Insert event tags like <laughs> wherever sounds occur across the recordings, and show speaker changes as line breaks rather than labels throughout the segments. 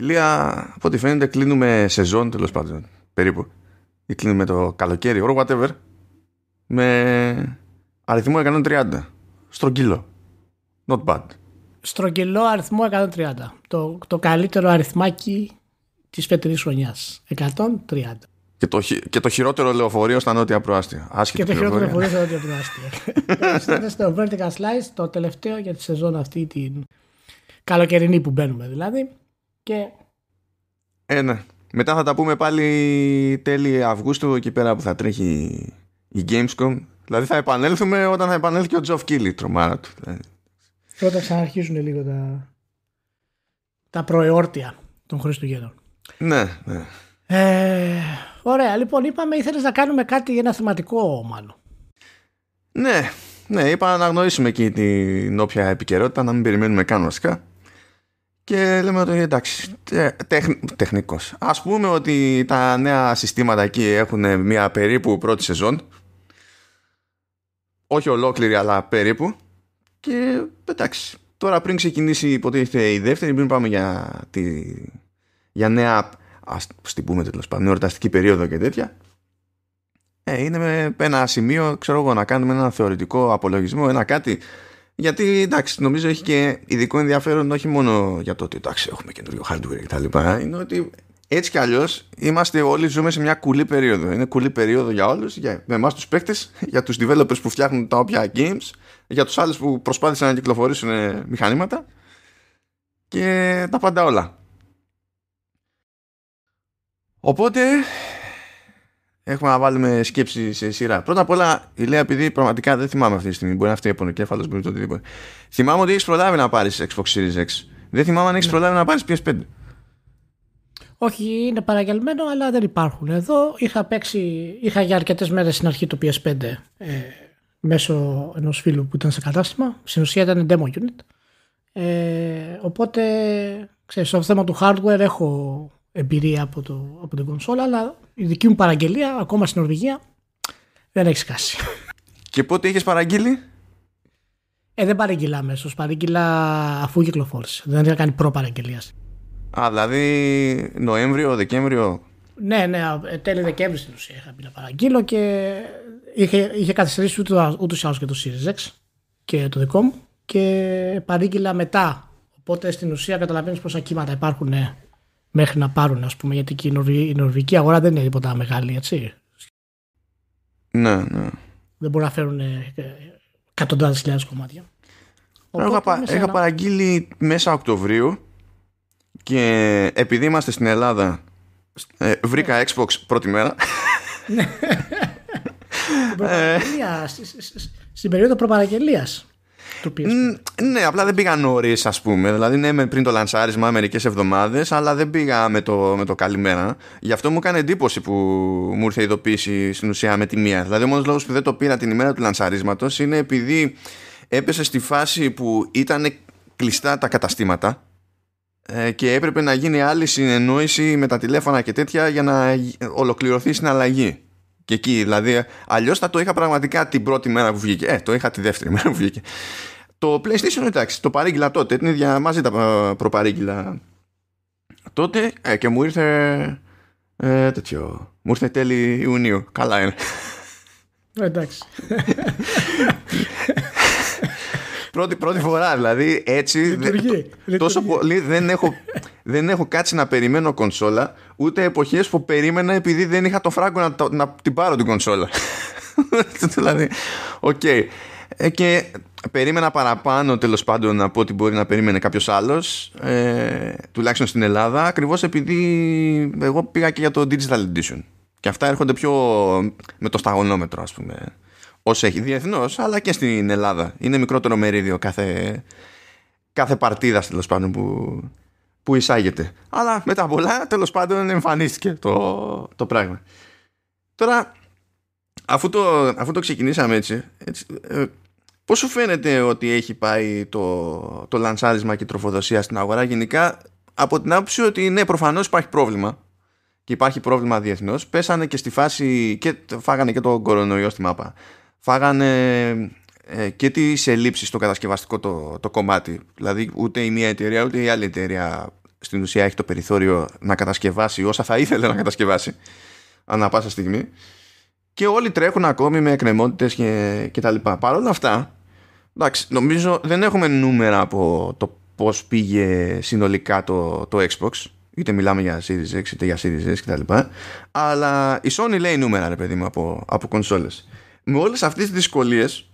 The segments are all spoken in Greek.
Ηλία, από ό,τι φαίνεται, κλείνουμε σεζόν τέλος πάντων. Περίπου. Ή κλείνουμε το καλοκαίρι, or whatever. Με αριθμό 130. Στρογγυλό. Not bad.
Στρογγυλό αριθμό 130. Το, το καλύτερο αριθμάκι της φετινής χρονιάς. 130.
Και το, και το χειρότερο λεωφορείο στα νότια προάστια. και το χειρότερο λεωφορείο στα
νότια προάστια. <laughs> Είστε στο Vertical Slice, το τελευταίο για τη σεζόν αυτή την καλοκαιρινή που μπαίνουμε δηλαδή. Και...
Ε, ναι. Μετά θα τα πούμε πάλι τέλη Αυγούστου εκεί πέρα που θα τρέχει η Gamescom. Δηλαδή θα επανέλθουμε όταν θα επανέλθει και ο Τζοφ Κίλι, τρομάρα του. Δηλαδή.
Όταν ξαναρχίζουν λίγο τα, τα προεόρτια των Χριστουγέννων.
Ναι, ναι.
Ε, ωραία, λοιπόν, είπαμε ήθελες να κάνουμε κάτι, για ένα θεματικό μάλλον.
Ναι, ναι, είπα να αναγνωρίσουμε εκεί την όποια επικαιρότητα, να μην περιμένουμε καν βασικά. Και λέμε ότι εντάξει, τεχ, τεχνικός. Ας πούμε ότι τα νέα συστήματα εκεί έχουν μια περίπου πρώτη σεζόν. Όχι ολόκληρη, αλλά περίπου. Και εντάξει, τώρα πριν ξεκινήσει υποτίθεται η δεύτερη, πριν πάμε για, τη, για νέα, ας την πούμε τέλος πάντων, εορταστική περίοδο και τέτοια, ε, είναι με ένα σημείο, ξέρω να κάνουμε ένα θεωρητικό απολογισμό, ένα κάτι γιατί εντάξει, νομίζω έχει και ειδικό ενδιαφέρον όχι μόνο για το ότι εντάξει, έχουμε καινούριο hardware κτλ. Και είναι ότι έτσι κι αλλιώς είμαστε όλοι ζούμε σε μια κουλή περίοδο. Είναι κουλή περίοδο για όλους, για εμάς τους παίκτες, <laughs> για τους developers που φτιάχνουν τα όποια games, για τους άλλους που προσπάθησαν να κυκλοφορήσουν ε, μηχανήματα και τα πάντα όλα. Οπότε Έχουμε να βάλουμε σκέψη σε σειρά. Πρώτα απ' όλα, η Λέα, επειδή πραγματικά δεν θυμάμαι αυτή τη στιγμή, μπορεί να αυτή έπωνε κέφαλο, μπορεί το οτιδήποτε. Θυμάμαι ότι έχεις προλάβει να πάρεις Xbox Series X. Δεν θυμάμαι αν έχεις ναι. προλάβει να πάρεις PS5.
Όχι, είναι παραγγελμένο, αλλά δεν υπάρχουν. Εδώ είχα παίξει, είχα για αρκετές μέρες στην αρχή το PS5 ε, μέσω ενός φίλου που ήταν σε κατάστημα. Στην ουσία ήταν demo unit. Ε, οπότε, ξέρεις, στο θέμα του hardware έχω εμπειρία από, το, από την κονσόλα, αλλά η δική μου παραγγελία, ακόμα στην Ορβηγία δεν έχει σκάσει.
Και πότε είχες παραγγείλει?
Ε, δεν παραγγείλα αμέσω. Παραγγείλα αφού κυκλοφόρησε. Δεν είχα κάνει
Α, δηλαδή Νοέμβριο, Δεκέμβριο.
Ναι, ναι, ε, τέλη Δεκέμβρη στην ουσία είχα πει να παραγγείλω και είχε, είχε καθυστερήσει ούτω ή άλλως και το Series X και το δικό μου και παρήγγειλα μετά. Οπότε στην ουσία καταλαβαίνεις πόσα κύματα υπάρχουν ε, μέχρι να πάρουν, ας πούμε, γιατί και η, νορβη, αγορά δεν είναι τίποτα μεγάλη, έτσι. Ναι, ναι. Δεν μπορούν να φέρουν ε, εκατοντάδες χιλιάδες κομμάτια.
Οπότε, είχα, παραγγείλει μέσα Οκτωβρίου και επειδή είμαστε στην Ελλάδα, ε, βρήκα ναι. Xbox πρώτη μέρα.
Ναι. Ε. Στην περίοδο προπαραγγελίας
ναι, απλά δεν πήγα νωρίς, ας πούμε. Δηλαδή, ναι, πριν το λανσάρισμα, μερικές εβδομάδες, αλλά δεν πήγα με το, με το καλημέρα. Γι' αυτό μου έκανε εντύπωση που μου ήρθε η ειδοποίηση στην ουσία με τη μία. Δηλαδή, ο μόνος λόγος που δεν το πήρα την ημέρα του λανσαρίσματος είναι επειδή έπεσε στη φάση που ήταν κλειστά τα καταστήματα ε, και έπρεπε να γίνει άλλη συνεννόηση με τα τηλέφωνα και τέτοια για να ολοκληρωθεί η συναλλαγή και εκεί. Δηλαδή, αλλιώς θα το είχα πραγματικά την πρώτη μέρα που βγήκε. Ε, το είχα τη δεύτερη <laughs> μέρα που βγήκε. Το PlayStation, εντάξει, το παρήγγειλα τότε, την ίδια μαζί τα ε, προπαρήγγειλα τότε ε, και μου ήρθε ε, τέτοιο. Μου ήρθε τέλη Ιουνίου. Καλά είναι.
Ε, εντάξει. <laughs>
πρώτη, πρώτη φορά δηλαδή έτσι. τόσο πολύ δεν έχω, δεν έχω κάτσει να περιμένω κονσόλα, ούτε εποχές που περίμενα επειδή δεν είχα το φράγκο να, την πάρω την κονσόλα. <laughs> δηλαδή, οκ. Ε, και περίμενα παραπάνω τέλος πάντων από ό,τι μπορεί να περίμενε κάποιος άλλος ε, τουλάχιστον στην Ελλάδα, ακριβώς επειδή εγώ πήγα και για το Digital Edition. Και αυτά έρχονται πιο με το σταγονόμετρο, ας πούμε. Όσο έχει διεθνώς, αλλά και στην Ελλάδα. Είναι μικρότερο μερίδιο κάθε, κάθε παρτίδας τέλος πάντων που, που εισάγεται. Αλλά μετά πολλά τέλος πάντων εμφανίστηκε το, το πράγμα. Τώρα, αφού το, αφού το ξεκινήσαμε έτσι, έτσι ε, Πώς σου φαίνεται ότι έχει πάει το, το λανσάρισμα και η τροφοδοσία στην αγορά γενικά από την άποψη ότι ναι προφανώς υπάρχει πρόβλημα και υπάρχει πρόβλημα διεθνώς, πέσανε και στη φάση και φάγανε και το κορονοϊό στη μάπα φάγανε ε, και τις ελλείψεις στο κατασκευαστικό το, το κομμάτι. Δηλαδή ούτε η μία εταιρεία ούτε η άλλη εταιρεία στην ουσία έχει το περιθώριο να κατασκευάσει όσα θα ήθελε να κατασκευάσει ανά πάσα στιγμή και όλοι τρέχουν ακόμη με εκκρεμότητε και, Παρ' όλα αυτά, εντάξει, νομίζω δεν έχουμε νούμερα από το πώς πήγε συνολικά το, το Xbox είτε μιλάμε για Series X είτε για Series S κτλ. Αλλά η Sony λέει νούμερα, ρε παιδί μου, από, από κονσόλες με όλες αυτές τις δυσκολίες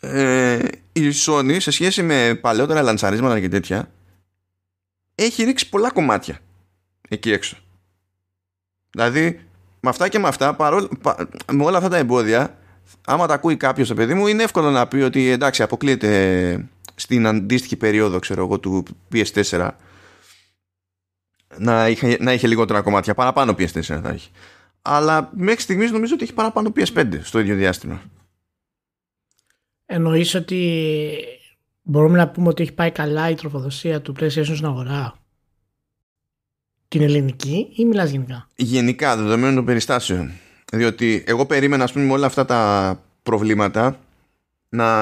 ε, η Sony σε σχέση με παλαιότερα λανσαρίσματα και τέτοια έχει ρίξει πολλά κομμάτια εκεί έξω. Δηλαδή με αυτά και με αυτά, με όλα αυτά τα εμπόδια, άμα τα ακούει κάποιος το παιδί μου, είναι εύκολο να πει ότι εντάξει, αποκλείεται στην αντίστοιχη περίοδο ξέρω εγώ, του PS4 να είχε, να λιγοτερα λιγότερα κομμάτια. Παραπάνω PS4 θα έχει αλλά στιγμή στιγμής νομίζω ότι έχει παραπάνω PS5 στο ίδιο διάστημα.
Εννοείς ότι μπορούμε να πούμε ότι έχει πάει καλά η τροφοδοσία του PlayStation στην αγορά. Την ελληνική ή μιλάς γενικά.
Γενικά, δεδομένων των περιστάσεων. Διότι εγώ περίμενα, ας πούμε, με όλα αυτά τα προβλήματα να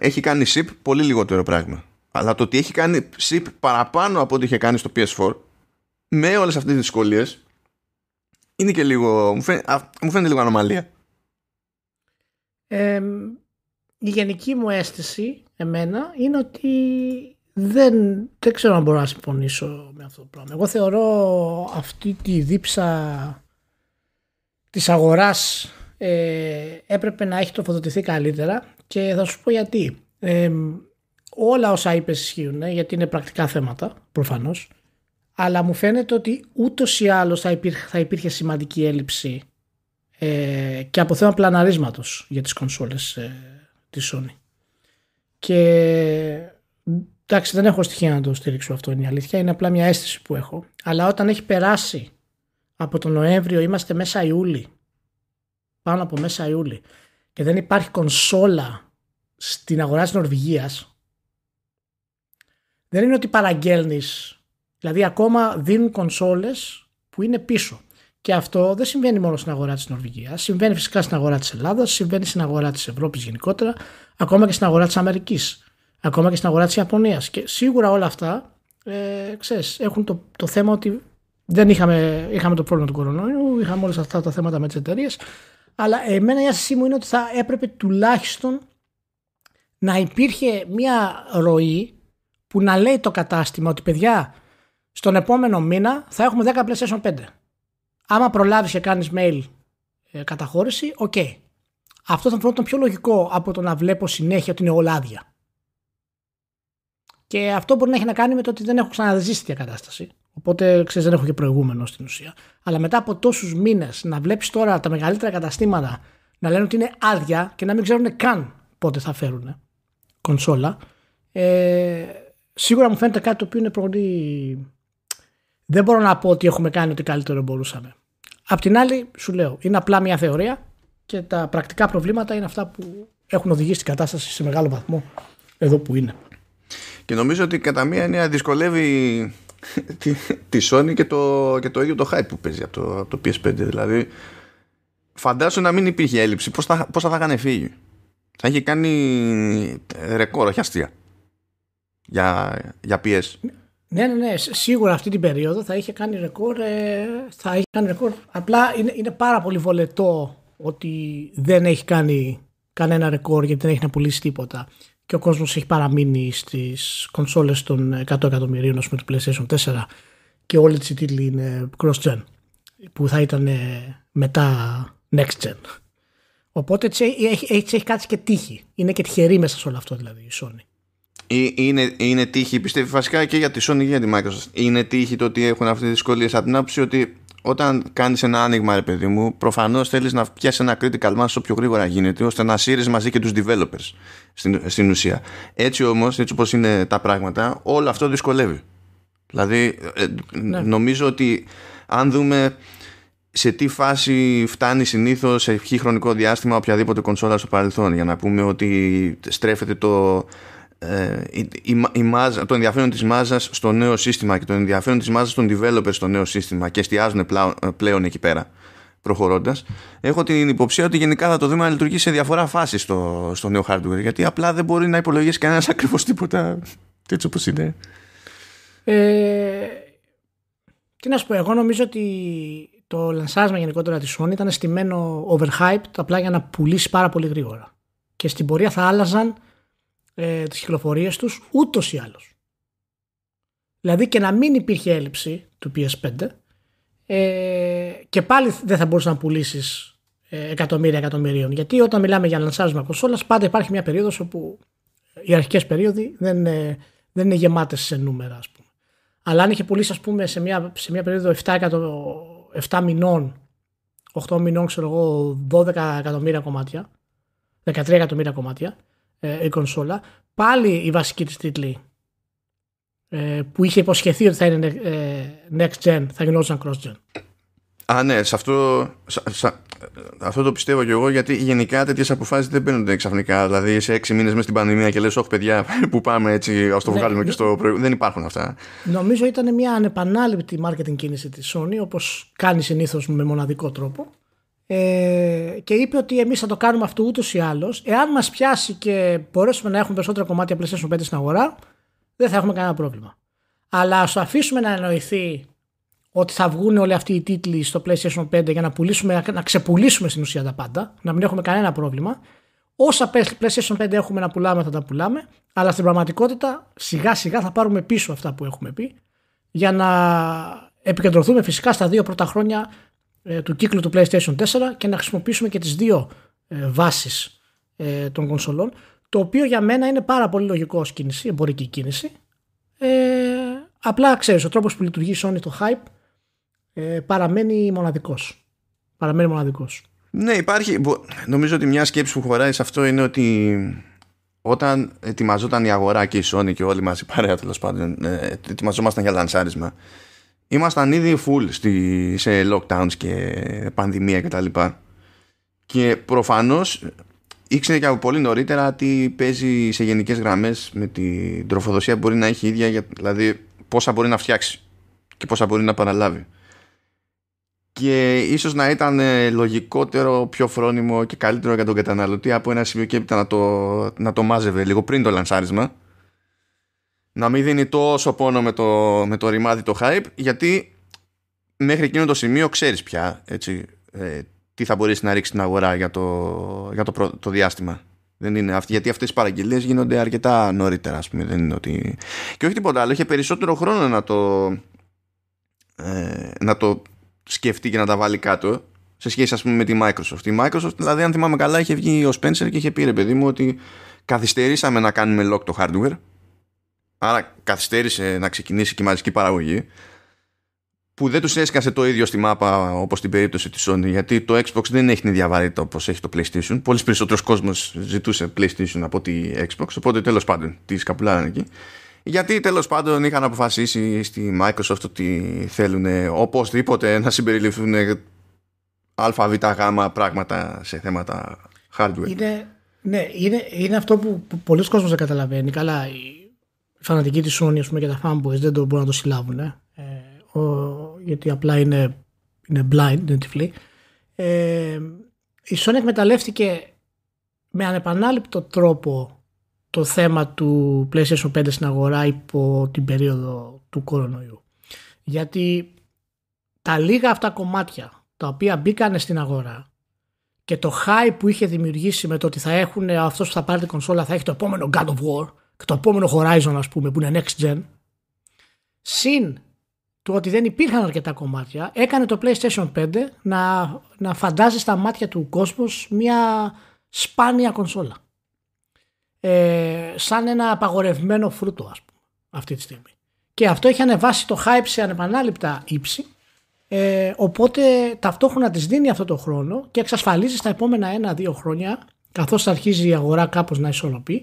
έχει κάνει SIP πολύ λιγότερο πράγμα. Αλλά το ότι έχει κάνει SIP παραπάνω από ό,τι είχε κάνει στο PS4 με όλες αυτές τις δυσκολίες είναι και λίγο. Μου, φαίνεται, λίγο ανομαλία.
η γενική μου αίσθηση εμένα είναι ότι δεν, δεν ξέρω αν μπορώ να συμφωνήσω με αυτό το πράγμα. Εγώ θεωρώ αυτή τη δίψα της αγοράς ε, έπρεπε να έχει τροφοδοτηθεί καλύτερα και θα σου πω γιατί. όλα όσα είπες ισχύουν γιατί είναι πρακτικά θέματα προφανώς αλλά μου φαίνεται ότι ούτως ή άλλως θα, υπήρχε, σημαντική έλλειψη ε, και από θέμα πλαναρίσματος για τις κονσόλες ε, της Sony. Και εντάξει δεν έχω στοιχεία να το στηρίξω αυτό είναι η αλήθεια, είναι απλά μια αίσθηση που έχω. Αλλά όταν έχει περάσει από τον Νοέμβριο, είμαστε μέσα Ιούλη, πάνω από μέσα Ιούλη και δεν υπάρχει κονσόλα στην αγορά της Νορβηγίας, δεν είναι ότι παραγγέλνεις Δηλαδή ακόμα δίνουν κονσόλες που είναι πίσω. Και αυτό δεν συμβαίνει μόνο στην αγορά της Νορβηγίας, συμβαίνει φυσικά στην αγορά της Ελλάδας, συμβαίνει στην αγορά της Ευρώπης γενικότερα, ακόμα και στην αγορά της Αμερικής, ακόμα και στην αγορά της Ιαπωνίας. Και σίγουρα όλα αυτά ε, ξέρεις, έχουν το, το θέμα ότι δεν είχαμε, είχαμε το πρόβλημα του κορονοϊού, είχαμε όλα αυτά τα θέματα με τις εταιρείες. Αλλά εμένα η αίσθησή μου είναι ότι θα έπρεπε τουλάχιστον να υπήρχε μια ροή που να λέει το κατάστημα ότι παιδιά στον επόμενο μήνα θα έχουμε 10 PlayStation 5. Άμα προλάβεις και κάνεις mail ε, καταχώρηση, οκ. Αυτό θα φαίνεται πιο λογικό από το να βλέπω συνέχεια ότι είναι όλα άδεια. Και αυτό μπορεί να έχει να κάνει με το ότι δεν έχω ξαναζήσει τέτοια κατάσταση. Οπότε ξέρεις, δεν έχω και προηγούμενο στην ουσία. Αλλά μετά από τόσους μήνες να βλέπεις τώρα τα μεγαλύτερα καταστήματα να λένε ότι είναι άδεια και να μην ξέρουν καν πότε θα φέρουν κονσόλα. Ε, σίγουρα μου φαίνεται κάτι το οποίο είναι πολύ δεν μπορώ να πω ότι έχουμε κάνει ό,τι καλύτερο μπορούσαμε. Απ' την άλλη, σου λέω, είναι απλά μια θεωρία και τα πρακτικά προβλήματα είναι αυτά που έχουν οδηγήσει την κατάσταση σε μεγάλο βαθμό εδώ που είναι.
Και νομίζω ότι κατά μία έννοια δυσκολεύει <laughs> τη, τη Sony και το, και το ίδιο το hype που παίζει από το, το PS5. Δηλαδή, φαντάζομαι να μην υπήρχε έλλειψη. Πώς θα, πώς θα φύγει. Θα είχε κάνει ρεκόρ, όχι αστεία. Για, για PS.
Ναι, ναι, ναι, σίγουρα αυτή την περίοδο θα είχε κάνει ρεκόρ. Ε, θα είχε κάνει ρεκόρ. Απλά είναι, είναι πάρα πολύ βολετό ότι δεν έχει κάνει κανένα ρεκόρ γιατί δεν έχει να πουλήσει τίποτα. Και ο κόσμος έχει παραμείνει στις κονσόλες των 100 εκατομμυρίων, ας πούμε, του PlayStation 4 και όλοι οι τίτλοι είναι cross-gen που θα ήταν ε, μετά next-gen. Οπότε έτσι έχει, έτσι έχει κάτσει και τύχη. Είναι και τυχερή μέσα σε όλο αυτό δηλαδή η
Sony. Είναι, είναι τύχη, πιστεύει βασικά και για τη Sony και για τη Microsoft. Είναι τύχη το ότι έχουν αυτές τις δυσκολίες από την άποψη ότι όταν κάνεις ένα άνοιγμα, ρε παιδί μου, προφανώς θέλεις να πιάσει ένα critical mass όσο πιο γρήγορα γίνεται, ώστε να σύρεις μαζί και τους developers στην, στην ουσία. Έτσι όμως, έτσι όπως είναι τα πράγματα, όλο αυτό δυσκολεύει. Δηλαδή, ε, ναι. νομίζω ότι αν δούμε σε τι φάση φτάνει συνήθως σε ποιο χρονικό διάστημα οποιαδήποτε κονσόλα στο παρελθόν, για να πούμε ότι στρέφεται το, ε, η, μάζα, το ενδιαφέρον της μάζας στο νέο σύστημα και το ενδιαφέρον της μάζας των developers στο νέο σύστημα και εστιάζουν πλέον, ε, πλέον εκεί πέρα προχωρώντας έχω την υποψία ότι γενικά θα το δούμε να λειτουργεί σε διαφορά φάση στο, στο νέο hardware γιατί απλά δεν μπορεί να υπολογίσεις κανένας ακριβώς τίποτα έτσι όπως είναι
ε, τι να σου πω εγώ νομίζω ότι το λανσάσμα γενικότερα της Sony ήταν στημένο overhyped απλά για να πουλήσεις πάρα πολύ γρήγορα και στην πορεία θα άλλαζαν ε, τις κυκλοφορίες τους ούτως ή άλλως. Δηλαδή και να μην υπήρχε έλλειψη του PS5 ε, και πάλι δεν θα μπορούσες να πουλήσεις ε, εκατομμύρια εκατομμυρίων γιατί όταν μιλάμε για λανσάρισμα κοσόλας πάντα υπάρχει μια περίοδος όπου ε, οι αρχικές περίοδοι δεν, ε, δεν είναι γεμάτες σε νούμερα ας πούμε. Αλλά αν είχε πουλήσει ας πούμε σε μια, σε μια περίοδο 7, 7 μηνών 8 μηνών ξέρω εγώ 12 εκατομμύρια κομμάτια 13 εκατομμύρια κομμάτια ε, η κονσόλα. Πάλι η βασική της τίτλη ε, που είχε υποσχεθεί ότι θα είναι ε, next gen, θα γινόταν cross gen.
Α, ναι, σε αυτό, σε, σε, αυτό το πιστεύω κι εγώ γιατί γενικά τέτοιες αποφάσεις δεν παίρνονται ξαφνικά. Δηλαδή σε έξι μήνες μέσα στην πανδημία και λες: Όχι, παιδιά, που πάμε έτσι, ας το ναι, βγάλουμε και ναι. στο προηγούμενο. Δεν υπάρχουν αυτά.
Νομίζω ήταν μια ανεπανάληπτη marketing κίνηση της Sony, όπως κάνει συνήθως με μοναδικό τρόπο ε, και είπε ότι εμείς θα το κάνουμε αυτό ούτως ή άλλως. Εάν μας πιάσει και μπορέσουμε να έχουμε περισσότερα κομμάτια PlayStation 5 στην αγορά, δεν θα έχουμε κανένα πρόβλημα. Αλλά ας αφήσουμε να εννοηθεί ότι θα βγουν όλοι αυτοί οι τίτλοι στο PlayStation 5 για να, πουλήσουμε, να ξεπουλήσουμε στην ουσία τα πάντα, να μην έχουμε κανένα πρόβλημα. Όσα PlayStation 5 έχουμε να πουλάμε θα τα πουλάμε, αλλά στην πραγματικότητα σιγά σιγά θα πάρουμε πίσω αυτά που έχουμε πει για να επικεντρωθούμε φυσικά στα δύο πρώτα χρόνια ε, του κύκλου του PlayStation 4 και να χρησιμοποιήσουμε και τις δύο ε, βάσεις ε, των κονσολών το οποίο για μένα είναι πάρα πολύ λογικό ως κίνηση, εμπορική κίνηση ε, απλά ξέρεις ο τρόπος που λειτουργεί η Sony το hype παραμένει μοναδικός παραμένει μοναδικός
ναι υπάρχει, νομίζω ότι μια σκέψη που χωράει σε αυτό είναι ότι όταν ετοιμαζόταν η αγορά και η Sony και όλοι μας η παρέα τέλος πάντων ετοιμαζόμασταν για λανσάρισμα ήμασταν ήδη full στη, σε lockdowns και πανδημία κτλ. Και, τα λοιπά. και προφανώς ήξερε και από πολύ νωρίτερα τι παίζει σε γενικές γραμμές με την τροφοδοσία που μπορεί να έχει η ίδια, δηλαδή πόσα μπορεί να φτιάξει και πόσα μπορεί να παραλάβει. Και ίσως να ήταν ε, λογικότερο, πιο φρόνιμο και καλύτερο για τον καταναλωτή από ένα σημείο και έπειτα να το, να το μάζευε λίγο πριν το λανσάρισμα να μην δίνει τόσο πόνο με το, με το ρημάδι το hype γιατί μέχρι εκείνο το σημείο ξέρεις πια έτσι, ε, τι θα μπορείς να ρίξεις την αγορά για το, για το, το διάστημα. Δεν είναι γιατί αυτές οι παραγγελίες γίνονται αρκετά νωρίτερα ας πούμε. ότι... Και όχι τίποτα άλλο, είχε περισσότερο χρόνο να το, ε, να το σκεφτεί και να τα βάλει κάτω σε σχέση ας πούμε με τη Microsoft. Η Microsoft δηλαδή αν θυμάμαι καλά είχε βγει ο Spencer και είχε πει ρε παιδί μου ότι καθυστερήσαμε να κάνουμε lock το hardware Άρα καθυστέρησε να ξεκινήσει και η μαζική παραγωγή που δεν τους έσκασε το ίδιο στη μάπα όπως στην περίπτωση της Sony γιατί το Xbox δεν έχει την ίδια βαρύτητα όπως έχει το PlayStation Πολλοί περισσότερος κόσμος ζητούσε PlayStation από τη Xbox οπότε τέλος πάντων τη σκαπουλάραν εκεί γιατί τέλος πάντων είχαν αποφασίσει στη Microsoft ότι θέλουν οπωσδήποτε να συμπεριληφθούν αβγ πράγματα σε θέματα hardware είναι,
ναι, είναι, είναι αυτό που πολλοί κόσμος δεν καταλαβαίνει καλά φανατικοί τη Sony πούμε, και τα fanboys δεν το μπορούν να το συλλάβουν. Ε,
ε
ο, γιατί απλά είναι, είναι blind, είναι τυφλή. Ε, η Sony εκμεταλλεύτηκε με ανεπανάληπτο τρόπο το θέμα του PlayStation 5 στην αγορά υπό την περίοδο του κορονοϊού. Γιατί τα λίγα αυτά κομμάτια τα οποία μπήκαν στην αγορά και το high που είχε δημιουργήσει με το ότι θα έχουν αυτός που θα πάρει την κονσόλα θα έχει το επόμενο God of War το επόμενο Horizon ας πούμε που είναι next gen συν το ότι δεν υπήρχαν αρκετά κομμάτια έκανε το PlayStation 5 να, να φαντάζει στα μάτια του κόσμου μια σπάνια κονσόλα. Ε, σαν ένα απαγορευμένο φρούτο ας πούμε αυτή τη στιγμή. Και αυτό έχει ανεβάσει το hype σε ανεπανάληπτα ύψη ε, οπότε ταυτόχρονα της δίνει αυτό το χρόνο και εξασφαλίζει στα επόμενα ένα-δύο χρόνια καθώς αρχίζει η αγορά κάπως να ισορροπεί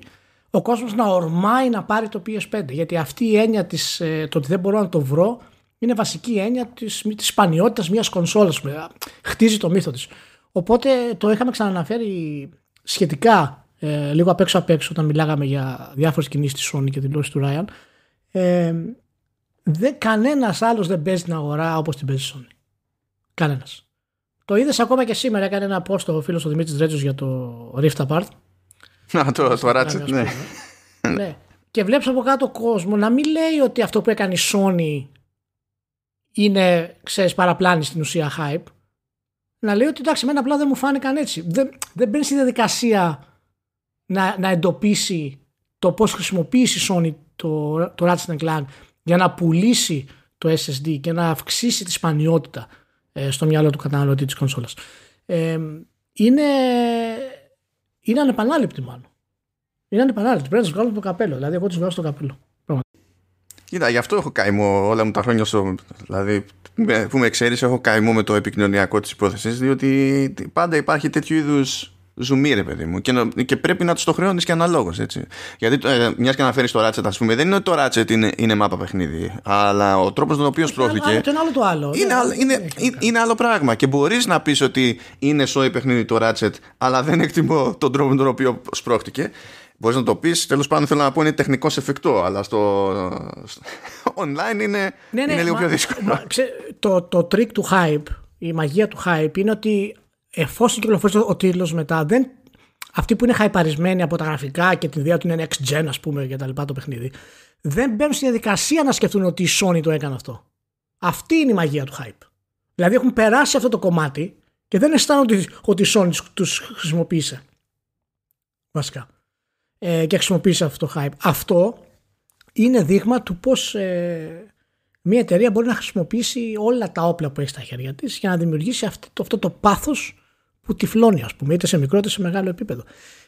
ο κόσμος να ορμάει να πάρει το PS5 γιατί αυτή η έννοια της, ε, το ότι δεν μπορώ να το βρω είναι βασική έννοια της, της σπανιότητας μιας κονσόλας που ε, χτίζει το μύθο της. Οπότε το είχαμε ξαναναφέρει σχετικά ε, λίγο απ' έξω απ' έξω όταν μιλάγαμε για διάφορες κινήσεις της Sony και δηλώσεις του Ryan ε, δε, κανένας άλλος δεν παίζει την αγορά όπως την παίζει η Sony. Κανένας. Το είδες ακόμα και σήμερα, έκανε ένα post ο φίλος ο Δημήτρης για το Rift Apart
να, το, το ράτσετ, ναι.
ναι. Και βλέπεις από κάτω κόσμο να μην λέει ότι αυτό που έκανε η Sony είναι, ξέρεις, παραπλάνη στην ουσία hype. Να λέει ότι εντάξει, εμένα απλά δεν μου φάνηκαν έτσι. Δεν, δεν μπαίνει στη διαδικασία να, να εντοπίσει το πώς χρησιμοποιήσει η Sony το, το Ratchet Clank για να πουλήσει το SSD και να αυξήσει τη σπανιότητα ε, στο μυαλό του καταναλωτή της κονσόλας. Ε, είναι, είναι ανεπανάληπτη μάλλον. Είναι ανεπανάληπτη. Πρέπει να του βγάλω το καπέλο. Δηλαδή, εγώ τους βγάλω στο καπέλο.
Κοίτα, γι' αυτό έχω καημό όλα μου τα χρόνια Δηλαδή, που με ξέρεις, έχω καημό με το επικοινωνιακό της υπόθεσης, διότι πάντα υπάρχει τέτοιου είδους ζουμί, ρε παιδί μου. Και, πρέπει να τους το χρεώνεις και αναλόγως. Γιατί ε, μιας και αναφέρει το Ratchet, ας πούμε, δεν είναι ότι το Ratchet είναι, είναι μάπα παιχνίδι. Αλλά ο τρόπος τον οποίο σπρώχθηκε. Είναι
άλλο το άλλο. Είναι, είναι,
είναι, άλλο πράγμα. Και μπορείς να πεις ότι είναι σόι παιχνίδι το Ratchet, αλλά δεν εκτιμώ τον τρόπο τον οποίο σπρώχτηκε. Μπορείς να το πεις, τέλος πάντων θέλω να πω είναι τεχνικός εφικτό, αλλά στο, online είναι, ναι, ναι, είναι λίγο μα, πιο δύσκολο.
το, το trick του hype, η μαγεία του hype είναι ότι εφόσον κυκλοφορήσει ο τίτλος μετά, δεν, αυτοί που είναι χαϊπαρισμένοι από τα γραφικά και την ιδέα του είναι next gen, ας πούμε, και τα λοιπά το παιχνίδι, δεν μπαίνουν στη διαδικασία να σκεφτούν ότι η Sony το έκανε αυτό. Αυτή είναι η μαγεία του hype. Δηλαδή έχουν περάσει αυτό το κομμάτι και δεν αισθάνονται ότι η Sony τους χρησιμοποίησε. Βασικά. Ε, και χρησιμοποίησε αυτό το hype. Αυτό είναι δείγμα του πώς ε, μια εταιρεία μπορεί να χρησιμοποιήσει όλα τα όπλα που έχει στα χέρια της για να δημιουργήσει αυτό το, αυτό το πάθος που τυφλώνει, ας πούμε, είτε σε μικρό είτε σε μεγάλο επίπεδο.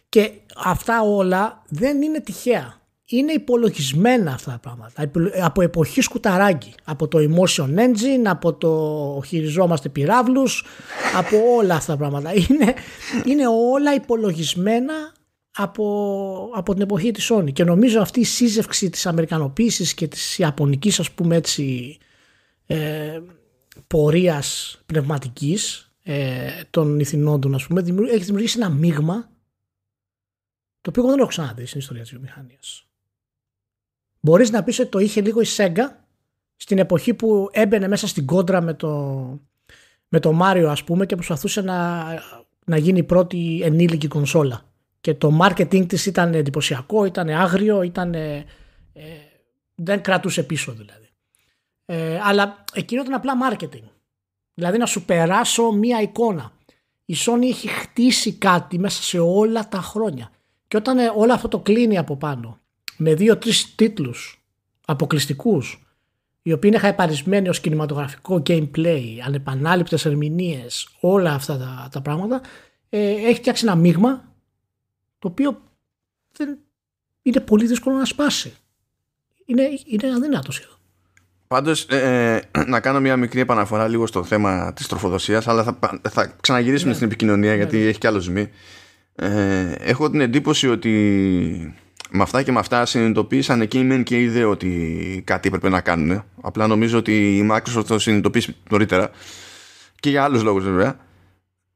Και αυτά όλα δεν είναι τυχαία. Είναι υπολογισμένα αυτά τα πράγματα. Από εποχής σκουταράκι. Από το emotion engine, από το χειριζόμαστε πυράβλους, από όλα αυτά τα πράγματα. <laughs> Είναι, είναι όλα υπολογισμένα από, από την εποχή της Sony και νομίζω αυτή η σύζευξη της Αμερικανοποίησης και της Ιαπωνικής ας πούμε έτσι ε, πορείας πνευματικής ε, των ηθινόντων, ας πούμε, έχει δημιουργήσει ένα μείγμα το οποίο εγώ δεν έχω ξαναδεί στην ιστορία της βιομηχανίας. Μπορείς να πεις ότι το είχε λίγο η Σέγγα στην εποχή που έμπαινε μέσα στην κόντρα με το, με το Μάριο, ας πούμε, και προσπαθούσε να, να γίνει η πρώτη ενήλικη κονσόλα. Και το marketing της ήταν εντυπωσιακό, ήταν άγριο, ήταν, ε, ε, δεν κρατούσε πίσω δηλαδή. Ε, αλλά εκείνο ήταν απλά marketing. Δηλαδή να σου περάσω μία εικόνα. Η Sony έχει χτίσει κάτι μέσα σε όλα τα χρόνια. Και όταν ε, όλο αυτό το κλείνει από πάνω με δύο-τρεις τίτλους αποκλειστικούς οι οποίοι είναι χαϊπαρισμένοι ως κινηματογραφικό gameplay, ανεπανάληπτες ερμηνείες, όλα αυτά τα, τα πράγματα, ε, έχει φτιάξει ένα μείγμα το οποίο είναι πολύ δύσκολο να σπάσει. Είναι, είναι αδύνατος σχεδόν.
Πάντως ε, ε, να κάνω μια μικρή επαναφορά λίγο στο θέμα της τροφοδοσίας αλλά θα, θα ξαναγυρίσουμε ναι. στην επικοινωνία ναι, γιατί ναι. έχει κι άλλο ζημί. Ε, έχω την εντύπωση ότι με αυτά και με αυτά συνειδητοποίησαν και ΜΕΝ και οι ότι κάτι έπρεπε να κάνουν. Απλά νομίζω ότι η Microsoft το συνειδητοποίησε νωρίτερα και για άλλους λόγους βέβαια.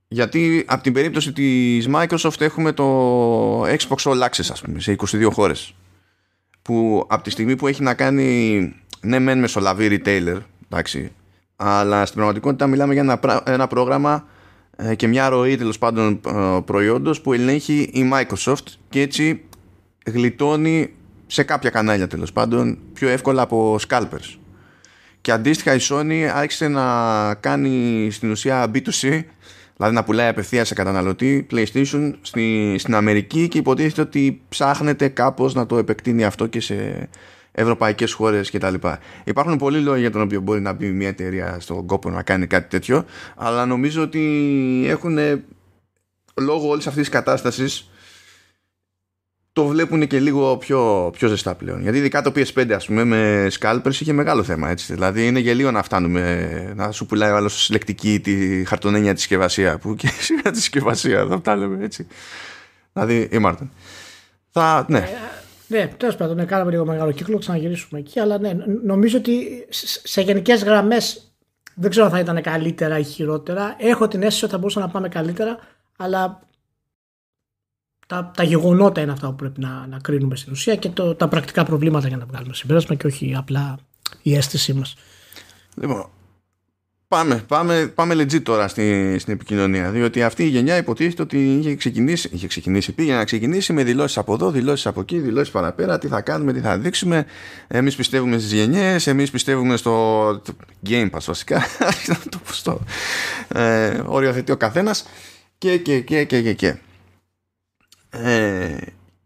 Γιατί από την περίπτωση της Microsoft έχουμε το Xbox All Access ας πούμε σε 22 χώρες που από τη στιγμή που έχει να κάνει ναι, μεν μεσολαβεί retailer, εντάξει, αλλά στην πραγματικότητα μιλάμε για ένα, ένα πρόγραμμα ε, και μια ροή τέλος πάντων ε, προϊόντος που ελέγχει η Microsoft και έτσι γλιτώνει σε κάποια κανάλια τέλος πάντων πιο εύκολα από scalpers. Και αντίστοιχα η Sony άρχισε να κάνει στην ουσία B2C, δηλαδή να πουλάει απευθεία σε καταναλωτή PlayStation στη, στην Αμερική και υποτίθεται ότι ψάχνεται κάπως να το επεκτείνει αυτό και σε ευρωπαϊκές χώρες λοιπά Υπάρχουν πολλοί λόγοι για τον οποίο μπορεί να μπει μια εταιρεία στον κόπο να κάνει κάτι τέτοιο, αλλά νομίζω ότι έχουν λόγω όλης αυτής της κατάστασης το βλέπουν και λίγο πιο, πιο ζεστά πλέον. Γιατί ειδικά το PS5 ας πούμε με scalpers είχε μεγάλο θέμα έτσι. Δηλαδή είναι γελίο να φτάνουμε να σου πουλάει ο άλλος συλλεκτική τη χαρτονένια της συσκευασία που και <laughs> σήμερα τη συσκευασία θα τα λέμε έτσι. Δηλαδή η Θα, ναι. Ε,
ναι, τέλος πάντων, ναι, κάναμε λίγο μεγάλο κύκλο, ξαναγυρίσουμε εκεί. Αλλά ναι, νομίζω ότι σε γενικές γραμμές δεν ξέρω αν θα ήταν καλύτερα ή χειρότερα. Έχω την αίσθηση ότι θα μπορούσαμε να πάμε καλύτερα, αλλά τα, τα γεγονότα είναι αυτά που πρέπει να, να κρίνουμε στην ουσία και το, τα πρακτικά προβλήματα για να βγάλουμε συμπέρασμα και όχι απλά η αίσθησή μας.
Λοιπόν, πάμε, πάμε, πάμε legit τώρα στην, στην επικοινωνία. Διότι αυτή η γενιά υποτίθεται ότι είχε ξεκινήσει, είχε ξεκινήσει, πήγε να ξεκινήσει με δηλώσεις από εδώ, δηλώσεις από εκεί, δηλώσεις παραπέρα. Τι θα κάνουμε, τι θα δείξουμε. Εμείς πιστεύουμε στις γενιές, εμείς πιστεύουμε στο Game Pass βασικά. <laughs> να το πω Ε, οριοθετεί ο καθένας. Και, και, και, και, και. και. Ε,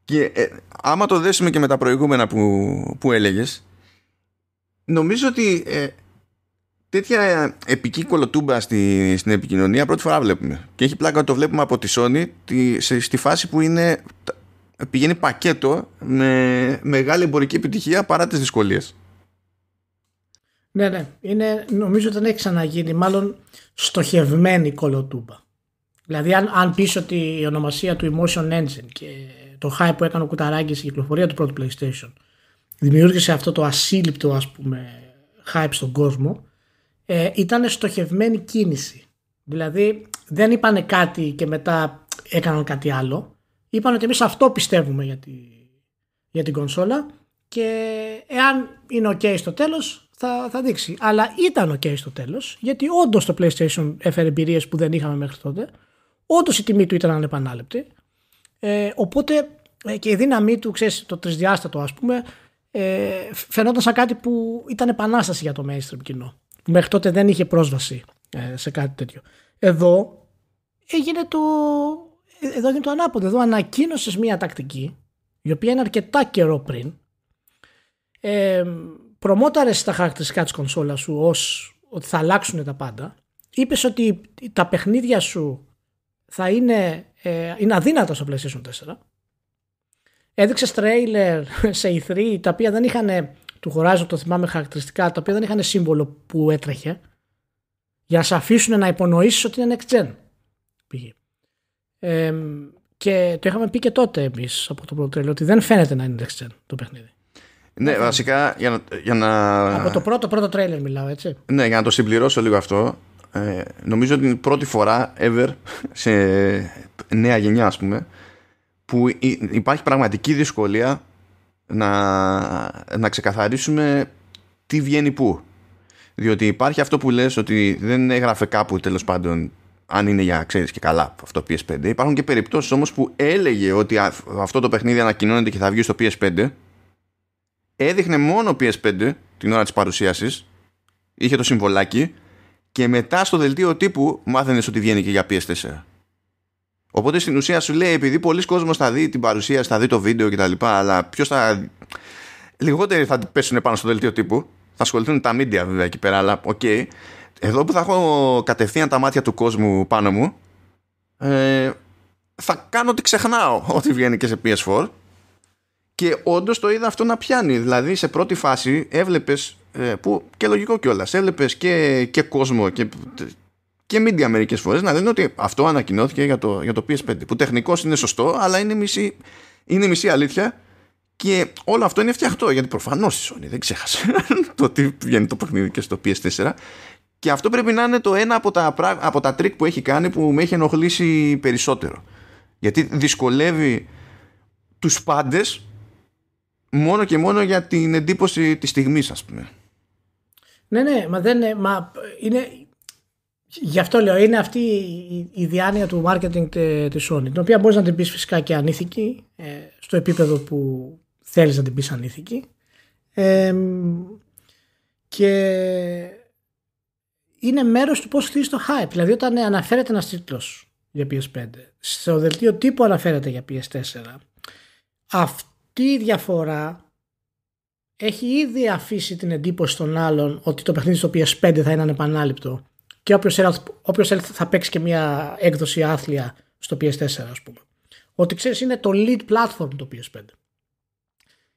και ε, άμα το δέσουμε και με τα προηγούμενα που, που έλεγες νομίζω ότι ε, τέτοια επική κολοτούμπα στη, στην επικοινωνία πρώτη φορά βλέπουμε. Και έχει πλάκα το βλέπουμε από τη Sony τη, σε, στη φάση που είναι, πηγαίνει πακέτο με μεγάλη εμπορική επιτυχία παρά τις δυσκολίες.
Ναι, ναι. Είναι, νομίζω δεν έχει ξαναγίνει. Μάλλον στοχευμένη κολοτούμπα. Δηλαδή αν, αν πεις ότι η ονομασία του Emotion Engine και το hype που έκανε ο Κουταράγκης στην κυκλοφορία του πρώτου PlayStation δημιούργησε αυτό το ασύλληπτο ας πούμε hype στον κόσμο ε, ήταν στοχευμένη κίνηση. Δηλαδή δεν είπανε κάτι και μετά έκαναν κάτι άλλο. Είπαν ότι εμείς αυτό πιστεύουμε για, τη, για την κονσόλα και εάν είναι ok στο τέλος θα, θα δείξει. Αλλά ήταν ok στο τέλος γιατί όντως το PlayStation έφερε εμπειρίες που δεν είχαμε μέχρι τότε. Όντως η τιμή του ήταν ανεπανάληπτη. Ε, οπότε ε, και η δύναμή του, το τρισδιάστατο ας πούμε, ε, φαινόταν σαν κάτι που ήταν επανάσταση για το mainstream κοινό. Μέχρι τότε δεν είχε πρόσβαση ε, σε κάτι τέτοιο. Εδώ έγινε το, ε, εδώ έγινε το ανάποδο. Εδώ Ανακοίνωσες μια τακτική η οποία είναι αρκετά καιρό πριν. Ε, προμόταρες τα χαρακτηριστικά της κονσόλας σου ως ότι θα αλλάξουν τα πάντα. Είπες ότι τα παιχνίδια σου θα είναι, ε, είναι αδύνατα στο PlayStation 4. Έδειξες τρέιλερ <laughs> σε E3 τα οποία δεν είχαν του Horizon, το θυμάμαι χαρακτηριστικά, τα οποία δεν είχαν σύμβολο που έτρεχε, για να σε αφήσουν να υπονοήσεις ότι είναι next gen. και το είχαμε πει και τότε εμείς από το πρώτο τρέλιο ότι δεν φαίνεται να είναι next gen το παιχνίδι.
Ναι, βασικά για να, για να. Από το
πρώτο πρώτο τρέλερ μιλάω, έτσι.
Ναι, για να το συμπληρώσω λίγο αυτό. Ε, νομίζω ότι είναι η πρώτη φορά ever σε νέα γενιά, ας πούμε, που υπάρχει πραγματική δυσκολία να, να ξεκαθαρίσουμε τι βγαίνει πού. Διότι υπάρχει αυτό που λες ότι δεν έγραφε κάπου τέλος πάντων αν είναι για ξέρεις και καλά αυτό PS5. Υπάρχουν και περιπτώσεις όμως που έλεγε ότι αυτό το παιχνίδι ανακοινώνεται και θα βγει στο PS5. Έδειχνε μόνο PS5 την ώρα της παρουσίασης. Είχε το συμβολάκι και μετά στο δελτίο τύπου μάθαινες ότι βγαίνει και για PS4. Οπότε στην ουσία σου λέει, επειδή πολλοί κόσμος θα δει την παρουσία, θα δει το βίντεο κτλ. Αλλά ποιος θα. Λιγότεροι θα πέσουν πάνω στο δελτίο τύπου. Θα ασχοληθούν τα media βέβαια εκεί πέρα, αλλά οκ. Okay. Εδώ που θα έχω κατευθείαν τα μάτια του κόσμου πάνω μου, ε, θα κάνω ότι ξεχνάω <laughs> ότι βγαίνει και σε PS4. Και όντως το είδα αυτό να πιάνει. Δηλαδή σε πρώτη φάση έβλεπες. Ε, και λογικό κιόλας. Έβλεπες και, και κόσμο και και media μερικές φορές να λένε ότι αυτό ανακοινώθηκε για το, για το PS5. Που τεχνικώ είναι σωστό, αλλά είναι μισή, είναι μισή αλήθεια. Και όλο αυτό είναι φτιαχτό γιατί προφανώς η Sony δεν ξέχασε <laughs> το ότι βγαίνει το παιχνίδι και στο PS4. Και αυτό πρέπει να είναι το ένα από τα, από τα τρίκ που έχει κάνει που με έχει ενοχλήσει περισσότερο. Γιατί δυσκολεύει τους πάντες μόνο και μόνο για την εντύπωση της στιγμής ας πούμε.
Ναι, ναι, μα, δεν, ε, μα ε, είναι, Γι' αυτό λέω, είναι αυτή η διάνοια του marketing της Sony, την οποία μπορείς να την πεις φυσικά και ανήθικη, ε, στο επίπεδο που θέλεις να την πεις ανήθικη. Ε, και είναι μέρος του πώς χτίζεις το hype. Δηλαδή όταν αναφέρεται ένας τίτλος για PS5, στο δελτίο τύπου αναφέρεται για PS4, αυτή η διαφορά έχει ήδη αφήσει την εντύπωση των άλλων ότι το παιχνίδι στο PS5 θα είναι ανεπανάληπτο και όποιος θα παίξει και μια έκδοση άθλια στο PS4 ας πούμε. Ότι ξέρεις είναι το lead platform το PS5.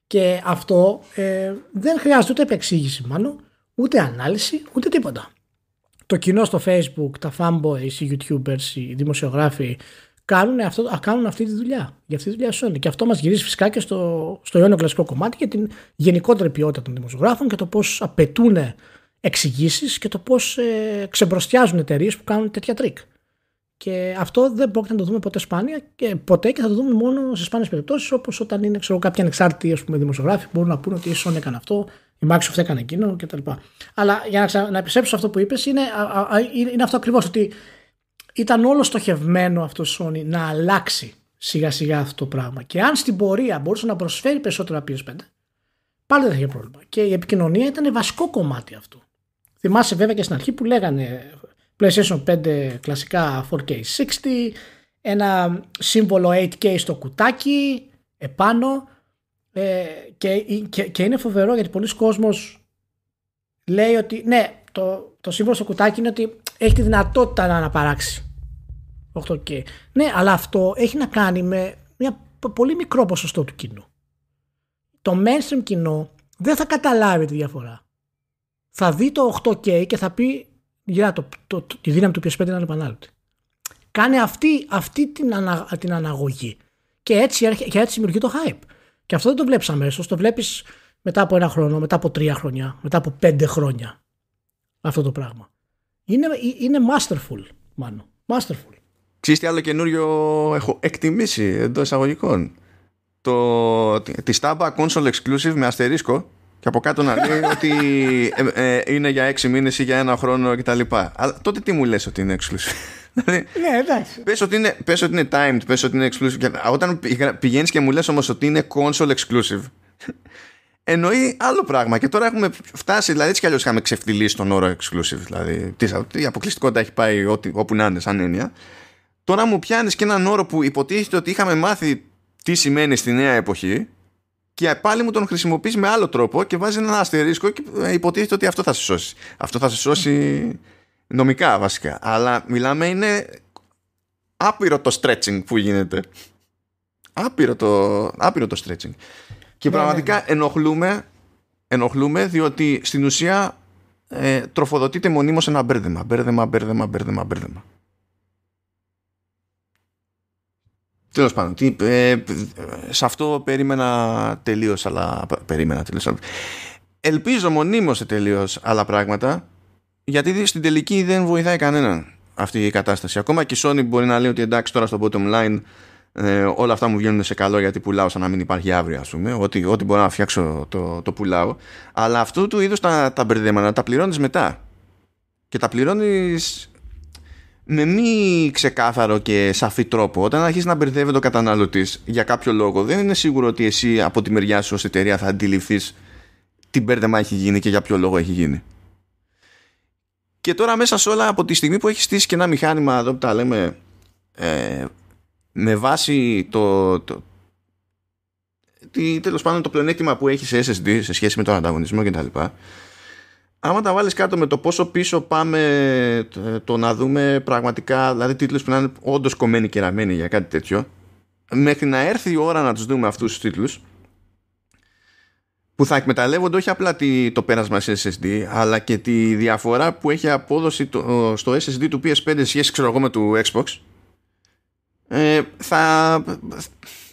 Και αυτό ε, δεν χρειάζεται ούτε επεξήγηση μάλλον, ούτε ανάλυση, ούτε τίποτα. Το κοινό στο facebook, τα fanboys, οι youtubers, οι δημοσιογράφοι κάνουν, αυτό, κάνουν αυτή τη δουλειά. Για αυτή τη δουλειά σου. Και αυτό μας γυρίζει φυσικά και στο, στο κλασικό κομμάτι για την γενικότερη ποιότητα των δημοσιογράφων και το πώς απαιτούν εξηγήσεις και το πώς ε, ξεμπροστιάζουν εταιρείες που κάνουν τέτοια τρίκ. Και αυτό δεν πρόκειται να το δούμε ποτέ σπάνια και ποτέ και θα το δούμε μόνο σε σπάνιες περιπτώσεις όπως όταν είναι ξέρω, κάποιοι ανεξάρτητοι ας πούμε, δημοσιογράφοι που μπορούν να πούνε ότι η Sony έκανε αυτό, η Microsoft έκανε εκείνο κτλ. Αλλά για να, να επιστρέψω αυτό που είπες, είναι, είναι αυτό ακριβώς ότι ήταν όλο στοχευμένο αυτό η Sony να αλλάξει σιγά σιγά αυτό το πράγμα. Και αν στην πορεία μπορούσε να προσφέρει περισσότερα PS5, πάλι δεν θα είχε πρόβλημα. Και η επικοινωνία ήταν βασικό κομμάτι αυτού. Θυμάσαι βέβαια και στην αρχή που λέγανε PlayStation 5 κλασικά 4K 60, ένα σύμβολο 8K στο κουτάκι επάνω ε, και, και, είναι φοβερό γιατί πολλοί κόσμος λέει ότι ναι το, το σύμβολο στο κουτάκι είναι ότι έχει τη δυνατότητα να αναπαράξει 8K. Ναι αλλά αυτό έχει να κάνει με μια πολύ μικρό ποσοστό του κοινού. Το mainstream κοινό δεν θα καταλάβει τη διαφορά θα δει το 8K και θα πει γυρά το, το, τη δύναμη του PS5 είναι ανεπανάληπτη. Κάνει αυτή, αυτή την, ανα, την αναγωγή. Και έτσι, και έτσι δημιουργεί το hype. Και αυτό δεν το βλέπεις αμέσως, το βλέπεις μετά από ένα χρόνο, μετά από τρία χρόνια, μετά από πέντε χρόνια. Αυτό το πράγμα. Είναι, είναι masterful, μάλλον. Masterful.
Ξέρεις τι άλλο καινούριο έχω εκτιμήσει εντός εισαγωγικών. Το, τη Staba Console Exclusive με αστερίσκο και από κάτω να λέει ότι ε, ε, είναι για έξι μήνες ή για ένα χρόνο κτλ. Αλλά τότε τι μου λες ότι είναι exclusive. <laughs> Δηλαδή, ναι, εντάξει. Πες ότι, είναι, ότι είναι timed, πες ότι είναι exclusive. Και όταν πηγαίνεις και μου λες όμως ότι είναι console exclusive, <laughs> εννοεί άλλο πράγμα. Και τώρα έχουμε φτάσει, δηλαδή έτσι κι αλλιώς είχαμε ξεφτυλίσει τον όρο exclusive. Δηλαδή, η αποκλειστικότητα έχει πάει ό,τι, όπου να είναι σαν έννοια. Τώρα μου πιάνεις και έναν όρο που υποτίθεται ότι είχαμε μάθει τι σημαίνει στη νέα εποχή και πάλι μου τον χρησιμοποιείς με άλλο τρόπο και βάζει ένα αστερίσκο και ε, υποτίθεται ότι αυτό θα σε σώσει. Αυτό θα σε σώσει νομικά βασικά. Αλλά μιλάμε είναι άπειρο το stretching που γίνεται. Άπειρο το, άπειρο το stretching. Και ναι, ναι, πραγματικά ναι. Ενοχλούμε, ενοχλούμε διότι στην ουσία ε, τροφοδοτείται μονίμως ένα μπέρδεμα, μπέρδεμα, μπέρδεμα, μπέρδεμα, μπέρδεμα. Τέλος πάντων, τι, σε αυτό περίμενα τελείως άλλα. Περίμενα τελείως Ελπίζω μονίμως σε τελείως άλλα πράγματα, γιατί στην τελική δεν βοηθάει κανέναν αυτή η κατάσταση. Ακόμα και η Sony μπορεί να λέει ότι εντάξει τώρα στο bottom line ε, όλα αυτά μου βγαίνουν σε καλό γιατί πουλάω σαν να μην υπάρχει αύριο ας πούμε ό,τι, μπορώ να φτιάξω το, το πουλάω αλλά αυτού του είδους τα, τα μπερδέματα τα πληρώνεις μετά και τα πληρώνεις με μη ξεκάθαρο και σαφή τρόπο, όταν αρχίσει να μπερδεύεται το καταναλωτής για κάποιο λόγο, δεν είναι σίγουρο ότι εσύ από τη μεριά σου ως εταιρεία θα αντιληφθείς τι μπέρδεμα έχει γίνει και για ποιο λόγο έχει γίνει. Και τώρα μέσα σε όλα, από τη στιγμή που έχεις στήσει και ένα μηχάνημα εδώ που τα λέμε, ε, με βάση το. το πάντων το πλεονέκτημα που έχεις σε SSD σε σχέση με τον ανταγωνισμό κτλ άμα τα βάλεις κάτω με το πόσο πίσω πάμε ε, το να δούμε πραγματικά, δηλαδή τίτλους που να είναι όντως κομμένοι και ραμμένοι για κάτι τέτοιο, μέχρι να έρθει η ώρα να τους δούμε αυτούς τους τίτλους, που θα εκμεταλλεύονται όχι απλά το πέρασμα σε SSD, αλλά και τη διαφορά που έχει απόδοση στο SSD του PS5 σχέση ξέρω εγώ με του Xbox, ε, θα,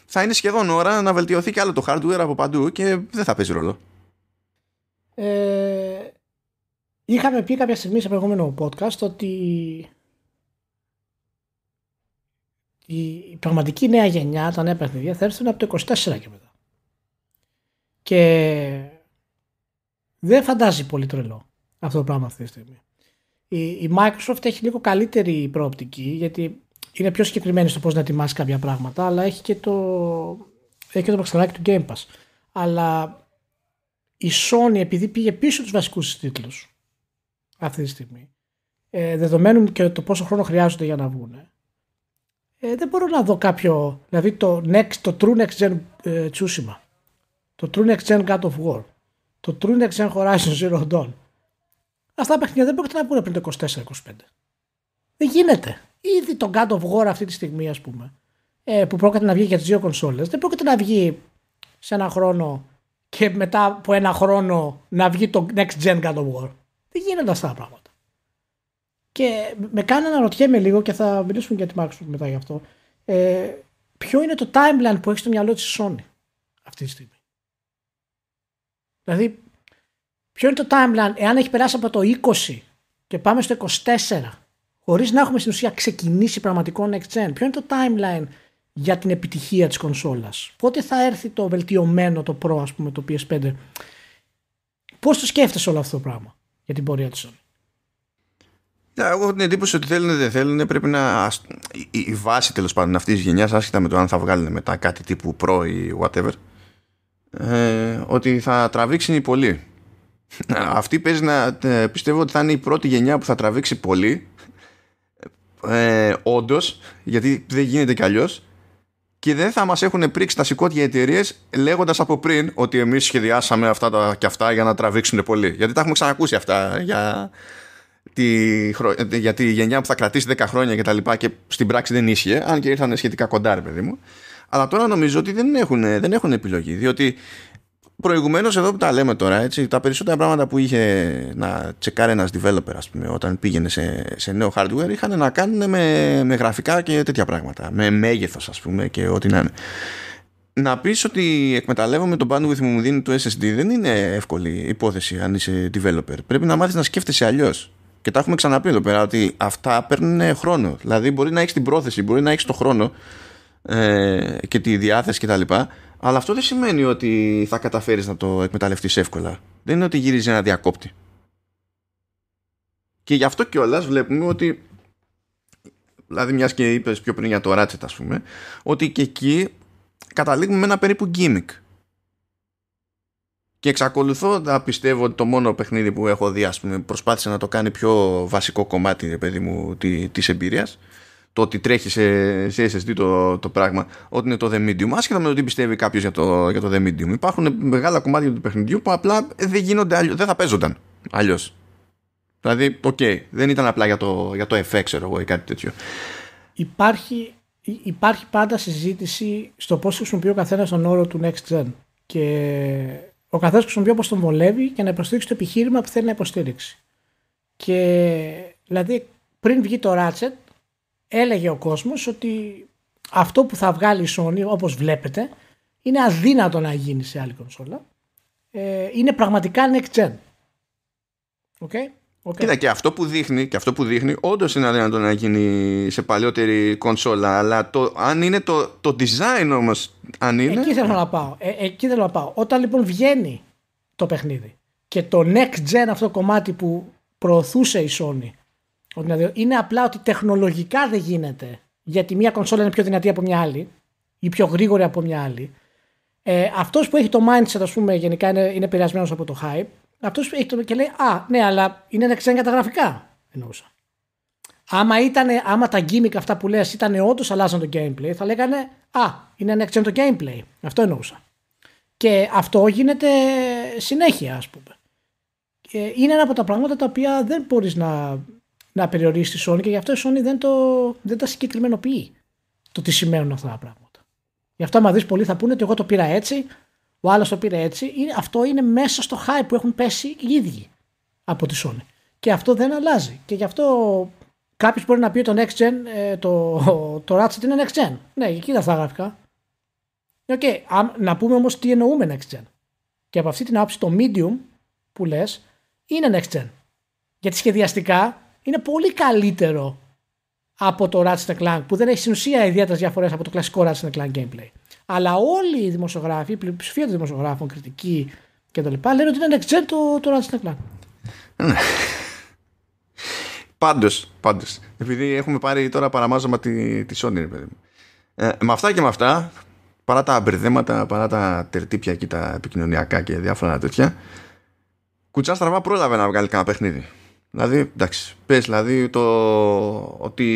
θα είναι σχεδόν ώρα να βελτιωθεί και άλλο το hardware από παντού και δεν θα παίζει ρόλο.
Ε, Είχαμε πει κάποια στιγμή σε προηγούμενο podcast ότι η πραγματική νέα γενιά, τα νέα παιχνίδια, θα έρθουν από το 24 και μετά. Και δεν φαντάζει πολύ τρελό αυτό το πράγμα αυτή τη στιγμή. Η, Microsoft έχει λίγο καλύτερη προοπτική, γιατί είναι πιο συγκεκριμένη στο πώς να ετοιμάσει κάποια πράγματα, αλλά έχει και το, έχει και το του Game Pass. Αλλά η Sony, επειδή πήγε πίσω τους βασικούς τίτλους, αυτή τη στιγμή. Ε, δεδομένου και το πόσο χρόνο χρειάζονται για να βγουν. Ε, δεν μπορώ να δω κάποιο. Δηλαδή το, next, το True Next Gen ε, Το True Next Gen God of War. Το True Next Gen Horizon Zero Dawn. Αυτά τα παιχνίδια δεν πρόκειται να βγουν πριν το 24-25. Δεν γίνεται. Ήδη το God of War αυτή τη στιγμή, ας πούμε, ε, που πρόκειται να βγει για τις δύο κονσόλες, δεν πρόκειται να βγει σε ένα χρόνο και μετά από ένα χρόνο να βγει το Next Gen God of War. Δεν γίνονται αυτά τα πράγματα. Και με κάνει να ρωτιέμαι λίγο και θα μιλήσουμε για τη Microsoft μετά γι' αυτό. Ε, ποιο είναι το timeline που έχει στο μυαλό της Sony αυτή τη στιγμή. Δηλαδή, ποιο είναι το timeline, εάν έχει περάσει από το 20 και πάμε στο 24, χωρίς να έχουμε στην ουσία ξεκινήσει πραγματικό next gen, ποιο είναι το timeline για την επιτυχία της κονσόλας. Πότε θα έρθει το βελτιωμένο, το Pro, ας πούμε, το PS5. Πώς το σκέφτεσαι όλο αυτό το πράγμα για την πορεία της όλη.
Ναι, εγώ έχω την εντύπωση ότι θέλουν δεν θέλουν. Πρέπει να. Η, βάση τέλος πάντων αυτής της γενιάς, άσχετα με το αν θα βγάλουν μετά κάτι τύπου pro ή whatever, ε, ότι θα τραβήξει πολύ. <laughs> Αυτή παίζει να. Ε, πιστεύω ότι θα είναι η πρώτη γενιά που θα τραβήξει πολύ. Ε, Όντως, γιατί δεν γίνεται κι αλλιώς και δεν θα μας έχουν πρίξει τα σηκώτια εταιρείες λέγοντας από πριν ότι εμείς σχεδιάσαμε αυτά τα και αυτά για να τραβήξουν πολύ. Γιατί τα έχουμε ξανακούσει αυτά για τη, για γενιά που θα κρατήσει 10 χρόνια και τα λοιπά και στην πράξη δεν ίσχυε, αν και ήρθαν σχετικά κοντά, ρε παιδί μου. Αλλά τώρα νομίζω ότι δεν έχουν, δεν έχουν επιλογή, διότι προηγουμένως εδώ που τα λέμε τώρα, έτσι, τα περισσότερα πράγματα που είχε να τσεκάρει ένας developer, ας πούμε, όταν πήγαινε σε, σε νέο hardware, είχαν να κάνουν με, με γραφικά και τέτοια πράγματα, με μέγεθος, ας πούμε, και ό,τι να είναι. Να πεις ότι εκμεταλλεύομαι τον bandwidth που μου δίνει το SSD δεν είναι εύκολη υπόθεση αν είσαι developer. Πρέπει να μάθεις να σκέφτεσαι αλλιώς. Και τα έχουμε ξαναπεί εδώ πέρα ότι αυτά παίρνουν χρόνο. Δηλαδή μπορεί να έχεις την πρόθεση, μπορεί να έχεις το χρόνο ε, και τη διάθεση κτλ. Αλλά αυτό δεν σημαίνει ότι θα καταφέρεις να το εκμεταλλευτείς εύκολα. Δεν είναι ότι γυρίζει ένα διακόπτη. Και γι' αυτό κιόλας βλέπουμε ότι δηλαδή μιας και είπες πιο πριν για το Ratchet ας πούμε, ότι και εκεί καταλήγουμε με ένα περίπου gimmick. Και εξακολουθώ να πιστεύω ότι το μόνο παιχνίδι που έχω δει, ας πούμε, προσπάθησε να το κάνει πιο βασικό κομμάτι, παιδί μου, της εμπειρίας το ότι τρέχει σε, σε SSD το, το πράγμα, ότι είναι το The Medium. Άσχετα με το τι πιστεύει κάποιος για το, για το The Medium. Υπάρχουν μεγάλα κομμάτια του παιχνιδιού που απλά δεν γίνονται αλλιώς, δεν θα παίζονταν αλλιώς. Δηλαδή, οκ, okay, δεν ήταν απλά για το, για το FX, ξέρω εγώ, ή κάτι τέτοιο.
Υπάρχει, υπάρχει πάντα συζήτηση στο πώς χρησιμοποιεί ο καθένας τον όρο του Next Gen. Και ο καθένας χρησιμοποιεί όπως τον βολεύει και να υποστηρίξει το επιχείρημα που θέλει να υποστηρίξει. Και δηλαδή, πριν βγει το Ratchet, έλεγε ο κόσμος ότι αυτό που θα βγάλει η Sony όπως βλέπετε είναι αδύνατο να γίνει σε άλλη κονσόλα. Ε, είναι πραγματικά next gen. Okay? Okay.
Κοίτα και αυτό που δείχνει, και αυτό που δείχνει όντως είναι αδύνατο να γίνει σε παλιότερη κονσόλα. Αλλά το, αν είναι το, το design όμως, Αν είναι. Εκεί θέλω να πάω.
Ε, εκεί θέλω να πάω. Όταν λοιπόν βγαίνει το παιχνίδι και το next gen αυτό κομμάτι που προωθούσε η Sony ότι δηλαδή είναι απλά ότι τεχνολογικά δεν γίνεται. Γιατί μια κονσόλα είναι πιο δυνατή από μια άλλη ή πιο γρήγορη από μια άλλη. Ε, αυτός που έχει το mindset, ας πούμε, γενικά είναι, είναι επηρεασμένος από το hype. Αυτός που έχει το και λέει, Α, ναι, αλλά είναι ξένα τα γραφικά. Εννοούσα. Άμα, ήτανε, άμα τα gimmick αυτά που λες ήταν όντως αλλάζαν το gameplay, θα λέγανε Α, είναι ένα ξένο το gameplay. Αυτό εννοούσα. Και αυτό γίνεται συνέχεια, ας πούμε. Ε, είναι ένα από τα πράγματα τα οποία δεν μπορείς να να περιορίσει τη Sony και γι' αυτό η Sony δεν, το, δεν τα συγκεκριμενοποιεί το τι σημαίνουν αυτά τα πράγματα. Γι' αυτό, άμα δεις πολλοί θα πούνε ότι εγώ το πήρα έτσι, ο άλλος το πήρε έτσι. Αυτό είναι μέσα στο hype που έχουν πέσει οι ίδιοι από τη Sony. Και αυτό δεν αλλάζει. Και γι' αυτό κάποιος μπορεί να πει ότι το next gen, ε, το, το Ratchet είναι next gen. Ναι, εκεί τα γραφικά. Okay. Να πούμε όμως τι εννοούμε next gen. Και από αυτή την άποψη το medium που λες είναι next gen. Γιατί σχεδιαστικά είναι πολύ καλύτερο από το Ratchet Clank που δεν έχει στην ουσία ιδιαίτερες διαφορές από το κλασικό Ratchet Clank gameplay. Αλλά όλοι οι δημοσιογράφοι, η πλειοψηφία των δημοσιογράφων, κριτική κτλ. λένε ότι είναι next gen το, το Ratchet Clank.
Ναι. πάντως, πάντως, επειδή έχουμε πάρει τώρα παραμάζωμα τη, τη Sony, παιδί Ε, με αυτά και με αυτά, παρά τα μπερδέματα, παρά τα τερτύπια και τα επικοινωνιακά και διάφορα τέτοια, κουτσά στραβά πρόλαβε να βγάλει κανένα παιχνίδι. Δηλαδή, εντάξει, πες δηλαδή το ότι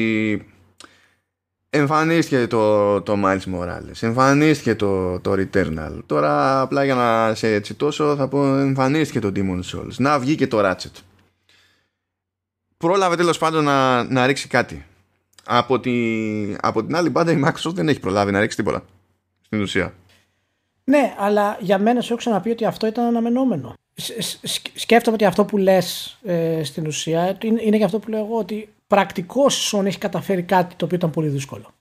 εμφανίστηκε το, το Miles Morales, εμφανίστηκε το, το Returnal. Τώρα απλά για να σε έτσι τόσο θα πω εμφανίστηκε το Demon Souls. Να βγει και το Ratchet. Πρόλαβε τέλος πάντων να, να ρίξει κάτι. Από, τη, από την άλλη πάντα η Microsoft δεν έχει προλάβει να ρίξει τίποτα. Στην ουσία.
Ναι, αλλά για μένα σου έχω ξαναπεί ότι αυτό ήταν αναμενόμενο. Σκέφτομαι ότι αυτό που λες ε, στην ουσία είναι και αυτό που λέω εγώ, ότι πρακτικώ Sony έχει καταφέρει κάτι το οποίο ήταν πολύ δύσκολο.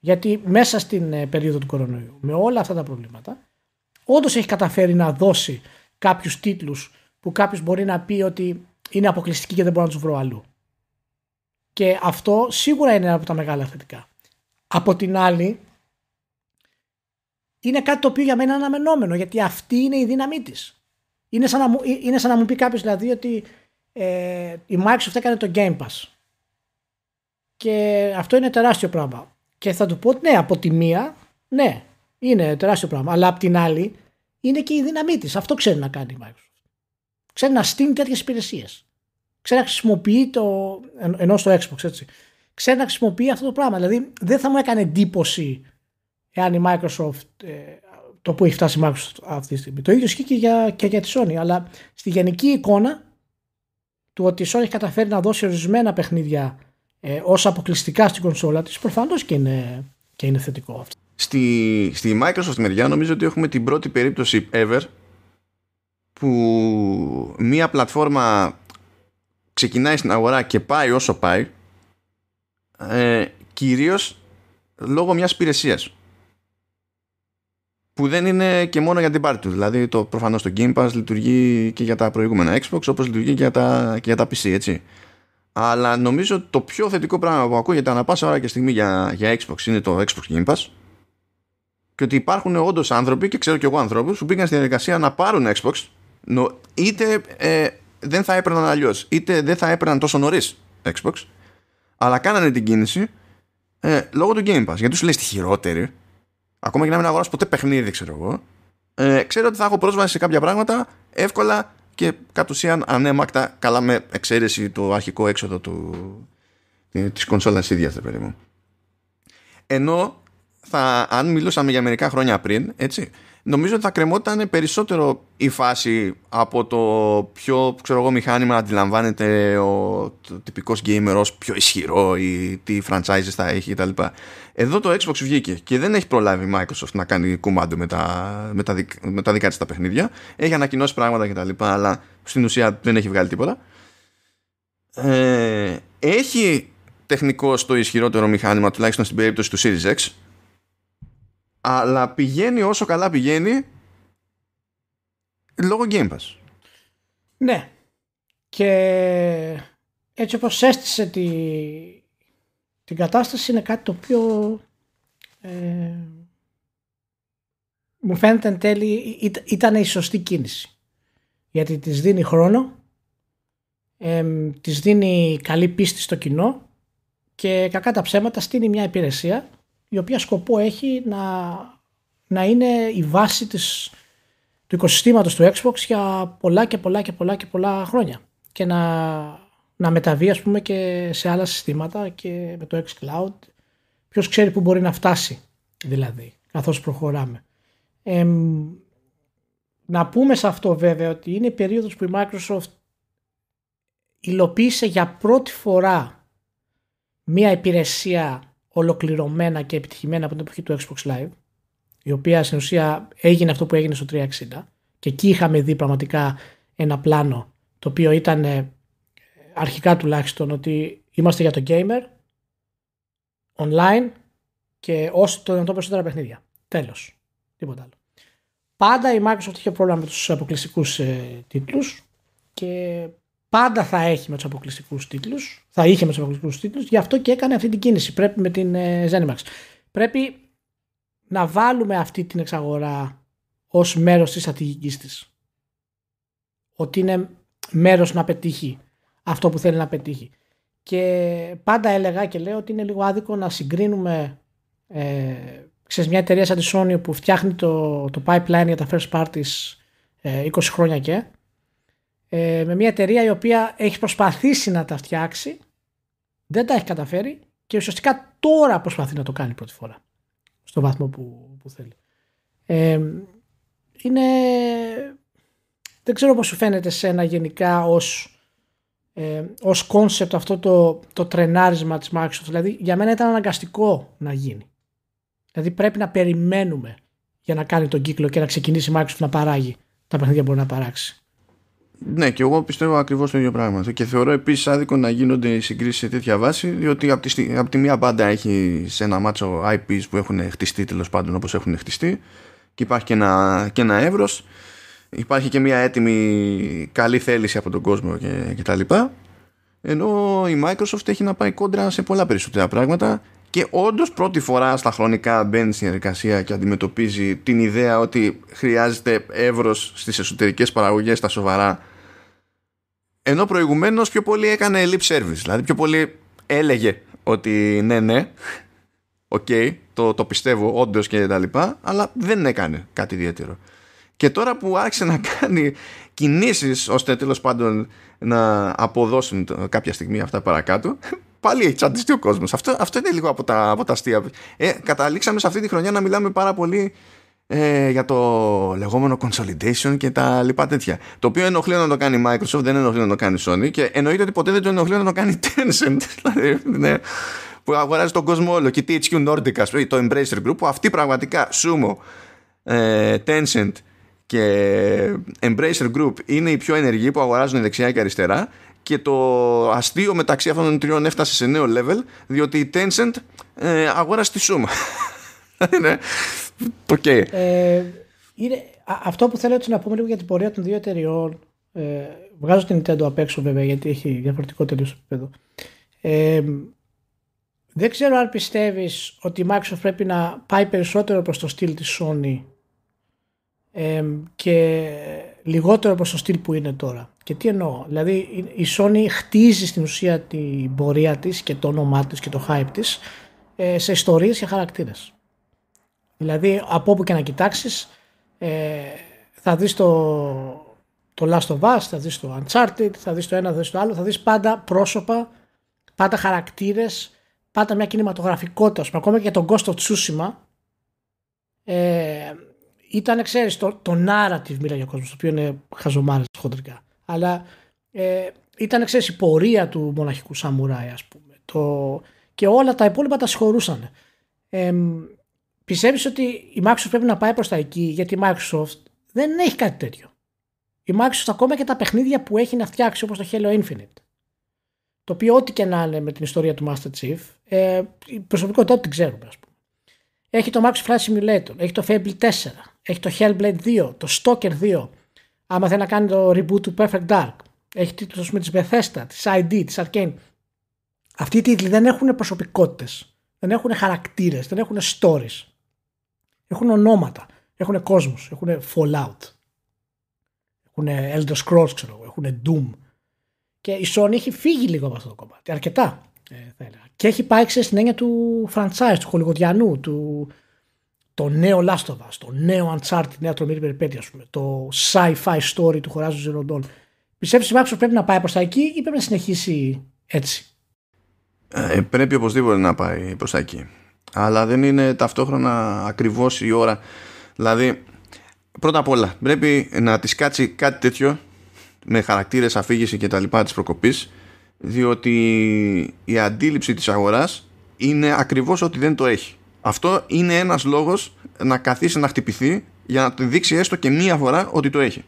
Γιατί μέσα στην ε, περίοδο του κορονοϊού, με όλα αυτά τα προβλήματα, όντως έχει καταφέρει να δώσει κάποιους τίτλους που κάποιος μπορεί να πει ότι είναι αποκλειστικοί και δεν μπορώ να τους βρω αλλού. Και αυτό σίγουρα είναι ένα από τα μεγάλα θετικά. Από την άλλη, είναι κάτι το οποίο για μένα είναι αναμενόμενο, γιατί αυτή είναι η δύναμή της. Είναι, σαν να μου, ε, είναι σαν να μου πει κάποιος δηλαδή ότι ε, η Microsoft έκανε το Game Pass. Και αυτό είναι τεράστιο πράγμα. Και θα του πω ότι ναι, από τη μία, ναι, είναι τεράστιο πράγμα. Αλλά από την άλλη, είναι και η δύναμή της. Αυτό ξέρει να κάνει η Microsoft. Ξέρει να στείλει τέτοιες υπηρεσίες. Ξέρει να χρησιμοποιεί το. ενώ στο Xbox έτσι. Ξέρει να χρησιμοποιεί αυτό το πράγμα. Δηλαδή, δεν θα μου έκανε εντύπωση εάν η Microsoft, ε, το που έχει φτάσει η Microsoft αυτή τη στιγμή. Το ίδιο ισχύει και για, και για τη Sony, αλλά στη γενική εικόνα του ότι η Sony έχει καταφέρει να δώσει ορισμένα παιχνίδια ε, ως αποκλειστικά στην κονσόλα της, προφανώς και είναι, και είναι θετικό αυτό.
Στη, στη Microsoft μεριά νομίζω ότι έχουμε την πρώτη περίπτωση ever που μία πλατφόρμα ξεκινάει στην αγορά και πάει όσο πάει ε, κυρίως λόγω μιας υπηρεσίας που δεν είναι και μόνο για την πάρτι τους. Δηλαδή, το, προφανώς το Game Pass λειτουργεί και για τα προηγούμενα Xbox, όπως λειτουργεί και για τα, και για τα PC, έτσι. Αλλά νομίζω το πιο θετικό πράγμα που ακούγεται ανά πάσα ώρα και στιγμή για, για Xbox είναι το Xbox Game Pass. Και ότι υπάρχουν όντως άνθρωποι, και ξέρω κι εγώ ανθρώπους, που μπήκαν στη διαδικασία να πάρουν Xbox, νο, είτε ε, δεν θα έπαιρναν αλλιώς, είτε δεν θα έπαιρναν τόσο νωρίς Xbox, αλλά κάνανε την κίνηση ε, λόγω του Game Pass. Γιατί σου λέει στη χειρότερη, ακόμα και να μην αγοράσω ποτέ παιχνίδι, ξέρω εγώ, ε, ξέρω ότι θα έχω πρόσβαση σε κάποια πράγματα εύκολα και κατ' ουσίαν ανέμακτα, ναι, καλά με εξαίρεση το αρχικό έξοδο του, ε, της κονσόλας ίδιας, παιδί μου. Ενώ θα, αν μιλούσαμε για μερικά χρόνια πριν, έτσι, νομίζω ότι θα κρεμόταν περισσότερο η φάση από το ποιο ξέρω εγώ, μηχάνημα αντιλαμβάνεται ο τυπικός gamer ως πιο ισχυρό ή τι franchises θα έχει κτλ. Εδώ το Xbox βγήκε και δεν έχει προλάβει η Microsoft να κάνει κουμάντο με τα, με τα, με τα δικά της τα παιχνίδια. Έχει ανακοινώσει πράγματα κτλ. Αλλά στην ουσία δεν έχει βγάλει τίποτα. Ε, έχει τεχνικό το ισχυρότερο μηχάνημα τουλάχιστον στην περίπτωση του Series X αλλά πηγαίνει όσο καλά πηγαίνει λόγω Game
Ναι. Και έτσι όπως έστησε τη, την κατάσταση είναι κάτι το οποίο ε, μου φαίνεται εν τέλει ήταν η σωστή κίνηση. Γιατί της δίνει χρόνο, ε, της δίνει καλή πίστη στο κοινό και κακά τα ψέματα στείνει μια υπηρεσία η οποία σκοπό έχει να, να είναι η βάση της, του οικοσυστήματος του Xbox για πολλά και πολλά και πολλά και πολλά χρόνια και να, να μεταβεί ας πούμε και σε άλλα συστήματα και με το Cloud ποιος ξέρει που μπορεί να φτάσει δηλαδή καθώς προχωράμε. να πούμε σε αυτό βέβαια ότι είναι η περίοδος που η Microsoft υλοποίησε για πρώτη φορά μία υπηρεσία ολοκληρωμένα και επιτυχημένα από την εποχή του Xbox Live, η οποία στην ουσία έγινε αυτό που έγινε στο 360 και εκεί είχαμε δει πραγματικά ένα πλάνο το οποίο ήταν ε, αρχικά τουλάχιστον ότι είμαστε για το gamer, online και όσο το δυνατόν περισσότερα παιχνίδια. Τέλος. Τίποτα άλλο. Πάντα η Microsoft είχε πρόβλημα με τους αποκλειστικούς ε, τίτλους και πάντα θα έχει με τους αποκλειστικούς τίτλους. Θα είχε με τους αποκλειστικούς τίτλους. Γι' αυτό και έκανε αυτή την κίνηση. Πρέπει με την ε, Zenimax. Πρέπει να βάλουμε αυτή την εξαγορά ως μέρος της στρατηγικής της. Ότι είναι μέρος να πετύχει αυτό που θέλει να πετύχει. Και πάντα έλεγα και λέω ότι είναι λίγο άδικο να συγκρίνουμε ε, ξέρεις, μια εταιρεία σαν τη Sony που φτιάχνει το, το pipeline για τα first parties ε, 20 χρόνια και ε, με μια εταιρεία η οποία έχει προσπαθήσει να τα φτιάξει, δεν τα έχει καταφέρει και ουσιαστικά τώρα προσπαθεί να το κάνει πρώτη φορά στο βαθμό που, που θέλει. Ε, είναι... Δεν ξέρω πώς σου φαίνεται σένα γενικά ως, ε, ως concept αυτό το, το τρενάρισμα της Microsoft. Δηλαδή για μένα ήταν αναγκαστικό να γίνει. Δηλαδή πρέπει να περιμένουμε για να κάνει τον κύκλο και να ξεκινήσει η Microsoft να παράγει τα παιχνίδια που μπορεί να παράξει.
Ναι, και εγώ πιστεύω ακριβώς το ίδιο πράγμα. Και θεωρώ επίσης άδικο να γίνονται οι συγκρίσεις σε τέτοια βάση, διότι από τη, μία πάντα έχει σε ένα μάτσο IPs που έχουν χτιστεί τέλος πάντων όπως έχουν χτιστεί, και υπάρχει και ένα, και εύρος. Υπάρχει και μια έτοιμη καλή θέληση από τον κόσμο και, τα λοιπά. Ενώ η Microsoft έχει να πάει κόντρα σε πολλά περισσότερα πράγματα και όντως πρώτη φορά στα χρονικά μπαίνει στην εργασία και αντιμετωπίζει την ιδέα ότι χρειάζεται εύρος στις εσωτερικές παραγωγές στα σοβαρά. Ενώ προηγουμένως πιο πολύ έκανε lip service, δηλαδή πιο πολύ έλεγε ότι ναι, ναι, οκ, το, το πιστεύω όντως και τα λοιπά, αλλά δεν έκανε κάτι ιδιαίτερο. Και τώρα που άρχισε να κάνει κινήσεις ώστε τέλος πάντων να αποδώσουν κάποια στιγμή αυτά παρακάτω πάλι έχει τσαντιστεί ο κόσμος. Αυτό, αυτό είναι λίγο από τα, από τα αστεία. Ε, καταλήξαμε σε αυτή τη χρονιά να μιλάμε πάρα πολύ ε, για το λεγόμενο consolidation και τα λοιπά τέτοια. Το οποίο ενοχλεί να το κάνει Microsoft, δεν ενοχλεί να το κάνει Sony και εννοείται ότι ποτέ δεν το ενοχλεί να το κάνει Tencent. <laughs> Δηλαδή, ναι, που αγοράζει τον κόσμο όλο. Και THQ Nordic, πούμε, το Embracer Group, που αυτή πραγματικά Sumo, ε, Tencent και Embracer Group είναι οι πιο ενεργοί που αγοράζουν δεξιά και αριστερά και το αστείο μεταξύ αυτών των τριών έφτασε σε νέο level διότι η Tencent ε, αγόρασε τη Zoom. ναι. <laughs> Okay.
είναι, ε, αυτό που θέλω έτσι να πούμε λίγο για την πορεία των δύο εταιριών ε, βγάζω την Nintendo απ' έξω βέβαια γιατί έχει διαφορετικό τελείως επίπεδο ε, δεν ξέρω αν πιστεύεις ότι η Microsoft πρέπει να πάει περισσότερο προς το στυλ της Sony και λιγότερο προς το στυλ που είναι τώρα. Και τι εννοώ, δηλαδή η Sony χτίζει στην ουσία την πορεία της και το όνομά της και το hype της ε, σε ιστορίες και χαρακτήρες. Δηλαδή από όπου και να κοιτάξεις ε, θα δεις το, το Last of Us, θα δεις το Uncharted, θα δεις το ένα, θα δεις το άλλο, θα δεις πάντα πρόσωπα, πάντα χαρακτήρες, πάντα μια κινηματογραφικότητα. Ακόμα και για τον Ghost of Tsushima ε, ήταν, ξέρεις, το, το narrative μιλάει ο κόσμο, το οποίο είναι χαζομάρες χοντρικά. Αλλά ε, ήταν, ξέρεις, η πορεία του μοναχικού σαμουράι, ας πούμε. Το... Και όλα τα υπόλοιπα τα συγχωρούσαν. Ε, Πιστεύεις ότι η Microsoft πρέπει να πάει προς τα εκεί, γιατί η Microsoft δεν έχει κάτι τέτοιο. Η Microsoft ακόμα και τα παιχνίδια που έχει να φτιάξει, όπως το Halo Infinite, το οποίο ό,τι και να είναι με την ιστορία του Master Chief, ε, η προσωπικότητά την ξέρουμε, ας πούμε. Έχει το Microsoft Flight Simulator, έχει το Fable 4, έχει το Hellblade 2, το Stalker 2. Άμα θέλει να κάνει το reboot του Perfect Dark. Έχει τίτλους με τις Bethesda, τις ID, τις Arcane. Αυτοί οι τίτλοι δεν έχουν προσωπικότητες. Δεν έχουν χαρακτήρες, δεν έχουν stories. Έχουν ονόματα, έχουν κόσμους, έχουν Fallout. Έχουν Elder Scrolls, ξέρω έχουν Doom. Και η Sony έχει φύγει λίγο από αυτό το κομμάτι, αρκετά. Ε, θα έλεγα. Και έχει πάει ξέρεις, στην έννοια του franchise, του χολιγοδιανού, του, το νέο Last of Us, το νέο Uncharted, νέα τρομερή περιπέτεια, πούμε, το sci-fi story του Horizon Zero Dawn. Πιστεύεις ότι η πρέπει να πάει προς τα εκεί ή πρέπει να συνεχίσει έτσι.
Ε, πρέπει οπωσδήποτε να πάει προς τα εκεί. Αλλά δεν είναι ταυτόχρονα ακριβώς η ώρα. Δηλαδή, πρώτα απ' όλα, πρέπει να της κάτσει κάτι τέτοιο με χαρακτήρες αφήγηση και τα λοιπά προκοπής διότι η αντίληψη της αγοράς είναι ακριβώς ότι δεν το έχει αυτό είναι ένας λόγος να καθίσει να χτυπηθεί για να του δείξει έστω και μία φορά ότι το έχει.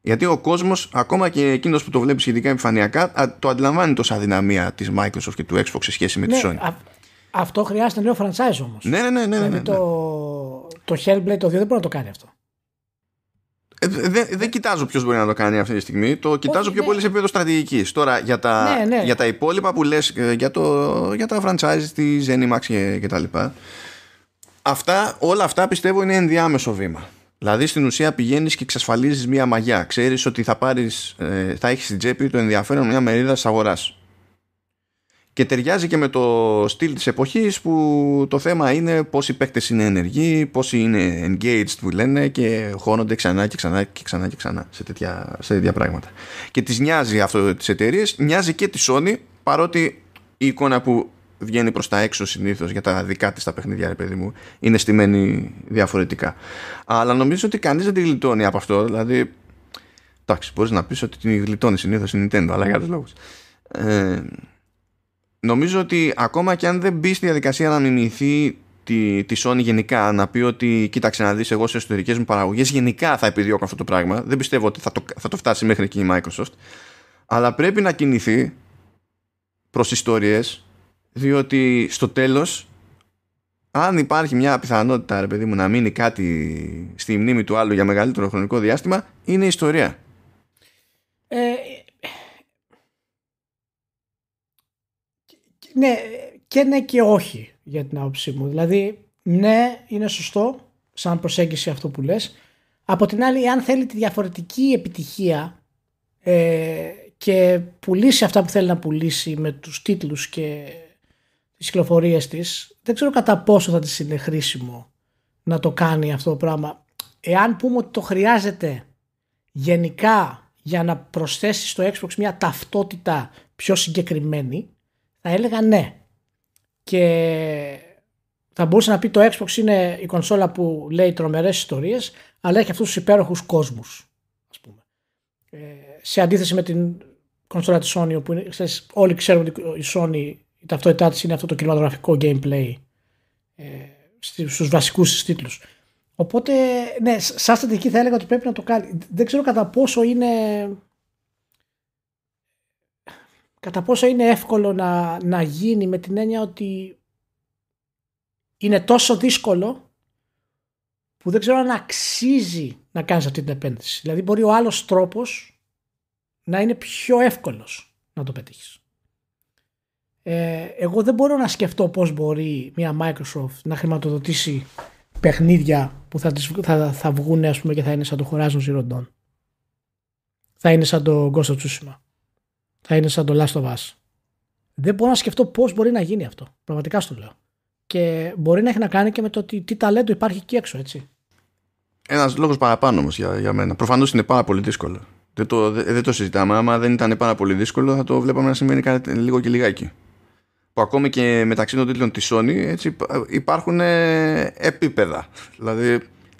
Γιατί ο κόσμος, ακόμα και εκείνος που το βλέπει σχετικά επιφανειακά, το αντιλαμβάνει τόσο αδυναμία της Microsoft και του Xbox σε σχέση με τη ναι, Sony.
αυτό χρειάζεται νέο franchise
όμως. Ναι, ναι, ναι. ναι, ναι, δηλαδή ναι το,
ναι. το Hellblade το 2 δεν μπορεί να το κάνει αυτό.
Ε, δεν ε. κοιτάζω ποιος μπορεί να το κάνει αυτή τη στιγμή. Το κοιτάζω Όχι, πιο ναι. πολύ σε επίπεδο στρατηγικής. Τώρα για τα, ναι, ναι. για τα υπόλοιπα που λες, ε, για, για τα franchise της Zenimax και, και τα λοιπά. Αυτά, όλα αυτά πιστεύω είναι ενδιάμεσο βήμα. Δηλαδή στην ουσία πηγαίνεις και εξασφαλίζεις μία μαγιά. Ξέρεις ότι θα, πάρεις, θα έχει στην τσέπη το ενδιαφέρον μια μαγια ξερει οτι θα θα εχει στην τσεπη το ενδιαφερον μια μεριδα της αγοράς και ταιριάζει και με το στυλ της εποχής που το θέμα είναι πόσοι παίκτες είναι ενεργοί, πόσοι είναι engaged που λένε και χώνονται ξανά και ξανά και ξανά και ξανά σε τέτοια, σε τέτοια πράγματα. Και τις νοιάζει αυτό τις εταιρείες, νοιάζει και τη Sony παρότι η εικόνα που βγαίνει προς τα έξω συνήθως για τα δικά της τα παιχνίδια ρε παιδί μου είναι στημένη διαφορετικά. Αλλά νομίζω ότι κανείς δεν τη γλιτώνει από αυτό, δηλαδή εντάξει μπορείς να πεις ότι την γλιτώνει συνήθως η Nintendo αλλά για τους λόγους. Ε, νομίζω ότι ακόμα και αν δεν μπει στη διαδικασία να μιμηθεί τη, τη Sony γενικά, να πει ότι κοίταξε να δεις εγώ σε εσωτερικές μου παραγωγές, γενικά θα επιδιώκω αυτό το πράγμα. Δεν πιστεύω ότι θα το, θα το φτάσει μέχρι εκεί η Microsoft. Αλλά πρέπει να κινηθεί προς ιστορίες, διότι στο τέλος, αν υπάρχει μια πιθανότητα, ρε παιδί μου, να μείνει κάτι στη μνήμη του άλλου για μεγαλύτερο χρονικό διάστημα, είναι ιστορία.
Ε, ναι, και ναι και όχι για την άποψή μου. Δηλαδή, ναι, είναι σωστό σαν προσέγγιση αυτό που λες. Από την άλλη, αν θέλει τη διαφορετική επιτυχία ε, και πουλήσει αυτά που θέλει να πουλήσει με τους τίτλους και τις κυκλοφορίες της, δεν ξέρω κατά πόσο θα της είναι χρήσιμο να το κάνει αυτό το πράγμα. Εάν πούμε ότι το χρειάζεται γενικά για να προσθέσεις στο Xbox μια ταυτότητα πιο συγκεκριμένη, θα έλεγα ναι. Και θα μπορούσε να πει το Xbox είναι η κονσόλα που λέει τρομερές ιστορίες, αλλά έχει αυτούς τους υπέροχους κόσμους, ας πούμε. Ε, σε αντίθεση με την κονσόλα της Sony, όπου όλοι ξέρουμε ότι η Sony, η ταυτότητά της είναι αυτό το κινηματογραφικό gameplay ε, στους βασικούς της τίτλους. Οπότε, ναι, σαν στρατηγική θα έλεγα ότι πρέπει να το κάνει. Δεν ξέρω κατά πόσο είναι κατά πόσο είναι εύκολο να, γίνει με την έννοια ότι είναι τόσο δύσκολο που δεν ξέρω αν αξίζει να κάνεις αυτή την επένδυση. Δηλαδή μπορεί ο άλλος τρόπος να είναι πιο εύκολος να το πετύχεις. Ε, εγώ δεν μπορώ να σκεφτώ πώς μπορεί μια Microsoft να χρηματοδοτήσει παιχνίδια που θα, τις, θα, θα βγουν ας πούμε, και θα είναι σαν το Horizon Zero Dawn. Θα είναι σαν το Ghost of Tsushima θα είναι σαν το Last of Us. Δεν μπορώ να σκεφτώ πώς μπορεί να γίνει αυτό. Πραγματικά σου το λέω. Και μπορεί να έχει να κάνει και με το τι, τι ταλέντο υπάρχει εκεί έξω, έτσι.
Ένας λόγος παραπάνω όμως για, για μένα. Προφανώς είναι πάρα πολύ δύσκολο. Δεν το, δε, δεν το συζητάμε. Άμα δεν ήταν πάρα πολύ δύσκολο, θα το βλέπαμε να συμβαίνει κάτι, λίγο και λιγάκι. Που ακόμη και μεταξύ των τίτλων της Sony έτσι, υπάρχουν επίπεδα. Δηλαδή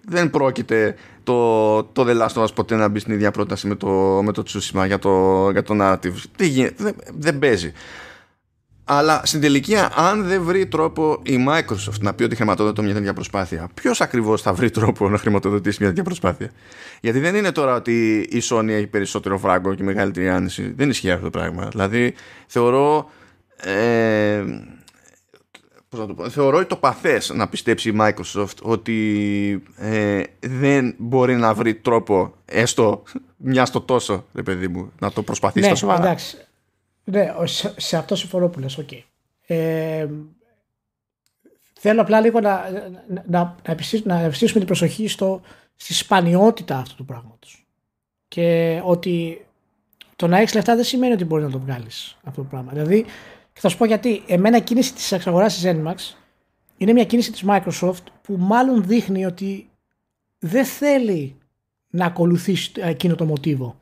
δεν πρόκειται το, το The ποτέ να μπει στην ίδια πρόταση με το, με για το, για το narrative. Τι γίνεται, δεν, δεν παίζει. Αλλά στην τελική, αν δεν βρει τρόπο η Microsoft να πει ότι χρηματοδοτεί μια τέτοια προσπάθεια, ποιος ακριβώς θα βρει τρόπο να χρηματοδοτήσει μια τέτοια προσπάθεια. Γιατί δεν είναι τώρα ότι η Sony έχει περισσότερο φράγκο και μεγαλύτερη άνεση. Δεν ισχύει αυτό το πράγμα. Δηλαδή, θεωρώ ε, πώς να το πω, θεωρώ το παθές να πιστέψει η Microsoft ότι ε, δεν μπορεί να βρει τρόπο έστω μιας στο τόσο, ρε παιδί μου, να το προσπαθεί ναι, τόσο Εντάξει.
Ναι, σε, σε αυτό συμφωνώ που λες, οκ. Okay. Ε, θέλω απλά λίγο να, να, να, να την προσοχή στο, στη σπανιότητα αυτού του πράγματος. Και ότι το να έχεις λεφτά δεν σημαίνει ότι μπορείς να το βγάλεις αυτό το πράγμα. Δηλαδή, και θα σου πω γιατί. Εμένα η κίνηση της εξαγοράς της ZenMax είναι μια κίνηση της Microsoft που μάλλον δείχνει ότι δεν θέλει να ακολουθήσει ε, εκείνο το μοτίβο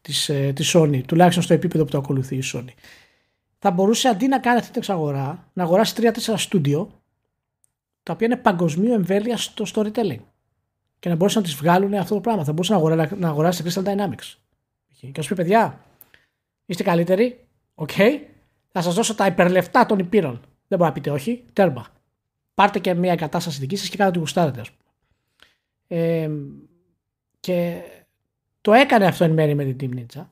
της, ε, της Sony, τουλάχιστον στο επίπεδο που το ακολουθεί η Sony. Θα μπορούσε αντί να κάνει αυτή την εξαγορά, να αγοράσει 3-4 στούντιο, τα οποία είναι παγκοσμίου εμβέλεια στο storytelling. Και να μπορούσαν να τις βγάλουν αυτό το πράγμα. Θα μπορούσε να αγοράσει, να αγοράσει Crystal Dynamics. Και να σου πει, παιδιά, είστε καλύτεροι, οκ, θα σας δώσω τα υπερλεφτά των υπήρων. Δεν μπορείτε να πείτε όχι. Τέρμα. Πάρτε και μια κατάσταση δική σας και κάντε ό,τι γουστάρετε, ε, και το έκανε αυτό εν μέρη με την Team Ninja.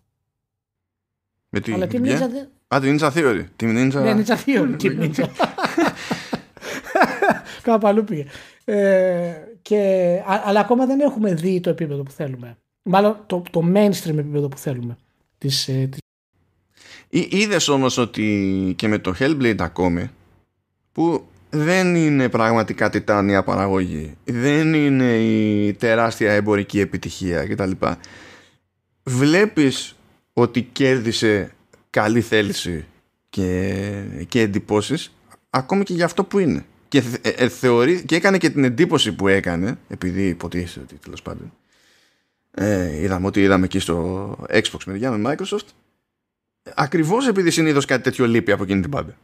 Με την Αλλά Team δεν. Α, την Ninja Theory. Team Ninja. Ναι, Ninja ναι.
<laughs> Κάπου αλλού πήγε. Ε, και, αλλά ακόμα δεν έχουμε δει το επίπεδο που θέλουμε. Μάλλον το, το mainstream επίπεδο που θέλουμε
ε, Είδες όμως ότι και με το Hellblade ακόμη που δεν είναι πραγματικά τιτάνια παραγωγή δεν είναι η τεράστια εμπορική επιτυχία κτλ βλέπεις ότι κέρδισε καλή θέληση και, και εντυπώσεις, ακόμη και για αυτό που είναι και, ε, ε, και έκανε και την εντύπωση που έκανε επειδή υποτίθεται ότι τέλος πάντων ε, είδαμε ότι είδαμε εκεί στο Xbox μεριά με Microsoft Ακριβώς επειδή συνήθως κάτι τέτοιο λείπει από εκείνη την πάντα.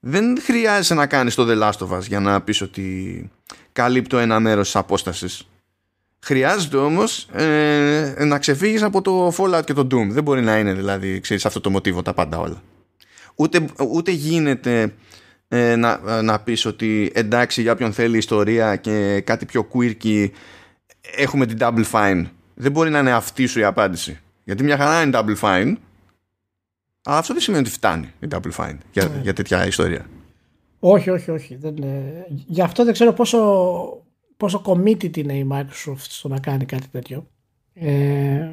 Δεν χρειάζεται να κάνεις το The Last για να πεις ότι καλύπτω ένα μέρος της απόστασης. Χρειάζεται όμως ε, να ξεφύγεις από το Fallout και το Doom. Δεν μπορεί να είναι δηλαδή ξέρεις, αυτό το μοτίβο τα πάντα όλα. Ούτε, ούτε γίνεται ε, να, να πεις ότι εντάξει για όποιον θέλει ιστορία και κάτι πιο quirky έχουμε την double fine. Δεν μπορεί να είναι αυτή σου η απάντηση. Γιατί μια χαρά είναι double fine, αλλά αυτό δεν σημαίνει ότι φτάνει η double fine για, ναι. τέτοια ιστορία.
Όχι, όχι, όχι. Δεν, ε, γι' αυτό δεν ξέρω πόσο, πόσο committed είναι η Microsoft στο να κάνει κάτι τέτοιο. Ε,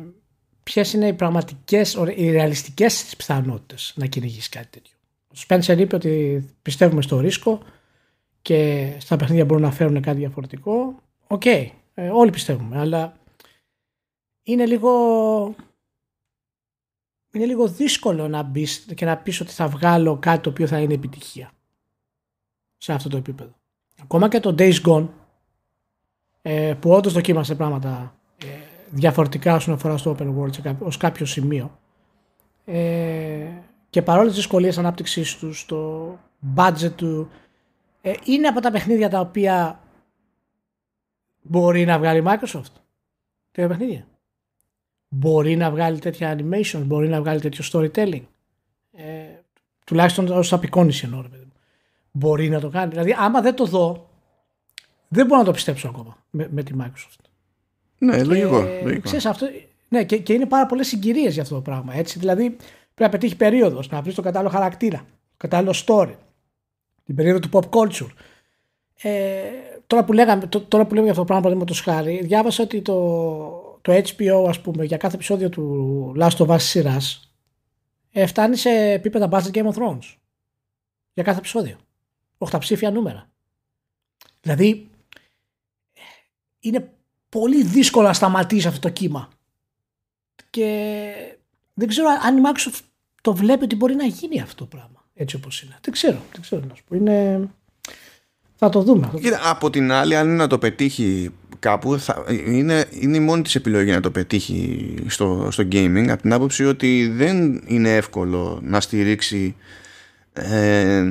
ποιες είναι οι πραγματικές οι ρεαλιστικές πιθανότητες να κυνηγήσει κάτι τέτοιο. Ο Spencer είπε ότι πιστεύουμε στο ρίσκο και στα παιχνίδια μπορούν να φέρουν κάτι διαφορετικό. Οκ, ε, όλοι πιστεύουμε, αλλά είναι λίγο είναι λίγο δύσκολο να μπεις και να πεις ότι θα βγάλω κάτι το οποίο θα είναι επιτυχία σε αυτό το επίπεδο. Ακόμα και το Days Gone ε, που όντως δοκίμασε πράγματα ε, διαφορετικά όσον αφορά στο open world ως κάποιο σημείο ε, και παρόλες τι δυσκολίες ανάπτυξής τους, το budget του είναι από τα παιχνίδια τα οποία μπορεί να βγάλει η Microsoft. Τρία παιχνίδια μπορεί να βγάλει τέτοια animation μπορεί να βγάλει τέτοιο storytelling. Ε, τουλάχιστον ως απεικόνηση εννοώ, παιδί μου. Μπορεί να το κάνει. Δηλαδή, άμα δεν το δω, δεν μπορώ να το πιστέψω ακόμα με, με τη Microsoft.
Ναι, και, λογικό. λογικό. Ξέρεις, αυτό,
ναι, και, και είναι πάρα πολλές συγκυρίες για αυτό το πράγμα. Έτσι. Δηλαδή, πρέπει να πετύχει περίοδος, να βρεις τον κατάλληλο χαρακτήρα, το κατάλληλο story, την περίοδο του pop culture. Ε, τώρα, που λέγαμε, τώρα που λέμε για αυτό το πράγμα, παραδείγματος χάρη, διάβασα ότι το, το HBO ας πούμε για κάθε επεισόδιο του Last of Us σειράς ε, φτάνει σε επίπεδα budget Game of Thrones για κάθε επεισόδιο. Οχταψήφια νούμερα. Δηλαδή είναι πολύ δύσκολο να σταματήσει αυτό το κύμα. Και δεν ξέρω αν η Microsoft το βλέπει ότι μπορεί να γίνει αυτό το πράγμα έτσι όπως είναι. Δεν ξέρω, δεν ξέρω να σου πω. Είναι... Θα το δούμε.
από την άλλη, αν είναι να το πετύχει κάπου θα, είναι, είναι η μόνη της επιλογή να το πετύχει στο, στο gaming από την άποψη ότι δεν είναι εύκολο να στηρίξει ε,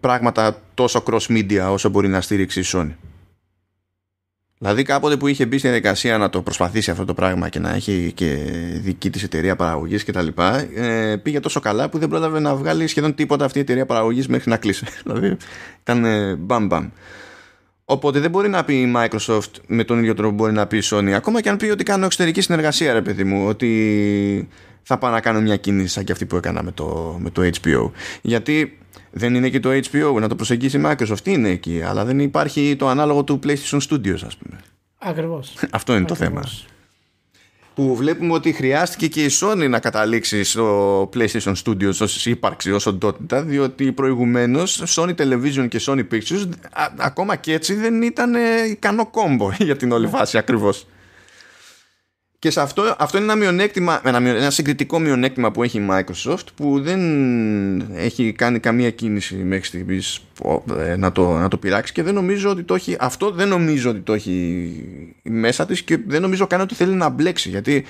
πράγματα τόσο cross media όσο μπορεί να στηρίξει η Sony Δηλαδή κάποτε που είχε μπει στην διαδικασία να το προσπαθήσει αυτό το πράγμα και να έχει και δική της εταιρεία παραγωγής και τα λοιπά ε, πήγε τόσο καλά που δεν πρόλαβε να βγάλει σχεδόν τίποτα αυτή η εταιρεία παραγωγής μέχρι να κλείσει. <laughs> δηλαδή ήταν ε, μπαμ μπαμ. Οπότε δεν μπορεί να πει η Microsoft με τον ίδιο τρόπο μπορεί να πει η Sony. Ακόμα και αν πει ότι κάνω εξωτερική συνεργασία, ρε παιδί μου, ότι θα πάω να κάνω μια κίνηση σαν και αυτή που έκανα με το, με το HBO. Γιατί δεν είναι εκεί το HBO, να το προσεγγίσει η Microsoft είναι εκεί, αλλά δεν υπάρχει το ανάλογο του PlayStation Studios, ας πούμε. Ακριβώς. Αυτό είναι το θέμα που βλέπουμε ότι χρειάστηκε και η Sony να καταλήξει στο PlayStation Studios ως ύπαρξη, ως οντότητα, διότι προηγουμένως Sony Television και Sony Pictures ακόμα και έτσι δεν ήταν ε, ικανό κόμπο <laughs> για την όλη βάση ακριβώς. Και σε αυτό, αυτό είναι ένα, μειονέκτημα, ένα, ένα συγκριτικό μειονέκτημα που έχει η Microsoft που δεν έχει κάνει καμία κίνηση μέχρι στιγμής ε, να το, να το πειράξει και δεν νομίζω ότι το έχει, αυτό δεν νομίζω ότι το έχει μέσα της και δεν νομίζω καν ότι θέλει να μπλέξει γιατί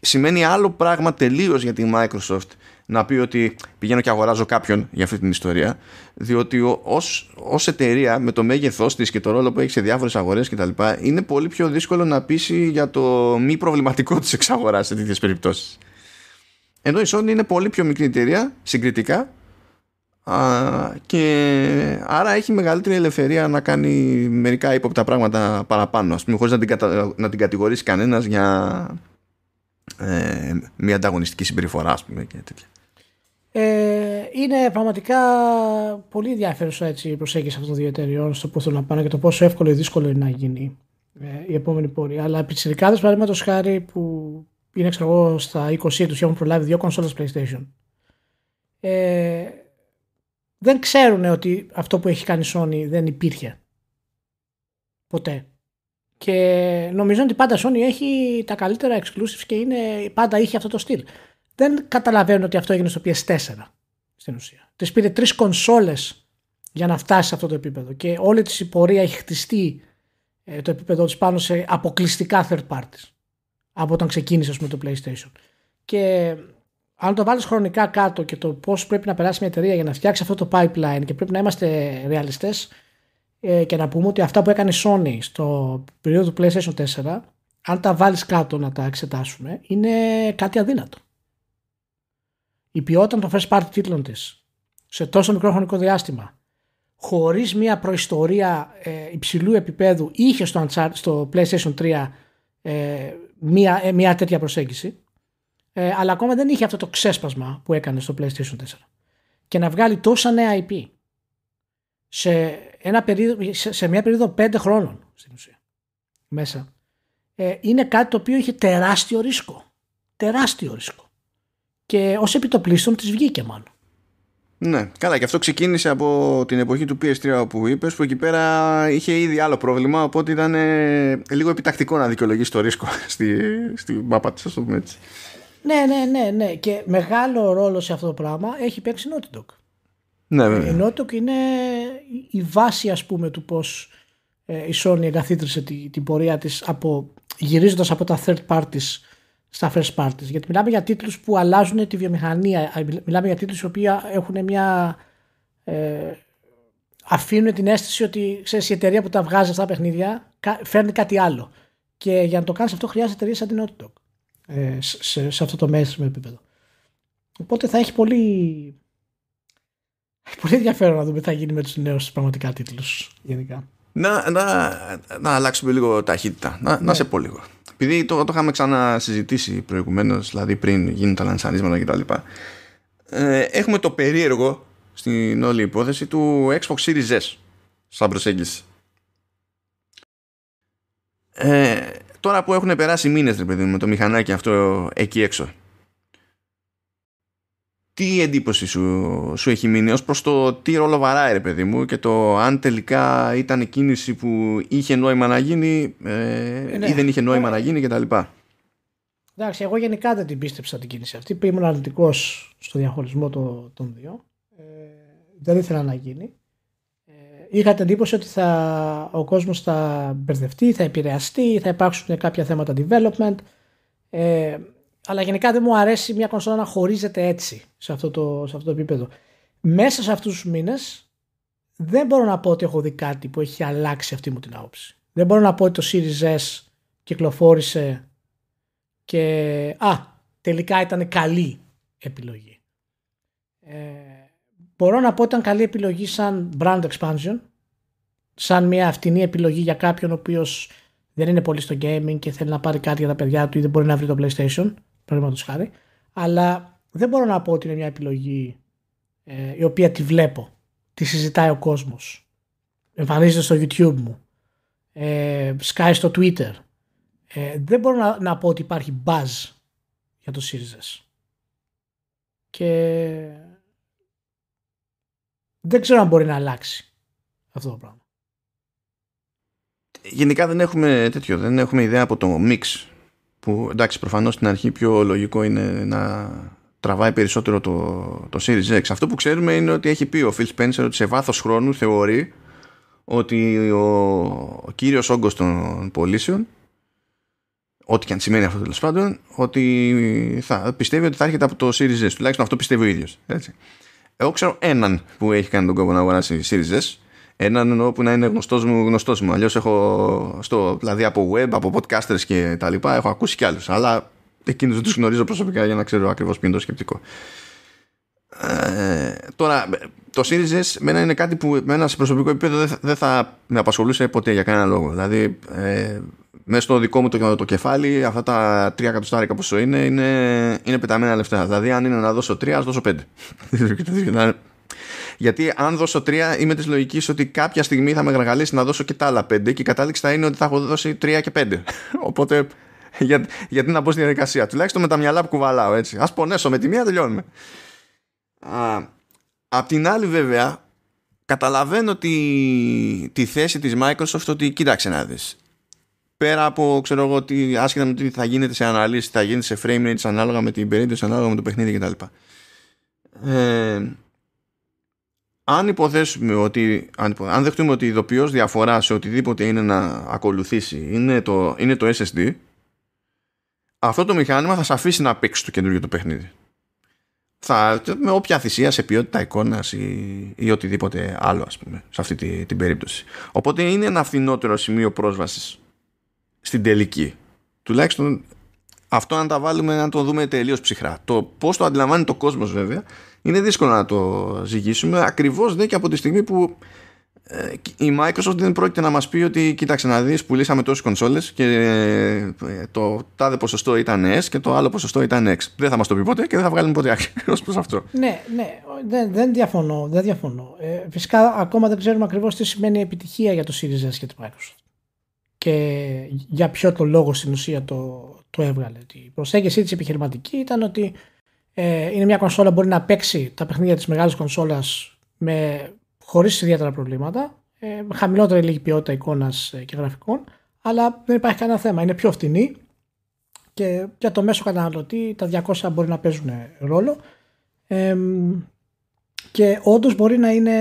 σημαίνει άλλο πράγμα τελείως για τη Microsoft να πει ότι πηγαίνω και αγοράζω κάποιον για αυτή την ιστορία. Διότι ω εταιρεία με το μέγεθός της και το ρόλο που έχει σε διάφορες αγορές κτλ., είναι πολύ πιο δύσκολο να πείσει για το μη προβληματικό της εξαγοράς σε τέτοιες περιπτώσεις. Ενώ η Sony είναι πολύ πιο μικρή εταιρεία συγκριτικά α, και άρα έχει μεγαλύτερη ελευθερία να κάνει μερικά ύποπτα πράγματα παραπάνω ας πούμε χωρίς να την, να την κατηγορήσει κανένας για ε, μια ανταγωνιστική συμπεριφορά ας πούμε και τέτοια.
Ε, είναι πραγματικά πολύ ενδιαφέρουσα η προσέγγιση αυτών των δύο εταιριών στο που θέλουν να πάνε και το πόσο εύκολο ή δύσκολο είναι να γίνει ε, η επόμενη πορεία. Αλλά πιτσιρικάδες επι της, παραδειγματος χάρη που είναι ξέρω στα 20 του και έχουν προλάβει δύο κονσόλες PlayStation. Ε, δεν ξέρουν ότι αυτό που έχει κάνει η Sony δεν υπήρχε. Ποτέ. Και νομίζω ότι πάντα η Sony έχει τα καλύτερα exclusives και είναι, πάντα είχε αυτό το στυλ δεν καταλαβαίνω ότι αυτό έγινε στο PS4 στην ουσία. Τη πήρε τρεις κονσόλες για να φτάσει σε αυτό το επίπεδο και όλη της η πορεία έχει χτιστεί ε, το επίπεδο της πάνω σε αποκλειστικά third parties από όταν ξεκίνησε το PlayStation. Και ε, αν το βάλεις χρονικά κάτω και το πώς πρέπει να περάσει μια εταιρεία για να φτιάξει αυτό το pipeline και πρέπει να είμαστε ρεαλιστές ε, και να πούμε ότι αυτά που έκανε η Sony στο περίοδο του PlayStation 4, αν τα βάλεις κάτω να τα εξετάσουμε, είναι κάτι αδύνατο η ποιότητα των first party τίτλων της σε τόσο μικρό χρονικό διάστημα, χωρίς μια προϊστορία ε, υψηλού επίπεδου, είχε στο, στο PlayStation 3 μια, μια τέτοια προσέγγιση. Ε, αλλά ακόμα δεν είχε αυτό το ξέσπασμα που έκανε στο PlayStation 4. Και να βγάλει τόσα νέα IP σε, ένα περίοδο, σε, σε μια περίοδο 5 χρόνων στην ουσία μέσα. Ε, είναι κάτι το οποίο είχε τεράστιο ρίσκο. Τεράστιο ρίσκο και ως επιτοπλίστων της βγήκε μάλλον.
Ναι, καλά και αυτό ξεκίνησε από την εποχή του PS3 που είπες, που εκεί πέρα είχε ήδη άλλο πρόβλημα, οπότε ήταν λίγο επιτακτικό να δικαιολογήσει το ρίσκο <laughs> στη, στη μάπα της, ας το έτσι.
Ναι, ναι, ναι, ναι. Και μεγάλο ρόλο σε αυτό το πράγμα έχει παίξει Naughty Dog. Ναι, βέβαια. Η Naughty Dog είναι η βάση, ας πούμε, του πώς ε, η Sony εγκαθίδρυσε την πορεία της γυρίζοντας από τα third parties στα first parties. Γιατί μιλάμε για τίτλους που αλλάζουν τη βιομηχανία. Μιλάμε για τίτλους που έχουν μια... Ε, αφήνουν την αίσθηση ότι ξέρεις, η εταιρεία που τα βγάζει αυτά τα παιχνίδια φέρνει κάτι άλλο. Και για να το κάνεις αυτό χρειάζεται εταιρεία σαν την Naughty Ε, σε, σε, αυτό το μέσο επίπεδο. Οπότε θα έχει πολύ, <laughs> πολύ ενδιαφέρον να δούμε τι θα γίνει με τους νέους πραγματικά τίτλους. γενικά.
Να, να, να αλλάξουμε λίγο ταχύτητα. Να, να ναι. σε πω λίγο επειδή το, το είχαμε ξανασυζητήσει προηγουμένως, δηλαδή πριν γίνουν τα λανσανίσματα κτλ. Ε, έχουμε το περίεργο στην όλη υπόθεση του Xbox Series S σαν προσέγγιση. Ε, τώρα που έχουν περάσει μήνες ρε παιδί με το μηχανάκι αυτό εκεί έξω τι εντύπωση σου, έχει μείνει ως προς το τι ρόλο βαράει ρε παιδί μου και το αν τελικά ήταν η κίνηση που είχε νόημα να γίνει ε, ε, ναι. ή δεν είχε νόημα ε, να γίνει κτλ.
Εντάξει, εγώ γενικά δεν την πίστεψα την κίνηση αυτή που ήμουν αρνητικός στο διαχωρισμό των, δύο. Ε, δεν ήθελα να γίνει. Ε, είχα την εντύπωση ότι θα, ο κόσμος θα μπερδευτεί, θα επηρεαστεί, θα υπάρξουν κάποια θέματα development. Ε, αλλά γενικά δεν μου αρέσει μια κονσόλα να χωρίζεται έτσι σε αυτό το, σε αυτό το επίπεδο. Μέσα σε αυτούς τους μήνες δεν μπορώ να πω ότι έχω δει κάτι που έχει αλλάξει αυτή μου την άποψη. Δεν μπορώ να πω ότι το Series S κυκλοφόρησε και α, τελικά ήταν καλή επιλογή. Ε, μπορώ να πω ότι ήταν καλή επιλογή σαν brand expansion, σαν μια φτηνή επιλογή για κάποιον ο οποίος δεν είναι πολύ στο gaming και θέλει να πάρει κάτι για τα παιδιά του ή δεν μπορεί να βρει το PlayStation παραδείγματος χάρη. Αλλά δεν μπορώ να πω ότι είναι μια επιλογή ε, η οποία τη βλέπω. Τη συζητάει ο κόσμος. Εμφανίζεται στο YouTube μου. Ε, σκάει στο Twitter. Ε, δεν μπορώ να, να πω ότι υπάρχει buzz για το Series Και δεν ξέρω αν μπορεί να αλλάξει αυτό το πράγμα.
Γενικά δεν έχουμε τέτοιο, δεν έχουμε ιδέα από το mix που εντάξει προφανώς στην αρχή πιο λογικό είναι να τραβάει περισσότερο το, το Series X. Αυτό που ξέρουμε είναι ότι έχει πει ο Phil Spencer ότι σε βάθος χρόνου θεωρεί ότι ο, ο κύριος όγκος των πωλήσεων ό,τι και αν σημαίνει αυτό τέλος πάντων ότι θα, πιστεύει ότι θα έρχεται από το Series S τουλάχιστον αυτό πιστεύει ο ίδιος εγώ ξέρω έναν που έχει κάνει τον κόπο να αγοράσει Series S Έναν εννοώ που να είναι γνωστός μου, γνωστός μου. Αλλιώς έχω, στο, δηλαδή από web, από podcasters και τα λοιπά, έχω ακούσει κι άλλους. Αλλά εκείνους δεν τους γνωρίζω προσωπικά για να ξέρω ακριβώς ποιο είναι το σκεπτικό. Ε, τώρα, το Series με μένα είναι κάτι που με ένα σε προσωπικό επίπεδο δεν θα, δεν θα με απασχολούσε ποτέ για κανένα λόγο. Δηλαδή, ε, μέσα στο δικό μου το, το κεφάλι, αυτά τα τρία εκατοστάρικα πόσο είναι, είναι, είναι πεταμένα λεφτά. Δηλαδή, αν είναι να δώσω τρία, ας δώσω πέντε.
<laughs>
Γιατί αν δώσω τρία είμαι της λογικής ότι κάποια στιγμή θα με γαργαλίσει να δώσω και τα άλλα πέντε και η κατάληξη θα είναι ότι θα έχω δώσει τρία και πέντε <laughs> Οπότε για, γιατί να μπω στη διαδικασία. Τουλάχιστον με τα μυαλά που κουβαλάω έτσι. Ας πονέσω με τη μία, τελειώνουμε. απ' την άλλη βέβαια, καταλαβαίνω τη, τη θέση της Microsoft ότι κοίταξε να δεις. πέρα από ξέρω εγώ ότι άσχετα με τι θα γίνεται σε αναλύσεις, θα γίνεται σε frame rates ανάλογα με την περίπτωση ανάλογα με το παιχνίδι κτλ ε, αν υποθέσουμε ότι, αν, δεχτούμε ότι η ειδοποιώς διαφορά σε οτιδήποτε είναι να ακολουθήσει είναι το, είναι το SSD, αυτό το μηχάνημα θα σε αφήσει να παίξει το καινούργιο το παιχνίδι. Θα, με όποια θυσία σε ποιότητα εικόνας ή, οτιδήποτε άλλο, ας πούμε, σε αυτή τη, την περίπτωση. Οπότε είναι ένα φθηνότερο σημείο πρόσβασης στην τελική. Τουλάχιστον αυτό, αν τα βάλουμε, να το δούμε τελείως ψυχρά. Το πώς το αντιλαμβάνει το κόσμος, βέβαια, είναι δύσκολο να το ζυγίσουμε ακριβώς δεν ναι, και από τη στιγμή που ε, η Microsoft δεν πρόκειται να μας πει ότι κοίταξε να δεις πουλήσαμε τόσες κονσόλες και ε, το τάδε ποσοστό ήταν S και το άλλο ποσοστό ήταν X. Δεν θα μας το πει ποτέ και δεν θα βγάλουμε ποτέ ακριβώς προς αυτό.
Ναι, ναι δεν, δεν διαφωνώ. Δεν διαφωνώ. Ε, φυσικά ακόμα δεν ξέρουμε ακριβώς τι σημαίνει επιτυχία για το Series S και το Microsoft. Και για ποιο το λόγο στην ουσία το, το έβγαλε. Η προσέγγιση της επιχειρηματική ήταν ότι ε, είναι μια κονσόλα που μπορεί να παίξει τα παιχνίδια της μεγάλης κονσόλας με, χωρίς ιδιαίτερα προβλήματα, ε, χαμηλότερη λίγη ποιότητα εικόνας ε, και γραφικών, αλλά δεν υπάρχει κανένα θέμα, είναι πιο φτηνή και για το μέσο καταναλωτή τα 200 μπορεί να παίζουν ρόλο ε, και όντως μπορεί να είναι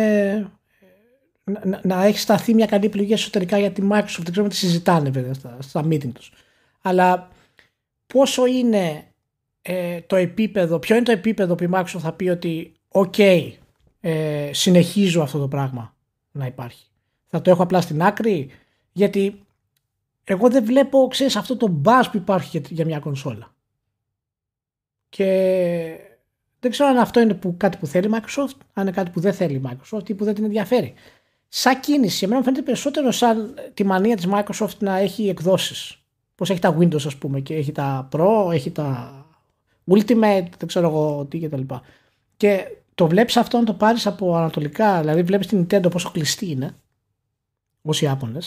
να, να έχει σταθεί μια καλή επιλογή εσωτερικά για τη Microsoft, δεν ξέρουμε τι συζητάνε βέβαια στα, στα meeting τους αλλά πόσο είναι ε, το επίπεδο, ποιο είναι το επίπεδο που η Microsoft θα πει ότι οκ, ε, συνεχίζω αυτό το πράγμα να υπάρχει. Θα το έχω απλά στην άκρη, γιατί εγώ δεν βλέπω, ξέρεις, αυτό το buzz που υπάρχει για μια κονσόλα. Και δεν ξέρω αν αυτό είναι που, κάτι που θέλει η Microsoft, αν είναι κάτι που δεν θέλει η Microsoft ή που δεν την ενδιαφέρει. Σαν κίνηση, εμένα μου φαίνεται περισσότερο σαν τη μανία της Microsoft να έχει εκδόσεις. Πώς έχει τα Windows ας πούμε και έχει τα Pro, έχει τα Ultimate, δεν ξέρω εγώ τι και τα λοιπά και το βλέπεις αυτό να το πάρεις από ανατολικά, δηλαδή βλέπεις την Nintendo πόσο κλειστή είναι, ως Ιάπωνες.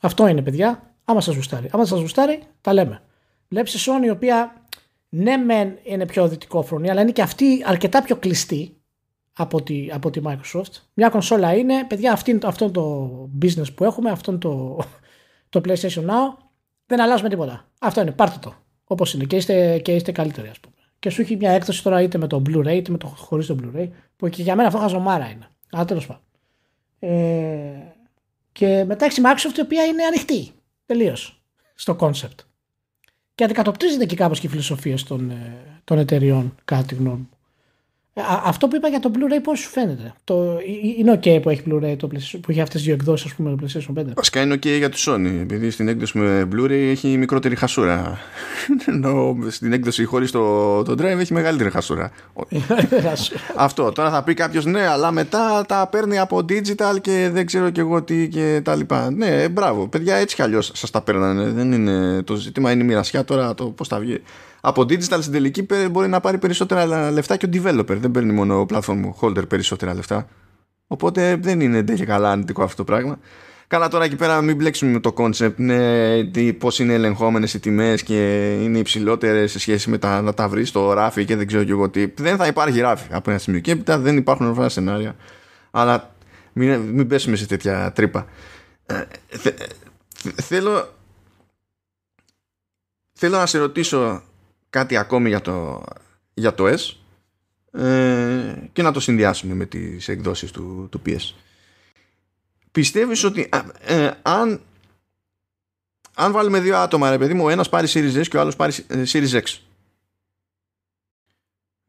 Αυτό είναι, παιδιά. Άμα σας γουστάρει. Άμα σας γουστάρει, τα λέμε. Βλέπεις τη Sony, η οποία ναι, μεν είναι πιο δυτικόφρονη, αλλά είναι και αυτή αρκετά πιο κλειστή από τη, από τη Microsoft. Μια κονσόλα είναι, παιδιά, αυτή, αυτό είναι το business που έχουμε, αυτό είναι το, το PlayStation Now. Δεν αλλάζουμε τίποτα. Αυτό είναι, πάρτε το. Όπως είναι. Και είστε, και είστε καλύτεροι, ας πούμε. Και σου έχει μια έκδοση τώρα είτε με το Blu-ray είτε με το χωρίς το Blu-ray, που και για μένα αυτό χαζομάρα είναι. Αλλά τέλος πάντων. Ε, και μετά έχει Microsoft η οποία είναι ανοιχτή. Τελείως. Στο concept. Και αντικατοπτρίζεται και κάπως και η φιλοσοφία των, ε, των εταιριών, κάτι τη γνώμη μου. Ε, αυτό που είπα για το Blu-ray πώς σου φαίνεται. Το, ε, ε, είναι ok που έχει Blu-ray το που έχει αυτές τι δύο εκδόσεις, ας πούμε το PlayStation 5.
Βασικά είναι ok για τη Sony επειδή στην έκδοση με Blu-ray έχει μικρότερη χασούρα. <laughs> Ενώ στην έκδοση χωρίς το, το drive έχει μεγαλύτερη χασούρα. <laughs> αυτό. Τώρα θα πει κάποιος ναι αλλά μετά τα παίρνει από digital και δεν ξέρω και εγώ τι και τα λοιπά. Ναι μπράβο παιδιά έτσι κι αλλιώς σας τα παίρνανε. Δεν είναι, το ζήτημα είναι η μοιρασιά τώρα το πώς θα βγει από digital στην τελική μπορεί να πάρει περισσότερα λεφτά και ο developer. Δεν παίρνει μόνο ο platform holder περισσότερα λεφτά. Οπότε δεν είναι τέτοια καλά αντικό αυτό το πράγμα. Καλά τώρα εκεί πέρα μην μπλέξουμε με το concept ναι, πώς είναι ελεγχόμενες οι τιμές και είναι υψηλότερες σε σχέση με τα, να τα βρεις στο ράφι και δεν ξέρω και εγώ τι. Δεν θα υπάρχει ράφι από ένα σημείο και έπειτα δεν υπάρχουν ορφανά σενάρια. Αλλά μην, μην πέσουμε σε τέτοια τρύπα. Ε, θέλω, θέλω να σε ρωτήσω κάτι ακόμη για το, για το S ε, και να το συνδυάσουμε με τις εκδόσεις του, του PS. Πιστεύεις ότι ε, αν, αν βάλουμε δύο άτομα, ρε παιδί μου, ο ένας πάρει Series S και ο άλλος πάρει Series X,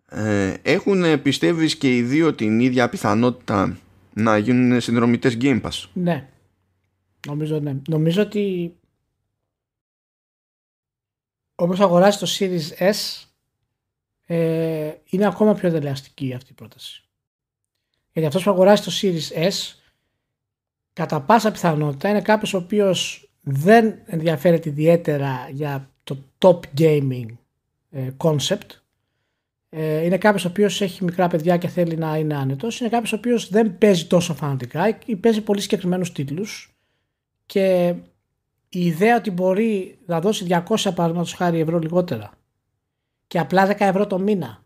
ε, έχουν πιστεύεις και οι δύο την ίδια πιθανότητα να γίνουν συνδρομητές Game Pass.
Ναι. Νομίζω, ναι. Νομίζω ότι όποιος αγοράζει το Series S ε, είναι ακόμα πιο δελεαστική αυτή η πρόταση. Γιατί αυτός που αγοράζει το Series S κατά πάσα πιθανότητα είναι κάποιος ο οποίος δεν ενδιαφέρεται ιδιαίτερα για το top gaming ε, concept. Ε, είναι κάποιος ο οποίος έχει μικρά παιδιά και θέλει να είναι άνετος. Είναι κάποιος ο οποίος δεν παίζει τόσο φανατικά ή παίζει πολύ συγκεκριμένους τίτλους και η ιδέα ότι μπορεί να δώσει 200 παραδείγματος χάρη ευρώ λιγότερα και απλά 10 ευρώ το μήνα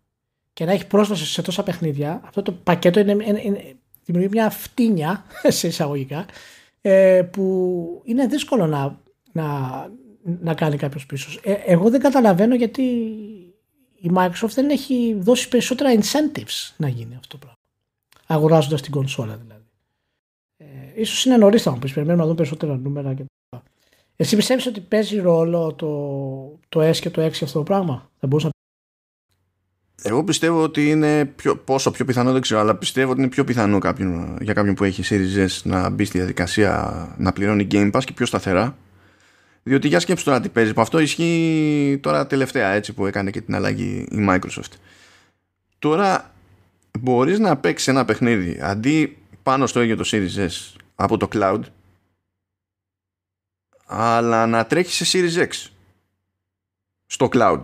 και να έχει πρόσβαση σε τόσα παιχνίδια, αυτό το πακέτο είναι, είναι, είναι δημιουργεί μια φτύνια <laughs> σε εισαγωγικά ε, που είναι δύσκολο να, να, να κάνει κάποιος πίσω. Ε, εγώ δεν καταλαβαίνω γιατί η Microsoft δεν έχει δώσει περισσότερα incentives να γίνει αυτό το πράγμα. Αγοράζοντας την κονσόλα δηλαδή. Ε, ίσως είναι νωρίς θα μου πεις, περιμένουμε να δούμε περισσότερα νούμερα και εσύ πιστεύεις ότι παίζει ρόλο το, το S και το 6 αυτό το πράγμα. Θα μπορούσα
Εγώ πιστεύω ότι είναι πιο, πόσο πιο πιθανό δεν ξέρω, αλλά πιστεύω ότι είναι πιο πιθανό κάποιον, για κάποιον που έχει Series S να μπει στη διαδικασία να πληρώνει Game Pass και πιο σταθερά. Διότι για σκέψου τώρα τι παίζει, που αυτό ισχύει τώρα τελευταία έτσι που έκανε και την αλλαγή η Microsoft. Τώρα μπορείς να παίξεις ένα παιχνίδι αντί πάνω στο ίδιο το Series S από το cloud αλλά να τρέχεις σε Series X στο cloud.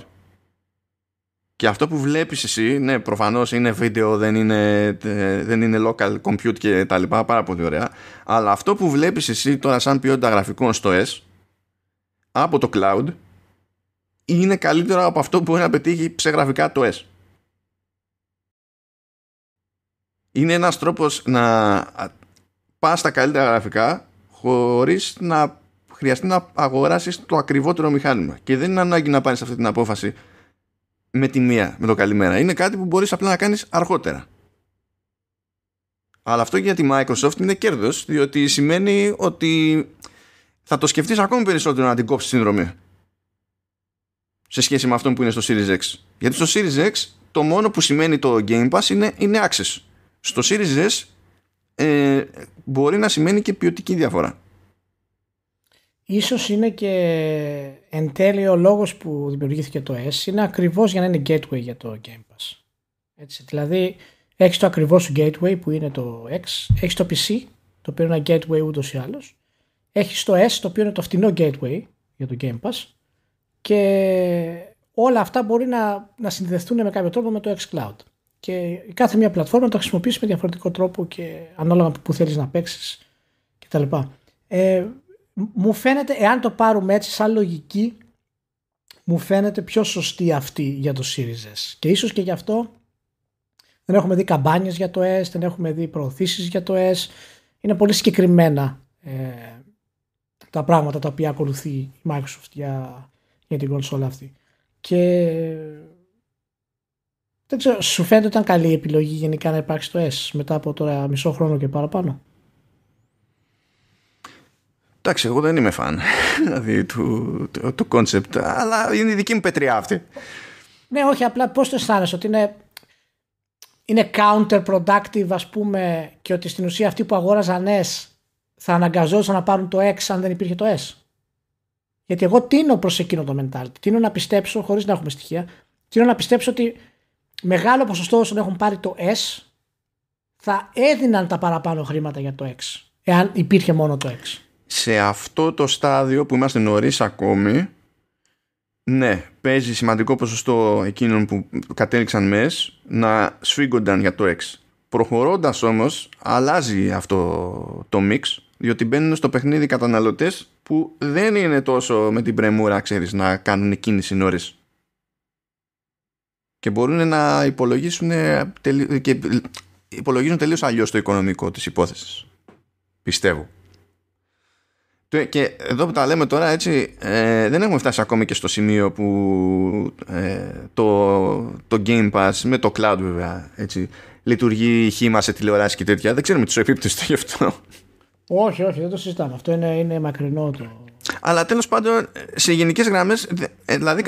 Και αυτό που βλέπεις εσύ, ναι, προφανώς είναι βίντεο, δεν είναι, ε, δεν είναι local compute και τα λοιπά, πάρα πολύ ωραία. Αλλά αυτό που βλέπεις εσύ τώρα σαν ποιότητα γραφικών στο S, από το cloud, είναι καλύτερο από αυτό που μπορεί να πετύχει σε το S. Είναι ένας τρόπος να πά στα καλύτερα γραφικά χωρίς να χρειαστεί να αγοράσεις το ακριβότερο μηχάνημα και δεν είναι ανάγκη να πάρεις αυτή την απόφαση με τη μία, με το καλημέρα. Είναι κάτι που μπορείς απλά να κάνεις αργότερα. Αλλά αυτό για τη Microsoft είναι κέρδος, διότι σημαίνει ότι θα το σκεφτείς ακόμη περισσότερο να την κόψεις συνδρομή σε σχέση με αυτό που είναι στο Series X. Γιατί στο Series X το μόνο που σημαίνει το Game Pass είναι, είναι access. Στο Series S ε, μπορεί να σημαίνει και ποιοτική διαφορά.
Ίσως είναι και εν τέλει ο λόγος που δημιουργήθηκε το S είναι ακριβώς για να είναι gateway για το Game Pass. Έτσι, δηλαδή έχεις το ακριβώς σου gateway που είναι το X, έχεις το PC το οποίο είναι ένα gateway ούτως ή άλλως, έχεις το S το οποίο είναι το φτηνό gateway για το Game Pass και όλα αυτά μπορεί να, να συνδεθούν με κάποιο τρόπο με το X Cloud. Και κάθε μια πλατφόρμα το χρησιμοποιήσει με διαφορετικό τρόπο και ανάλογα που θέλεις να παίξεις κτλ. Ε, μου φαίνεται, εάν το πάρουμε έτσι σαν λογική, μου φαίνεται πιο σωστή αυτή για το ΣΥΡΙΖΕΣ Και ίσως και γι' αυτό δεν έχουμε δει καμπάνιες για το S, δεν έχουμε δει προωθήσεις για το S. Είναι πολύ συγκεκριμένα ε, τα πράγματα τα οποία ακολουθεί η Microsoft για, την κονσόλα αυτή. Και δεν ξέρω, σου φαίνεται ότι ήταν καλή επιλογή γενικά να υπάρξει το S μετά από τώρα μισό χρόνο και παραπάνω.
Εντάξει, εγώ δεν είμαι φαν <laughs> δηλαδή, του, του, του concept, αλλά είναι η δική μου πετριά αυτή.
Ναι, όχι, απλά πώς το αισθάνεσαι ότι είναι, είναι counterproductive ας πούμε και ότι στην ουσία αυτοί που αγόραζαν S θα αναγκαζόντουσαν να πάρουν το X αν δεν υπήρχε το S. Γιατί εγώ τίνω προς εκείνο το mentality. Τίνω να πιστέψω, χωρίς να έχουμε στοιχεία, τίνω να πιστέψω ότι μεγάλο ποσοστό όσων έχουν πάρει το S θα έδιναν τα παραπάνω χρήματα για το X. Εάν υπήρχε μόνο το X
σε αυτό το στάδιο που είμαστε νωρίς ακόμη ναι, παίζει σημαντικό ποσοστό εκείνων που κατέληξαν μες να σφίγγονταν για το X. Προχωρώντας όμως αλλάζει αυτό το mix διότι μπαίνουν στο παιχνίδι καταναλωτές που δεν είναι τόσο με την πρεμούρα ξέρεις να κάνουν κίνηση νωρίς. Και μπορούν να υπολογίσουν ε, και υπολογίζουν τελείως αλλιώς το οικονομικό της υπόθεσης. Πιστεύω. Και εδώ που τα λέμε τώρα έτσι ε, δεν έχουμε φτάσει ακόμη και στο σημείο που ε, το, το Game Pass με το cloud βέβαια έτσι, λειτουργεί χήμα σε τηλεοράση και τέτοια. Δεν ξέρουμε τι επίπτωση το γι' αυτό.
Όχι, όχι, δεν το συζητάμε. Αυτό είναι, είναι μακρινό το.
Αλλά τέλος πάντων σε γενικές γραμμές ε, δηλαδή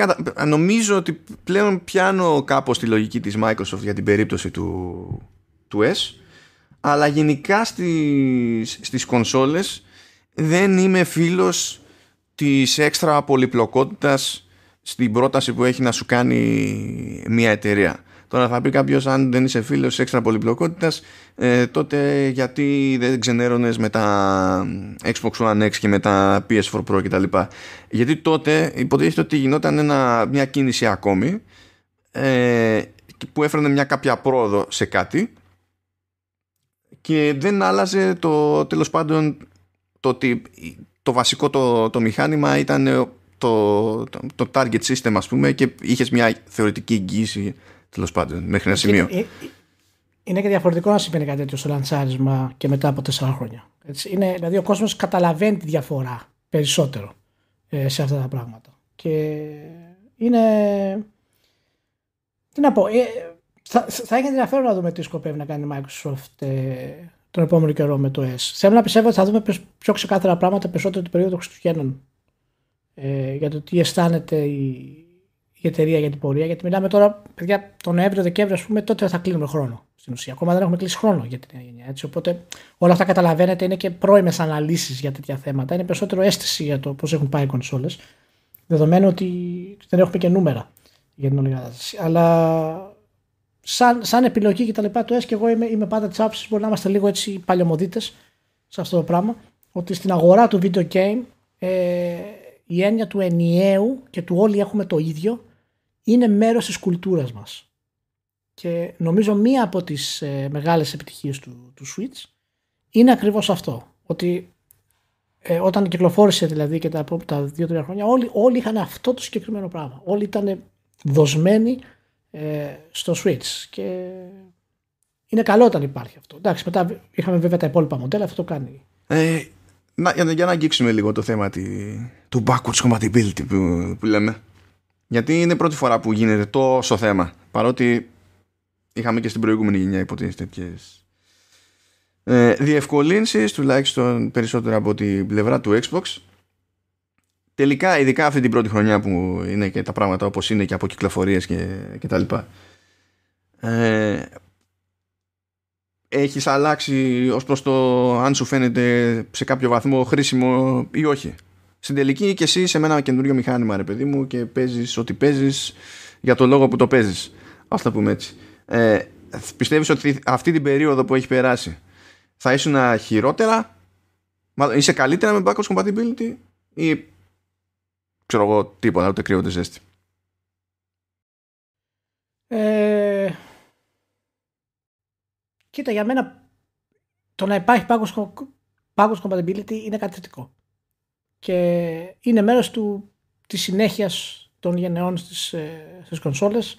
νομίζω ότι πλέον πιάνω κάπως τη λογική της Microsoft για την περίπτωση του, του S αλλά γενικά στις, στις κονσόλες δεν είμαι φίλος της έξτρα πολυπλοκότητας στην πρόταση που έχει να σου κάνει μια εταιρεία. Τώρα θα πει κάποιος αν δεν είσαι φίλος έξτρα πολυπλοκότητας ε, τότε γιατί δεν ξενέρωνες με τα Xbox One X και με τα PS4 Pro κτλ. Γιατί τότε υποτίθεται ότι γινόταν μια κίνηση ακόμη ε, που έφερνε μια κάποια πρόοδο σε κάτι και δεν άλλαζε το τέλος πάντων το ότι το βασικό το, το μηχάνημα ήταν ε, το, το, target system ας πούμε και είχες μια θεωρητική εγγύηση τέλος πάντων μέχρι ένα σημείο. Ε,
ε, είναι, και διαφορετικό να σημαίνει κάτι τέτοιο στο λαντσάρισμα και μετά από τέσσερα χρόνια. Έτσι. Είναι, δηλαδή ο κόσμος καταλαβαίνει τη διαφορά περισσότερο σε αυτά τα πράγματα. Και είναι... Τι να πω... θα, θα έχει ενδιαφέρον να δούμε τι σκοπεύει να κάνει η Microsoft τον επόμενο καιρό με το S. Θέλω να πιστεύω ότι θα δούμε πιο ξεκάθαρα πράγματα περισσότερο την περίοδο Χριστουγέννων ε, για το τι αισθάνεται η, η εταιρεία για την πορεία. Γιατί μιλάμε τώρα, παιδιά, τον Νοέμβριο-Δεκέμβριο, ας πούμε, τότε θα κλείνουμε χρόνο στην ουσία. Ακόμα δεν έχουμε κλείσει χρόνο για την γενιά. Έτσι. Οπότε όλα αυτά καταλαβαίνετε είναι και πρώιμες αναλύσεις για τέτοια θέματα. Είναι περισσότερο αίσθηση για το πώς έχουν πάει οι κονσόλες. Δεδομένου ότι δεν έχουμε και νούμερα για την όλη κατάσταση. Αλλά σαν, σαν επιλογή και τα λοιπά το S και εγώ είμαι, είμαι πάντα της άποψης μπορεί να είμαστε λίγο έτσι παλαιομοδίτε σε αυτό το πράγμα ότι στην αγορά του video game ε, η έννοια του ενιαίου και του όλοι έχουμε το ίδιο είναι μέρος της κουλτούρας μας. Και νομίζω μία από τις ε, μεγάλες επιτυχίες του, του Switch είναι ακριβώς αυτό. Ότι ε, όταν κυκλοφόρησε δηλαδή και τα, τα δύο-τρία χρόνια όλοι, όλοι είχαν αυτό το συγκεκριμένο πράγμα. Όλοι ήταν δοσμένοι ε, στο Switch και είναι καλό όταν υπάρχει αυτό. Εντάξει, μετά είχαμε βέβαια τα υπόλοιπα μοντέλα, αυτό το
κάνει. Ε, να, για, να αγγίξουμε λίγο το θέμα τη, του backwards compatibility που, που λέμε. Γιατί είναι πρώτη φορά που γίνεται τόσο θέμα. Παρότι είχαμε και στην προηγούμενη γενιά υποτίθεται τέτοιες ε, διευκολύνσεις τουλάχιστον περισσότερο από την πλευρά του Xbox τελικά, ειδικά αυτή την πρώτη χρονιά που είναι και τα πράγματα όπως είναι και από κυκλοφορίε και, και τα λοιπά ε, έχεις αλλάξει ως προς το αν σου φαίνεται σε κάποιο βαθμό χρήσιμο ή όχι στην τελική και εσύ σε ένα καινούριο μηχάνημα ρε παιδί μου και παίζεις ό,τι παίζεις για το λόγο που το παίζεις ας τα πούμε έτσι ε, πιστεύεις ότι αυτή την περίοδο που έχει περάσει θα ήσουν χειρότερα είσαι καλύτερα με backwards compatibility ή ξέρω εγώ, τίποτα, ούτε κρύο, ούτε ζέστη.
Ε... Κοίτα, για μένα το να υπάρχει πάγος, πάγος compatibility είναι κάτι θετικό. Και είναι μέρος του, της συνέχειας των γενεών στις, ε, στις κονσόλες,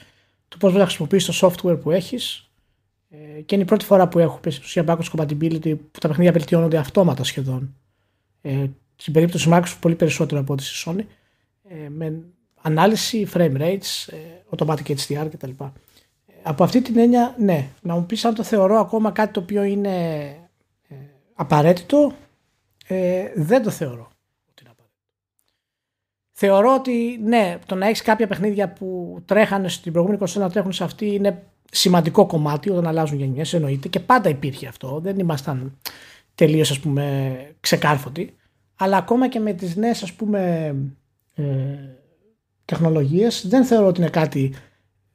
του πώς θα χρησιμοποιήσει το software που έχεις ε, και είναι η πρώτη φορά που έχω πει στην backwards compatibility που τα παιχνίδια βελτιώνονται αυτόματα σχεδόν. Ε, στην περίπτωση Microsoft πολύ περισσότερο από ό,τι στη Sony. Ε, με ανάλυση frame rates, ε, automatic HDR κτλ. Ε, από αυτή την έννοια, ναι, να μου πεις αν το θεωρώ ακόμα κάτι το οποίο είναι απαραίτητο, ε, δεν το θεωρώ απαραίτητο. Θεωρώ ότι ναι, το να έχεις κάποια παιχνίδια που τρέχανε στην προηγούμενη κονσόλα να τρέχουν σε αυτή είναι σημαντικό κομμάτι όταν αλλάζουν γενιές, εννοείται και πάντα υπήρχε αυτό, δεν ήμασταν τελείως ας πούμε ξεκάρφωτοι, αλλά ακόμα και με τις νέες ας πούμε ε, τεχνολογίες δεν θεωρώ ότι είναι κάτι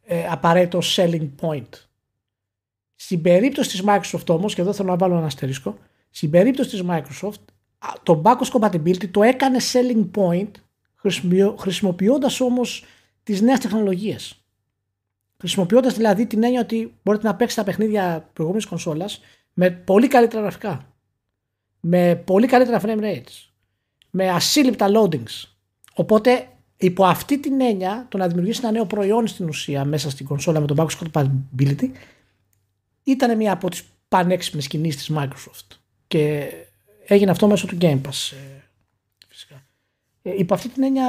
ε, απαραίτητο selling point. Στην περίπτωση της Microsoft όμως, και εδώ θέλω να βάλω ένα αστερίσκο, στην περίπτωση της Microsoft το backwards compatibility το έκανε selling point χρησιμοποιώντας όμως τις νέες τεχνολογίες. Χρησιμοποιώντας δηλαδή την έννοια ότι μπορείτε να παίξετε τα παιχνίδια προηγούμενης κονσόλας με πολύ καλύτερα γραφικά, με πολύ καλύτερα frame rates, με ασύλληπτα loadings, Οπότε υπό αυτή την έννοια το να δημιουργήσει ένα νέο προϊόν στην ουσία μέσα στην κονσόλα με τον Microsoft compatibility ήταν μια από τις πανέξυπνες κινήσεις της Microsoft και έγινε αυτό μέσω του Game Pass ε, φυσικά. Ε, υπό αυτή την έννοια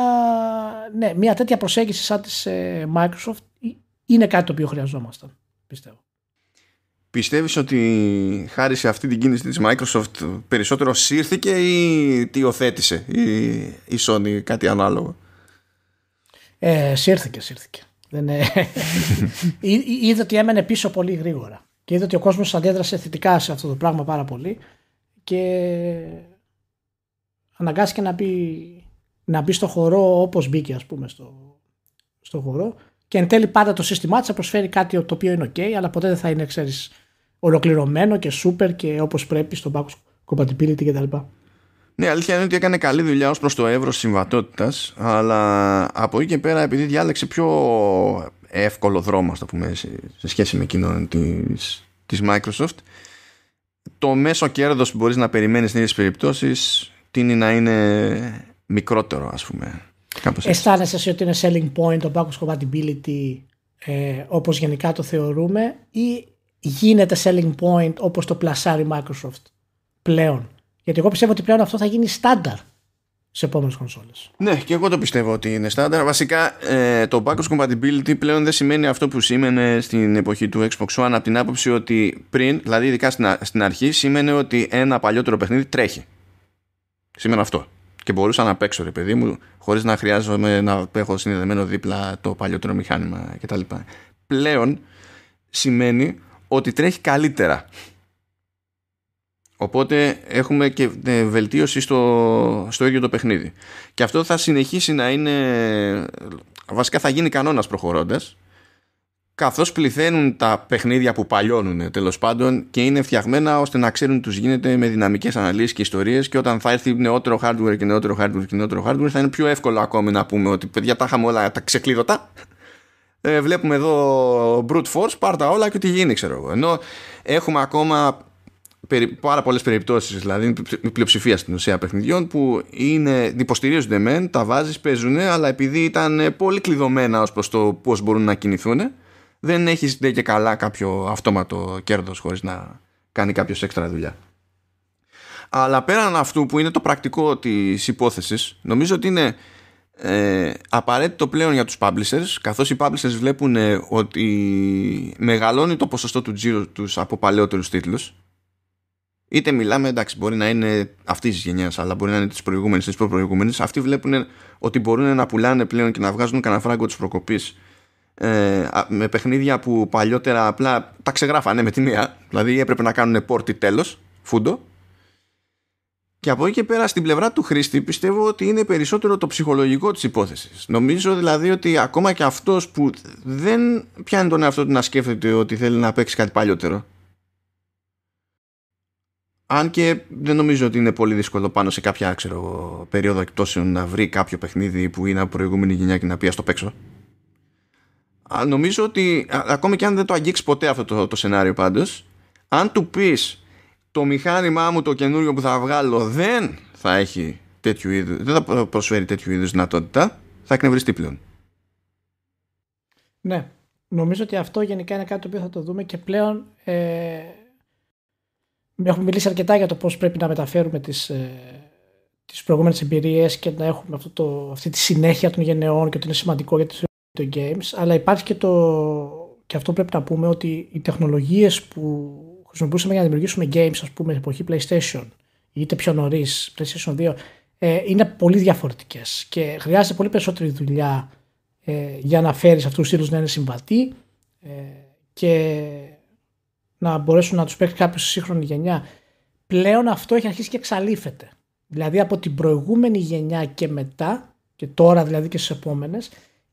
ναι, μια τέτοια προσέγγιση σαν της ε, Microsoft είναι κάτι το οποίο χρειαζόμασταν πιστεύω.
Πιστεύεις ότι χάρη σε αυτή την κίνηση της Microsoft περισσότερο σύρθηκε ή τι οθέτησε η, Sony κάτι ανάλογο.
Ε, σύρθηκε, σύρθηκε. Δεν, ε, <laughs> είδε ότι έμενε πίσω πολύ γρήγορα και είδε ότι ο κόσμος αντέδρασε θετικά σε αυτό το πράγμα πάρα πολύ και αναγκάστηκε να μπει, να στο χορό όπως μπήκε ας πούμε στο, στο χορό και εν τέλει πάντα το σύστημά της θα προσφέρει κάτι το οποίο είναι OK, αλλά ποτέ δεν θα είναι, ξέρεις, ολοκληρωμένο και super και όπως πρέπει στον πάγκο compatibility κτλ.
Ναι, αλήθεια είναι ότι έκανε καλή δουλειά ως προς το εύρος συμβατότητας, αλλά από εκεί και πέρα, επειδή διάλεξε πιο εύκολο δρόμο, ας πούμε, σε σχέση με εκείνον τη Microsoft, το μέσο κέρδος που μπορείς να περιμένεις σε ίδιες περιπτώσεις τίνει να είναι μικρότερο, ας πούμε. Κάπως
Αισθάνεσαι ότι είναι selling point, το backwards compatibility ε, όπως γενικά το θεωρούμε ή γίνεται selling point όπως το πλασάρει Microsoft πλέον. Γιατί εγώ πιστεύω ότι πλέον αυτό θα γίνει στάνταρ σε επόμενες κονσόλες.
Ναι, και εγώ το πιστεύω ότι είναι στάνταρ. Βασικά, ε, το backwards compatibility πλέον δεν σημαίνει αυτό που σήμαινε στην εποχή του Xbox One από την άποψη ότι πριν, δηλαδή ειδικά στην, στην αρχή, σήμαινε ότι ένα παλιότερο παιχνίδι τρέχει. Σήμαινε αυτό και μπορούσα να παίξω ρε παιδί μου χωρίς να χρειάζομαι να έχω συνδεδεμένο δίπλα το παλιότερο μηχάνημα κτλ. Πλέον σημαίνει ότι τρέχει καλύτερα. Οπότε έχουμε και ε, βελτίωση στο, στο ίδιο το παιχνίδι. Και αυτό θα συνεχίσει να είναι... Βασικά θα γίνει κανόνας προχωρώντας καθώς πληθαίνουν τα παιχνίδια που παλιώνουν τέλος πάντων και είναι φτιαγμένα ώστε να ξέρουν τους γίνεται με δυναμικές αναλύσεις και ιστορίες και όταν θα έρθει νεότερο hardware και νεότερο hardware και νεότερο hardware θα είναι πιο εύκολο ακόμη να πούμε ότι παιδιά τα είχαμε όλα τα ξεκλείδωτα ε, βλέπουμε εδώ brute force τα όλα και τι γίνει ξέρω εγώ ενώ έχουμε ακόμα πάρα πολλές περιπτώσεις δηλαδή η πλειοψηφία στην ουσία παιχνιδιών που είναι, υποστηρίζονται μεν, τα βάζεις, παίζουν αλλά επειδή ήταν πολύ κλειδωμένα ως προς το πώς μπορούν να κινηθούν δεν έχεις και καλά κάποιο αυτόματο κέρδος χωρίς να κάνει κάποιος έξτρα δουλειά. Αλλά πέραν αυτού που είναι το πρακτικό της υπόθεσης, νομίζω ότι είναι ε, απαραίτητο πλέον για τους publishers καθώς οι publishers βλέπουν ε, ότι μεγαλώνει το ποσοστό του τζίρου τους από παλαιότερους τίτλους είτε μιλάμε εντάξει μπορεί να είναι αυτής της γενιάς, αλλά μπορεί να είναι της προηγούμενης ή της προπροηγούμενης. Αυτοί βλέπουν ε, ότι μπορούν να πουλάνε πλέον και να βγάζουν κανένα φράγκο της προκοπής ε, με παιχνίδια που παλιότερα απλά τα ξεγράφανε με τη μία. Δηλαδή έπρεπε να κάνουν πόρτι τέλος, φούντο. Και από εκεί και πέρα στην πλευρά του χρήστη πιστεύω ότι είναι περισσότερο το ψυχολογικό της υπόθεσης. Νομίζω δηλαδή ότι ακόμα και αυτός που δεν πιάνει τον εαυτό του να σκέφτεται ότι θέλει να παίξει κάτι παλιότερο. Αν και δεν νομίζω ότι είναι πολύ δύσκολο πάνω σε κάποια ξέρω, περίοδο εκτόσεων να βρει κάποιο παιχνίδι που είναι από προηγούμενη γενιά και να πει ας το παίξω νομίζω ότι ακόμη και αν δεν το αγγίξεις ποτέ αυτό το, σενάριο πάντως αν του πεις το μηχάνημά μου το καινούριο που θα βγάλω δεν θα έχει τέτοιου είδους, δεν θα προσφέρει τέτοιου είδους δυνατότητα θα εκνευριστεί πλέον
Ναι, νομίζω ότι αυτό γενικά είναι κάτι το οποίο θα το δούμε και πλέον ε, έχουμε μιλήσει αρκετά για το πώς πρέπει να μεταφέρουμε τις, ε, τις προηγούμενες εμπειρίες και να έχουμε αυτό το, αυτή τη συνέχεια των γενεών και ότι είναι σημαντικό για τις το games, αλλά υπάρχει και το. και αυτό πρέπει να πούμε ότι οι τεχνολογίες που χρησιμοποιούσαμε για να δημιουργήσουμε games, ας πούμε, εποχή PlayStation, ή πιο νωρίς, PlayStation 2, ε, είναι πολύ διαφορετικές και χρειάζεται πολύ περισσότερη δουλειά ε, για να φέρεις αυτούς τους είδου να είναι συμβατοί ε, και να μπορέσουν να τους παίξει κάποιος στη σύγχρονη γενιά. Πλέον αυτό έχει αρχίσει και εξαλείφεται. Δηλαδή από την προηγούμενη γενιά και μετά, και τώρα δηλαδή και στις επόμενες,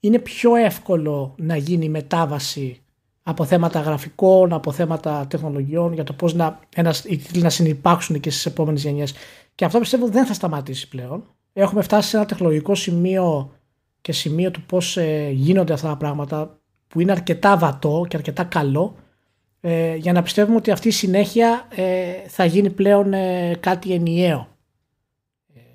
είναι πιο εύκολο να γίνει μετάβαση από θέματα γραφικών, από θέματα τεχνολογιών, για το πώς να, ένας, οι τίτλοι να συνεπάρξουν και στις επόμενες γενιές Και αυτό πιστεύω δεν θα σταματήσει πλέον. Έχουμε φτάσει σε ένα τεχνολογικό σημείο και σημείο του πώς ε, γίνονται αυτά τα πράγματα, που είναι αρκετά βατό και αρκετά καλό, ε, για να πιστεύουμε ότι αυτή η συνέχεια ε, θα γίνει πλέον ε, κάτι ενιαίο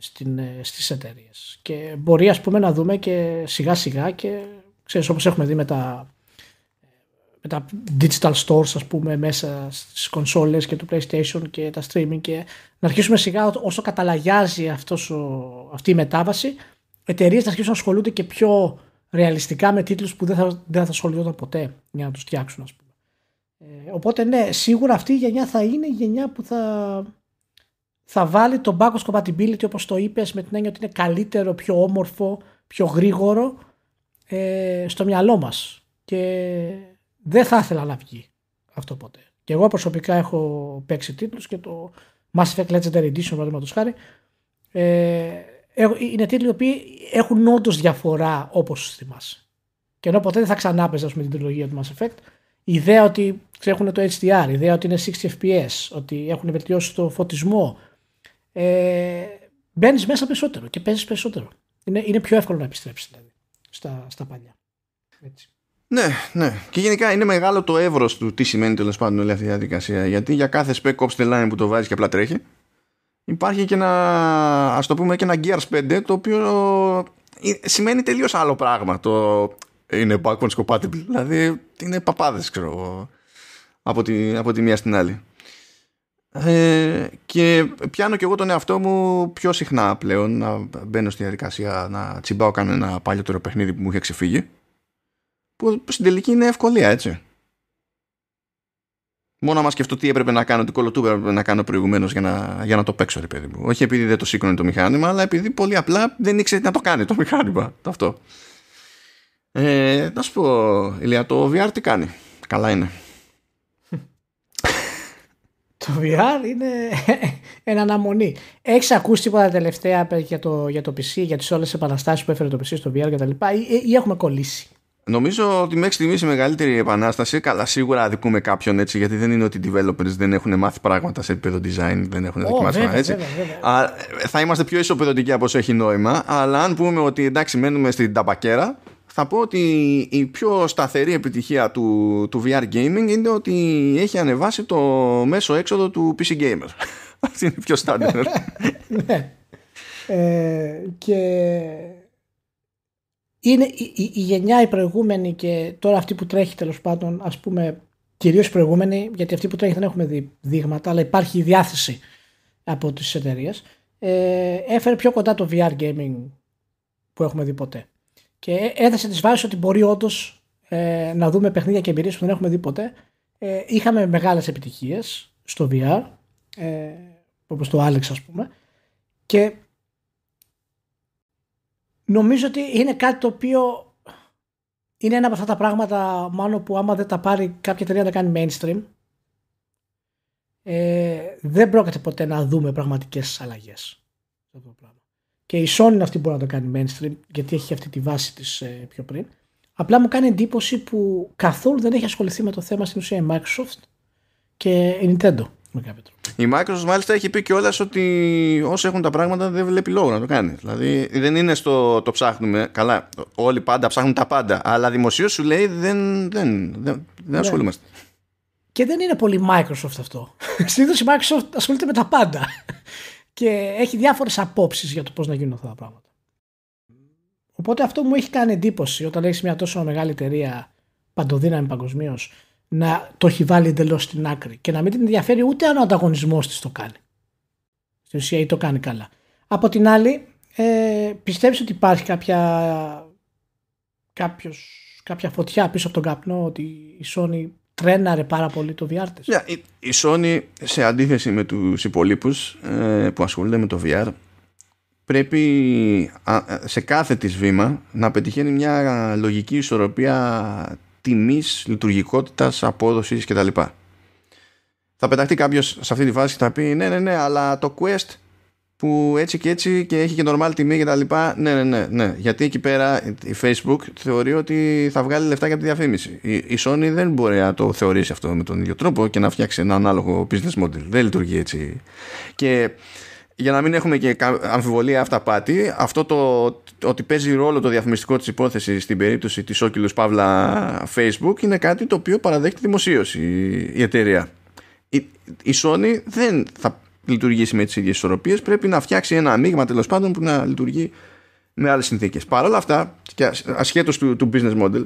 στην, ε, στις εταιρείες. Και μπορεί ας πούμε να δούμε και σιγά σιγά και ξέρεις όπως έχουμε δει με τα, με τα digital stores ας πούμε μέσα στις κονσόλες και το PlayStation και τα streaming και να αρχίσουμε σιγά όσο καταλαγιάζει αυτός ο, αυτή η μετάβαση εταιρείες να αρχίσουν να ασχολούνται και πιο ρεαλιστικά με τίτλους που δεν θα, δεν θα ποτέ για να τους φτιάξουν ας πούμε. Ε, οπότε ναι, σίγουρα αυτή η γενιά θα είναι η γενιά που θα, θα βάλει το backwards compatibility όπως το είπες με την έννοια ότι είναι καλύτερο, πιο όμορφο, πιο γρήγορο ε, στο μυαλό μας και δεν θα ήθελα να βγει αυτό ποτέ. Και εγώ προσωπικά έχω παίξει τίτλους και το Mass Effect Legendary Edition παραδείγματος χάρη ε, ε είναι τίτλοι οι οποίοι έχουν όντως διαφορά όπως θυμάσαι. Και ενώ ποτέ δεν θα ξανά με την τριλογία του Mass Effect, η ιδέα ότι έχουν το HDR, η ιδέα ότι είναι 60 FPS, ότι έχουν βελτιώσει το φωτισμό, ε, μπαίνεις μέσα περισσότερο και παίζεις περισσότερο. Είναι, είναι πιο εύκολο να επιστρέψεις δηλαδή, στα, στα παλιά. Έτσι.
Ναι, ναι. Και γενικά είναι μεγάλο το εύρος του τι σημαίνει τέλος πάντων όλη αυτή η διαδικασία. Γιατί για κάθε spec ops the line που το βάζεις και απλά τρέχει, υπάρχει και ένα, ας το πούμε, και ένα Gears 5 το οποίο ε, σημαίνει τελείως άλλο πράγμα. Το είναι backwards compatible. Δηλαδή είναι παπάδες, ξέρω εγώ, από από τη μία στην άλλη. Ε, και πιάνω και εγώ τον εαυτό μου πιο συχνά πλέον να μπαίνω στη διαδικασία να τσιμπάω κανένα παλιότερο παιχνίδι που μου είχε ξεφύγει που στην τελική είναι ευκολία έτσι Μόνο να σκεφτώ τι έπρεπε να κάνω, τι κολοτούμπε έπρεπε να κάνω προηγουμένως για να, για να το παίξω, ρε παιδί μου. Όχι επειδή δεν το σήκωνε το μηχάνημα, αλλά επειδή πολύ απλά δεν ήξερε τι να το κάνει το μηχάνημα. Το αυτό. Ε, να σου πω, Ηλία, το VR τι κάνει. Καλά είναι.
Το VR είναι ένα <laughs> αναμονή. Έχεις ακούσει τίποτα τελευταία για το, για το PC, για τις όλες τις επαναστάσεις που έφερε το PC στο VR κτλ. Ή, ή έχουμε κολλήσει.
Νομίζω ότι μέχρι στιγμής η μεγαλύτερη επανάσταση, καλά σίγουρα αδικούμε κάποιον έτσι, γιατί δεν είναι ότι οι developers δεν έχουν μάθει πράγματα σε επίπεδο design, δεν έχουν oh, δοκιμάσει πράγματα έτσι. Α, θα είμαστε πιο ισοπεδωτικοί από όσο έχει νόημα, αλλά αν πούμε ότι εντάξει μένουμε στην ταπακέρα, θα πω ότι η πιο σταθερή επιτυχία του, του VR gaming είναι ότι έχει ανεβάσει το μέσο έξοδο του PC gamer. <laughs> Αυτή είναι η πιο στάντερ. <laughs>
ναι. Ε, και είναι η, η, η, γενιά η προηγούμενη και τώρα αυτή που τρέχει τέλος πάντων ας πούμε κυρίως η προηγούμενη γιατί αυτή που τρέχει δεν έχουμε δει δείγματα αλλά υπάρχει η διάθεση από τις εταιρείες. Ε, έφερε πιο κοντά το VR gaming που έχουμε δει ποτέ και έθεσε τις βάσεις ότι μπορεί όντως ε, να δούμε παιχνίδια και εμπειρίες που δεν έχουμε δει ποτέ. Ε, είχαμε μεγάλες επιτυχίες στο VR, ε, όπως το Alex, ας πούμε. Και νομίζω ότι είναι κάτι το οποίο είναι ένα από αυτά τα πράγματα μάλλον που άμα δεν τα πάρει κάποια εταιρεία να κάνει mainstream ε, δεν πρόκειται ποτέ να δούμε πραγματικές αλλαγές και η Sony είναι αυτή που μπορεί να το κάνει mainstream γιατί έχει αυτή τη βάση της ε, πιο πριν. Απλά μου κάνει εντύπωση που καθόλου δεν έχει ασχοληθεί με το θέμα στην ουσία η Microsoft και η Nintendo με
Η Microsoft μάλιστα έχει πει κιόλας ότι όσοι έχουν τα πράγματα δεν βλέπει λόγο να το κάνει. Δηλαδή δεν είναι στο το ψάχνουμε. Καλά, όλοι πάντα ψάχνουν τα πάντα. Αλλά δημοσίως σου λέει δεν, δεν, δεν, δεν ναι. ασχολούμαστε.
Και δεν είναι πολύ Microsoft αυτό. <laughs> Συνήθως η Microsoft ασχολείται με τα πάντα και έχει διάφορες απόψεις για το πώς να γίνουν αυτά τα πράγματα. Οπότε αυτό μου έχει κάνει εντύπωση όταν έχεις μια τόσο μεγάλη εταιρεία παντοδύναμη παγκοσμίως να το έχει βάλει εντελώς στην άκρη και να μην την ενδιαφέρει ούτε αν ο ανταγωνισμός της το κάνει. Στην ουσία ή το κάνει καλά. Από την άλλη, ε, πιστεύεις ότι υπάρχει κάποια, κάποια φωτιά πίσω από τον καπνό ότι η Sony τρέναρε πάρα πολύ το VR
της. Ναι, η, Sony σε αντίθεση με τους υπολείπους ε, που ασχολούνται με το VR πρέπει ε, σε κάθε της βήμα να πετυχαίνει μια λογική ισορροπία τιμής, λειτουργικότητας, απόδοσης κτλ. Θα πεταχτεί κάποιος σε αυτή τη βάση και θα πει ναι, ναι, ναι, αλλά το Quest που έτσι και έτσι και έχει και normal τιμή και τα λοιπά. Ναι, ναι, ναι, ναι. Γιατί εκεί πέρα η Facebook θεωρεί ότι θα βγάλει λεφτά για τη διαφήμιση. Η, Sony δεν μπορεί να το θεωρήσει αυτό με τον ίδιο τρόπο και να φτιάξει ένα ανάλογο business model. Δεν λειτουργεί έτσι. Και για να μην έχουμε και αμφιβολία αυταπάτη, αυτό το ότι παίζει ρόλο το διαφημιστικό της υπόθεσης στην περίπτωση της Oculus παύλα Facebook είναι κάτι το οποίο παραδέχεται δημοσίωση η, εταιρεία. η Sony δεν θα λειτουργήσει με τις ίδιες ισορροπίες, πρέπει να φτιάξει ένα μείγμα τέλος πάντων που να λειτουργεί με άλλες συνθήκες. Παρ' όλα αυτά, και ασχέτως του, business model,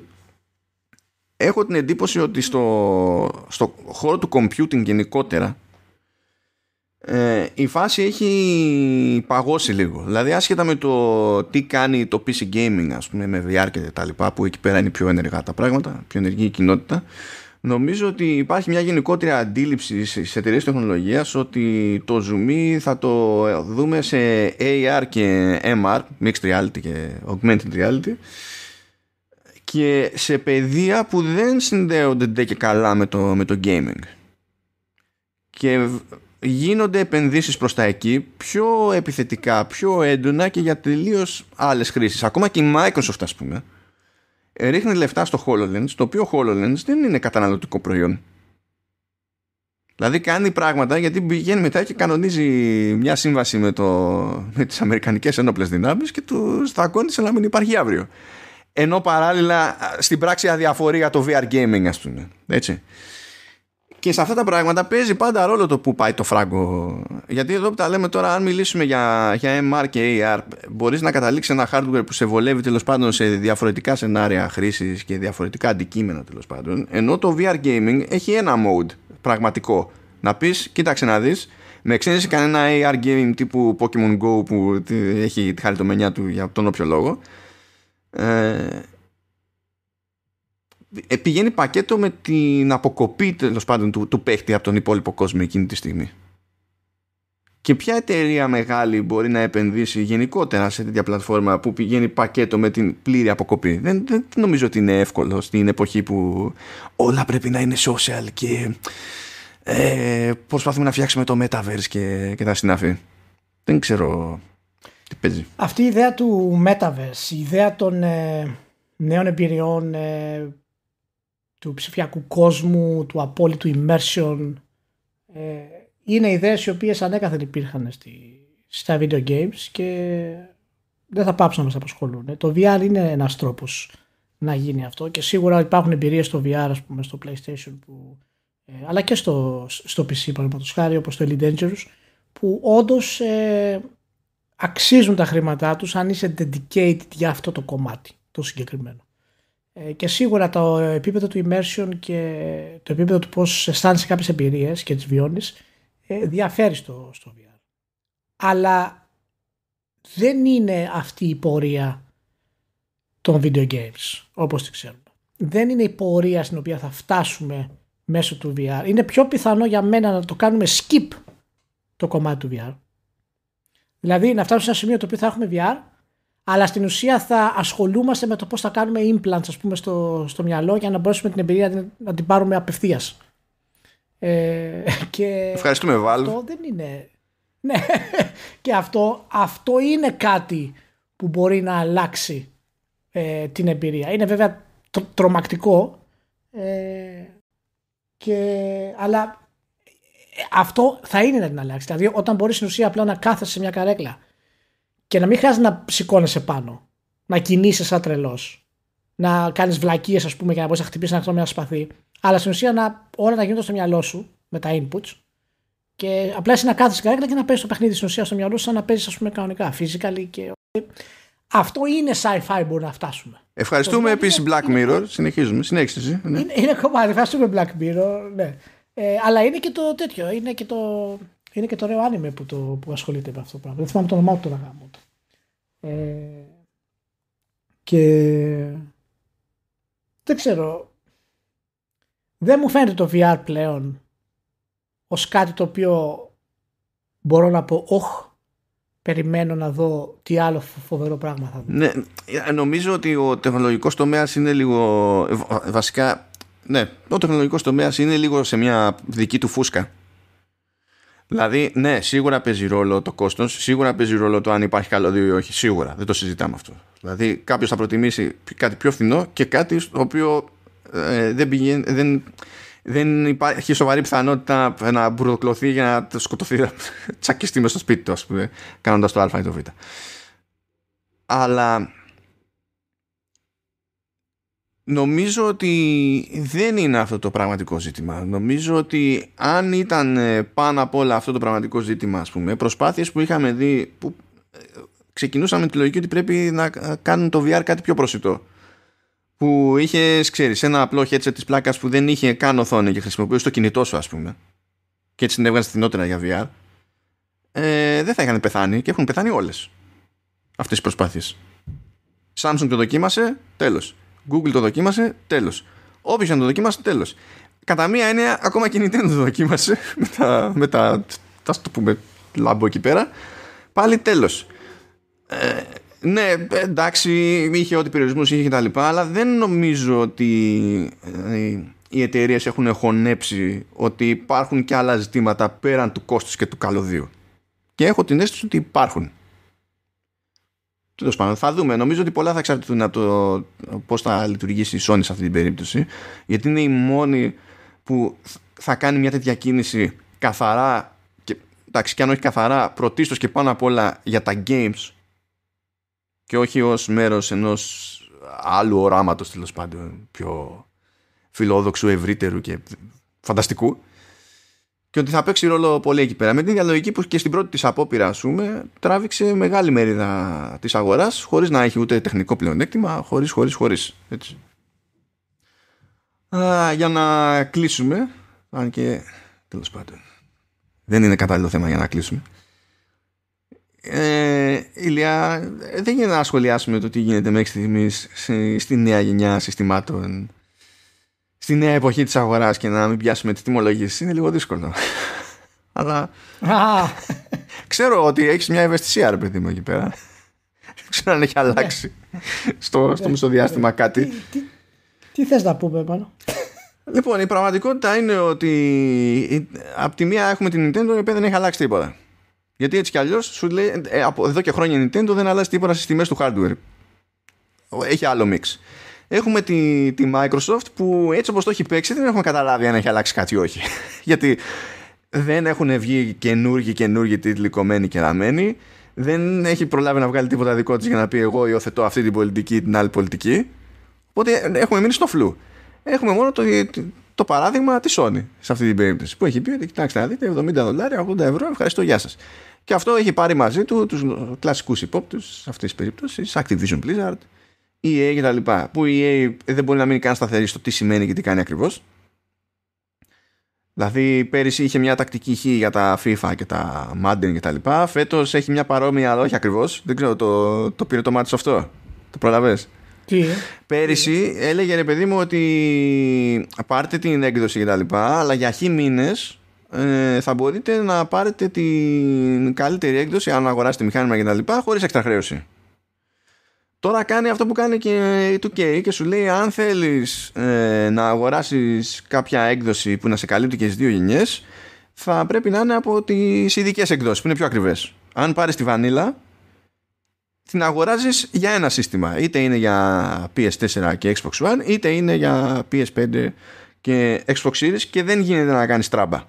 έχω την εντύπωση ότι στο, στο χώρο του computing γενικότερα ε, η φάση έχει παγώσει λίγο. Δηλαδή, άσχετα με το τι κάνει το PC gaming, ας πούμε, με VR και τα λοιπά, που εκεί πέρα είναι πιο ενεργά τα πράγματα, πιο ενεργή η κοινότητα. Νομίζω ότι υπάρχει μια γενικότερη αντίληψη στις εταιρείες τεχνολογίας ότι το zoom θα το δούμε σε AR και MR, Mixed Reality και Augmented Reality και σε πεδία που δεν συνδέονται και καλά με το, με το gaming. Και γίνονται επενδύσεις προς τα εκεί πιο επιθετικά, πιο έντονα και για τελείως άλλες χρήσεις. Ακόμα και η Microsoft ας πούμε ρίχνει λεφτά στο HoloLens, το οποίο HoloLens δεν είναι καταναλωτικό προϊόν. Δηλαδή κάνει πράγματα γιατί πηγαίνει μετά και κανονίζει μια σύμβαση με, το, με τις Αμερικανικές ενόπλες δυνάμεις και τους στρακώνει σε να μην υπάρχει αύριο. Ενώ παράλληλα στην πράξη αδιαφορεί για το VR gaming ας πούμε. Έτσι. Και σε αυτά τα πράγματα παίζει πάντα ρόλο το που πάει το φράγκο. Γιατί εδώ που τα λέμε τώρα, αν μιλήσουμε για, για MR και AR, μπορείς να καταλήξεις ένα hardware που σε βολεύει τέλος πάντων σε διαφορετικά σενάρια χρήσης και διαφορετικά αντικείμενα τέλος πάντων. Ενώ το VR gaming έχει ένα mode πραγματικό. Να πεις, κοίταξε να δεις, με εξαίρεση κανένα AR Gaming τύπου Pokemon Go που έχει τη χαριτομενιά του για τον όποιο λόγο. Ε, ε, πηγαίνει πακέτο με την αποκοπή τέλος πάντων του, του παίχτη από τον υπόλοιπο κόσμο εκείνη τη στιγμή. Και ποια εταιρεία μεγάλη μπορεί να επενδύσει γενικότερα σε τέτοια πλατφόρμα που πηγαίνει πακέτο με την πλήρη αποκοπή. Δεν, δεν νομίζω ότι είναι εύκολο στην εποχή που όλα πρέπει να είναι social και ε, προσπαθούμε να φτιάξουμε το metaverse και, και τα συνάφη. Δεν ξέρω τι παίζει.
Αυτή η ιδέα του metaverse, η ιδέα των ε, νέων εμπειριών ε, του ψηφιακού κόσμου, του απόλυτου immersion. Ε, είναι ιδέες οι οποίες ανέκαθεν υπήρχαν στη, στα video games και δεν θα πάψουν να μας απασχολούν. Ε, το VR είναι ένας τρόπος να γίνει αυτό και σίγουρα υπάρχουν εμπειρίες στο VR, ας πούμε, στο PlayStation που, ε, αλλά και στο, στο PC, παραδείγματος χάρη, όπως το Elite Dangerous, που όντως ε, αξίζουν τα χρήματά τους αν είσαι dedicated για αυτό το κομμάτι, το συγκεκριμένο. Ε, και σίγουρα το επίπεδο του immersion και το επίπεδο του πώς αισθάνεσαι κάποιες εμπειρίες και τις βιώνεις ε, διαφέρει στο, στο VR. Αλλά δεν είναι αυτή η πορεία των video games όπως τη ξέρουμε. Δεν είναι η πορεία στην οποία θα φτάσουμε μέσω του VR. Είναι πιο πιθανό για μένα να το κάνουμε skip το κομμάτι του VR. Δηλαδή να φτάσουμε σε ένα σημείο το οποίο θα έχουμε VR αλλά στην ουσία θα ασχολούμαστε με το πώς θα κάνουμε implants ας πούμε, στο, στο μυαλό για να μπορέσουμε την εμπειρία να την, πάρουμε απευθείας. Ε, και Ευχαριστούμε Αυτό δεν είναι... Ναι. <laughs> και αυτό, αυτό είναι κάτι που μπορεί να αλλάξει ε, την εμπειρία. Είναι βέβαια τρομακτικό ε, και, αλλά αυτό θα είναι να την αλλάξει. Δηλαδή όταν μπορείς στην ουσία απλά να κάθεσαι σε μια καρέκλα και να μην χρειάζεται να σηκώνεσαι πάνω, να κινείσαι σαν τρελό, να κάνεις βλακίες, ας πούμε, για να μπορείς να χτυπήσεις ένα χρώμα σπαθί. Αλλά στην ουσία να, όλα να γίνονται στο μυαλό σου με τα inputs και απλά εσύ να κάθεσαι καρέκλα και να παίζεις το παιχνίδι στην ουσία στο μυαλό σου, σαν να παίζεις, ας πούμε, κανονικά, κανονικά, και. Αυτό είναι sci-fi μπορεί να φτάσουμε.
Ευχαριστούμε επίση Black Mirror. Συνεχίζουμε. Συνέχιση. Ναι. Είναι,
είναι κομμάτι. Ευχαριστούμε Black Mirror. Ναι. Ε, αλλά είναι και το τέτοιο. Είναι και το είναι και το ωραίο άνιμε που, το, που ασχολείται με αυτό το πράγμα. Δεν θυμάμαι το όνομά του τώρα γάμο του. Ε, και δεν ξέρω. Δεν μου φαίνεται το VR πλέον ως κάτι το οποίο μπορώ να πω όχ, περιμένω να δω τι άλλο φοβερό πράγμα θα δω.
Ναι, ε, νομίζω ότι ο τεχνολογικός τομέας είναι λίγο, ε, βασικά, ναι, ο τεχνολογικός τομέας είναι λίγο σε μια δική του φούσκα Δηλαδή, ναι, σίγουρα παίζει ρόλο το κόστος, σίγουρα παίζει ρόλο το αν υπάρχει καλωδίο ή όχι. Σίγουρα δεν το συζητάμε αυτό. Δηλαδή, κάποιος θα προτιμήσει κάτι πιο φθηνό και κάτι στο οποίο ε, δεν, δεν, δεν υπάρχει σοβαρή πιθανότητα να μπουρδοκλωθεί για να το σκοτωθεί, να τσακιστεί μέσα στο σπίτι του, ας πούμε, κάνοντας το Α ή το Β. Αλλά νομίζω ότι δεν είναι αυτό το πραγματικό ζήτημα. Νομίζω ότι αν ήταν ε, πάνω απ' όλα αυτό το πραγματικό ζήτημα, ας πούμε, προσπάθειες που είχαμε δει, που ε, ξεκινούσαμε με τη λογική ότι πρέπει να ε, κάνουν το VR κάτι πιο προσιτό. Που είχε, ξέρεις, ένα απλό headset της πλάκας που δεν είχε καν οθόνη και χρησιμοποιούσε το κινητό σου, ας πούμε. Και έτσι την έβγαζε φθηνότερα για VR. Ε, δεν θα είχαν πεθάνει και έχουν πεθάνει όλες αυτές οι προσπάθειες. Samsung το δοκίμασε, τέλος. Google το δοκίμασε, τέλος. Όποιος να το δοκίμασε, τέλος. Κατά μία έννοια, ακόμα και η Nintendo το δοκίμασε <laughs> με τα, με τα, το πούμε, λάμπο εκεί πέρα. Πάλι τέλος. Ε, ναι, εντάξει, είχε ό,τι περιορισμούς είχε και τα λοιπά, αλλά δεν νομίζω ότι ε, οι εταιρείες έχουν χωνέψει ότι υπάρχουν και άλλα ζητήματα πέραν του κόστους και του καλωδίου. Και έχω την αίσθηση ότι υπάρχουν. Τέλος πάντων, θα δούμε. Νομίζω ότι πολλά θα εξαρτηθούν από το πώς θα λειτουργήσει η Sony σε αυτή την περίπτωση. Γιατί είναι η μόνη που θα κάνει μια τέτοια κίνηση καθαρά και, εντάξει, και αν όχι καθαρά, πρωτίστως και πάνω απ' όλα για τα games και όχι ως μέρος ενός άλλου οράματος τέλος πάντων πιο φιλόδοξου, ευρύτερου και φανταστικού και ότι θα παίξει ρόλο πολύ εκεί πέρα. Με την διαλογική που και στην πρώτη της απόπειρα, πούμε, τράβηξε μεγάλη μερίδα της αγοράς, χωρίς να έχει ούτε τεχνικό πλεονέκτημα, χωρίς, χωρίς, χωρίς. Για να κλείσουμε, αν και τέλος πάντων δεν είναι κατάλληλο θέμα για να κλείσουμε. Ε, Ηλία, δεν γίνεται να σχολιάσουμε το τι γίνεται μέχρι στιγμής στη νέα γενιά συστημάτων στη νέα εποχή της αγοράς και να μην πιάσουμε τη τιμολόγηση είναι λίγο δύσκολο. <laughs> Αλλά ξέρω ότι έχεις μια ευαισθησία ρε παιδί μου εκεί πέρα. Δεν ξέρω αν έχει ναι. αλλάξει στο, στο μισοδιάστημα ε, κάτι. Τι, τι, θες να πούμε πάνω. Λοιπόν, η πραγματικότητα είναι ότι από τη μία έχουμε την Nintendo η οποία δεν έχει αλλάξει τίποτα. Γιατί έτσι κι αλλιώς σου λέει ε, εδώ και χρόνια η Nintendo δεν αλλάζει τίποτα στις τιμές του hardware. Έχει άλλο mix έχουμε τη, τη Microsoft που έτσι όπως το έχει παίξει δεν έχουμε καταλάβει αν έχει αλλάξει κάτι ή όχι. <laughs> Γιατί δεν έχουν βγει καινούργιοι καινούργιοι τίτλοι κομμένοι και ραμμένοι. Δεν έχει προλάβει να βγάλει τίποτα δικό της για να πει εγώ υιοθετώ αυτή την πολιτική ή την άλλη πολιτική. Οπότε έχουμε μείνει στο φλου. Έχουμε μόνο το, το παράδειγμα της Sony σε αυτή την περίπτωση. Που έχει πει ότι κοιτάξτε να δείτε 70 δολάρια, 80 ευρώ, ευχαριστώ, γεια σας. Και αυτό έχει πάρει μαζί του τους κλασικούς υπόπτου αυτή τις περίπτωση, Activision Blizzard, EA ε, και λοιπά που η EA ε, ε, δεν μπορεί να μείνει καν σταθερή στο τι σημαίνει και τι κάνει ακριβώς δηλαδή πέρυσι είχε μια τακτική χή για τα FIFA και τα Madden και τα λοιπά φέτος έχει μια παρόμοια αλλά όχι ακριβώς δεν ξέρω το, το πήρε το μάτι αυτό το προλαβες τι? Πέρυσι έλεγε ρε παιδί μου ότι πάρτε την έκδοση και τα λοιπά, αλλά για χ μήνες θα μπορείτε να πάρετε την καλύτερη έκδοση αν αγοράσετε μηχάνημα κτλ. τα λοιπά χωρίς εξτραχρέωση. Τώρα κάνει αυτό που κάνει και η 2K και σου λέει αν θέλεις ε, να αγοράσεις κάποια έκδοση που να σε καλύπτει και στις δύο γενιές θα πρέπει να είναι από τις ειδικές εκδόσεις που είναι πιο ακριβές. Αν πάρεις τη βανίλα την αγοράζεις για ένα σύστημα. Είτε είναι για PS4 και Xbox One είτε είναι για PS5 και Xbox Series και δεν γίνεται να κάνεις τράμπα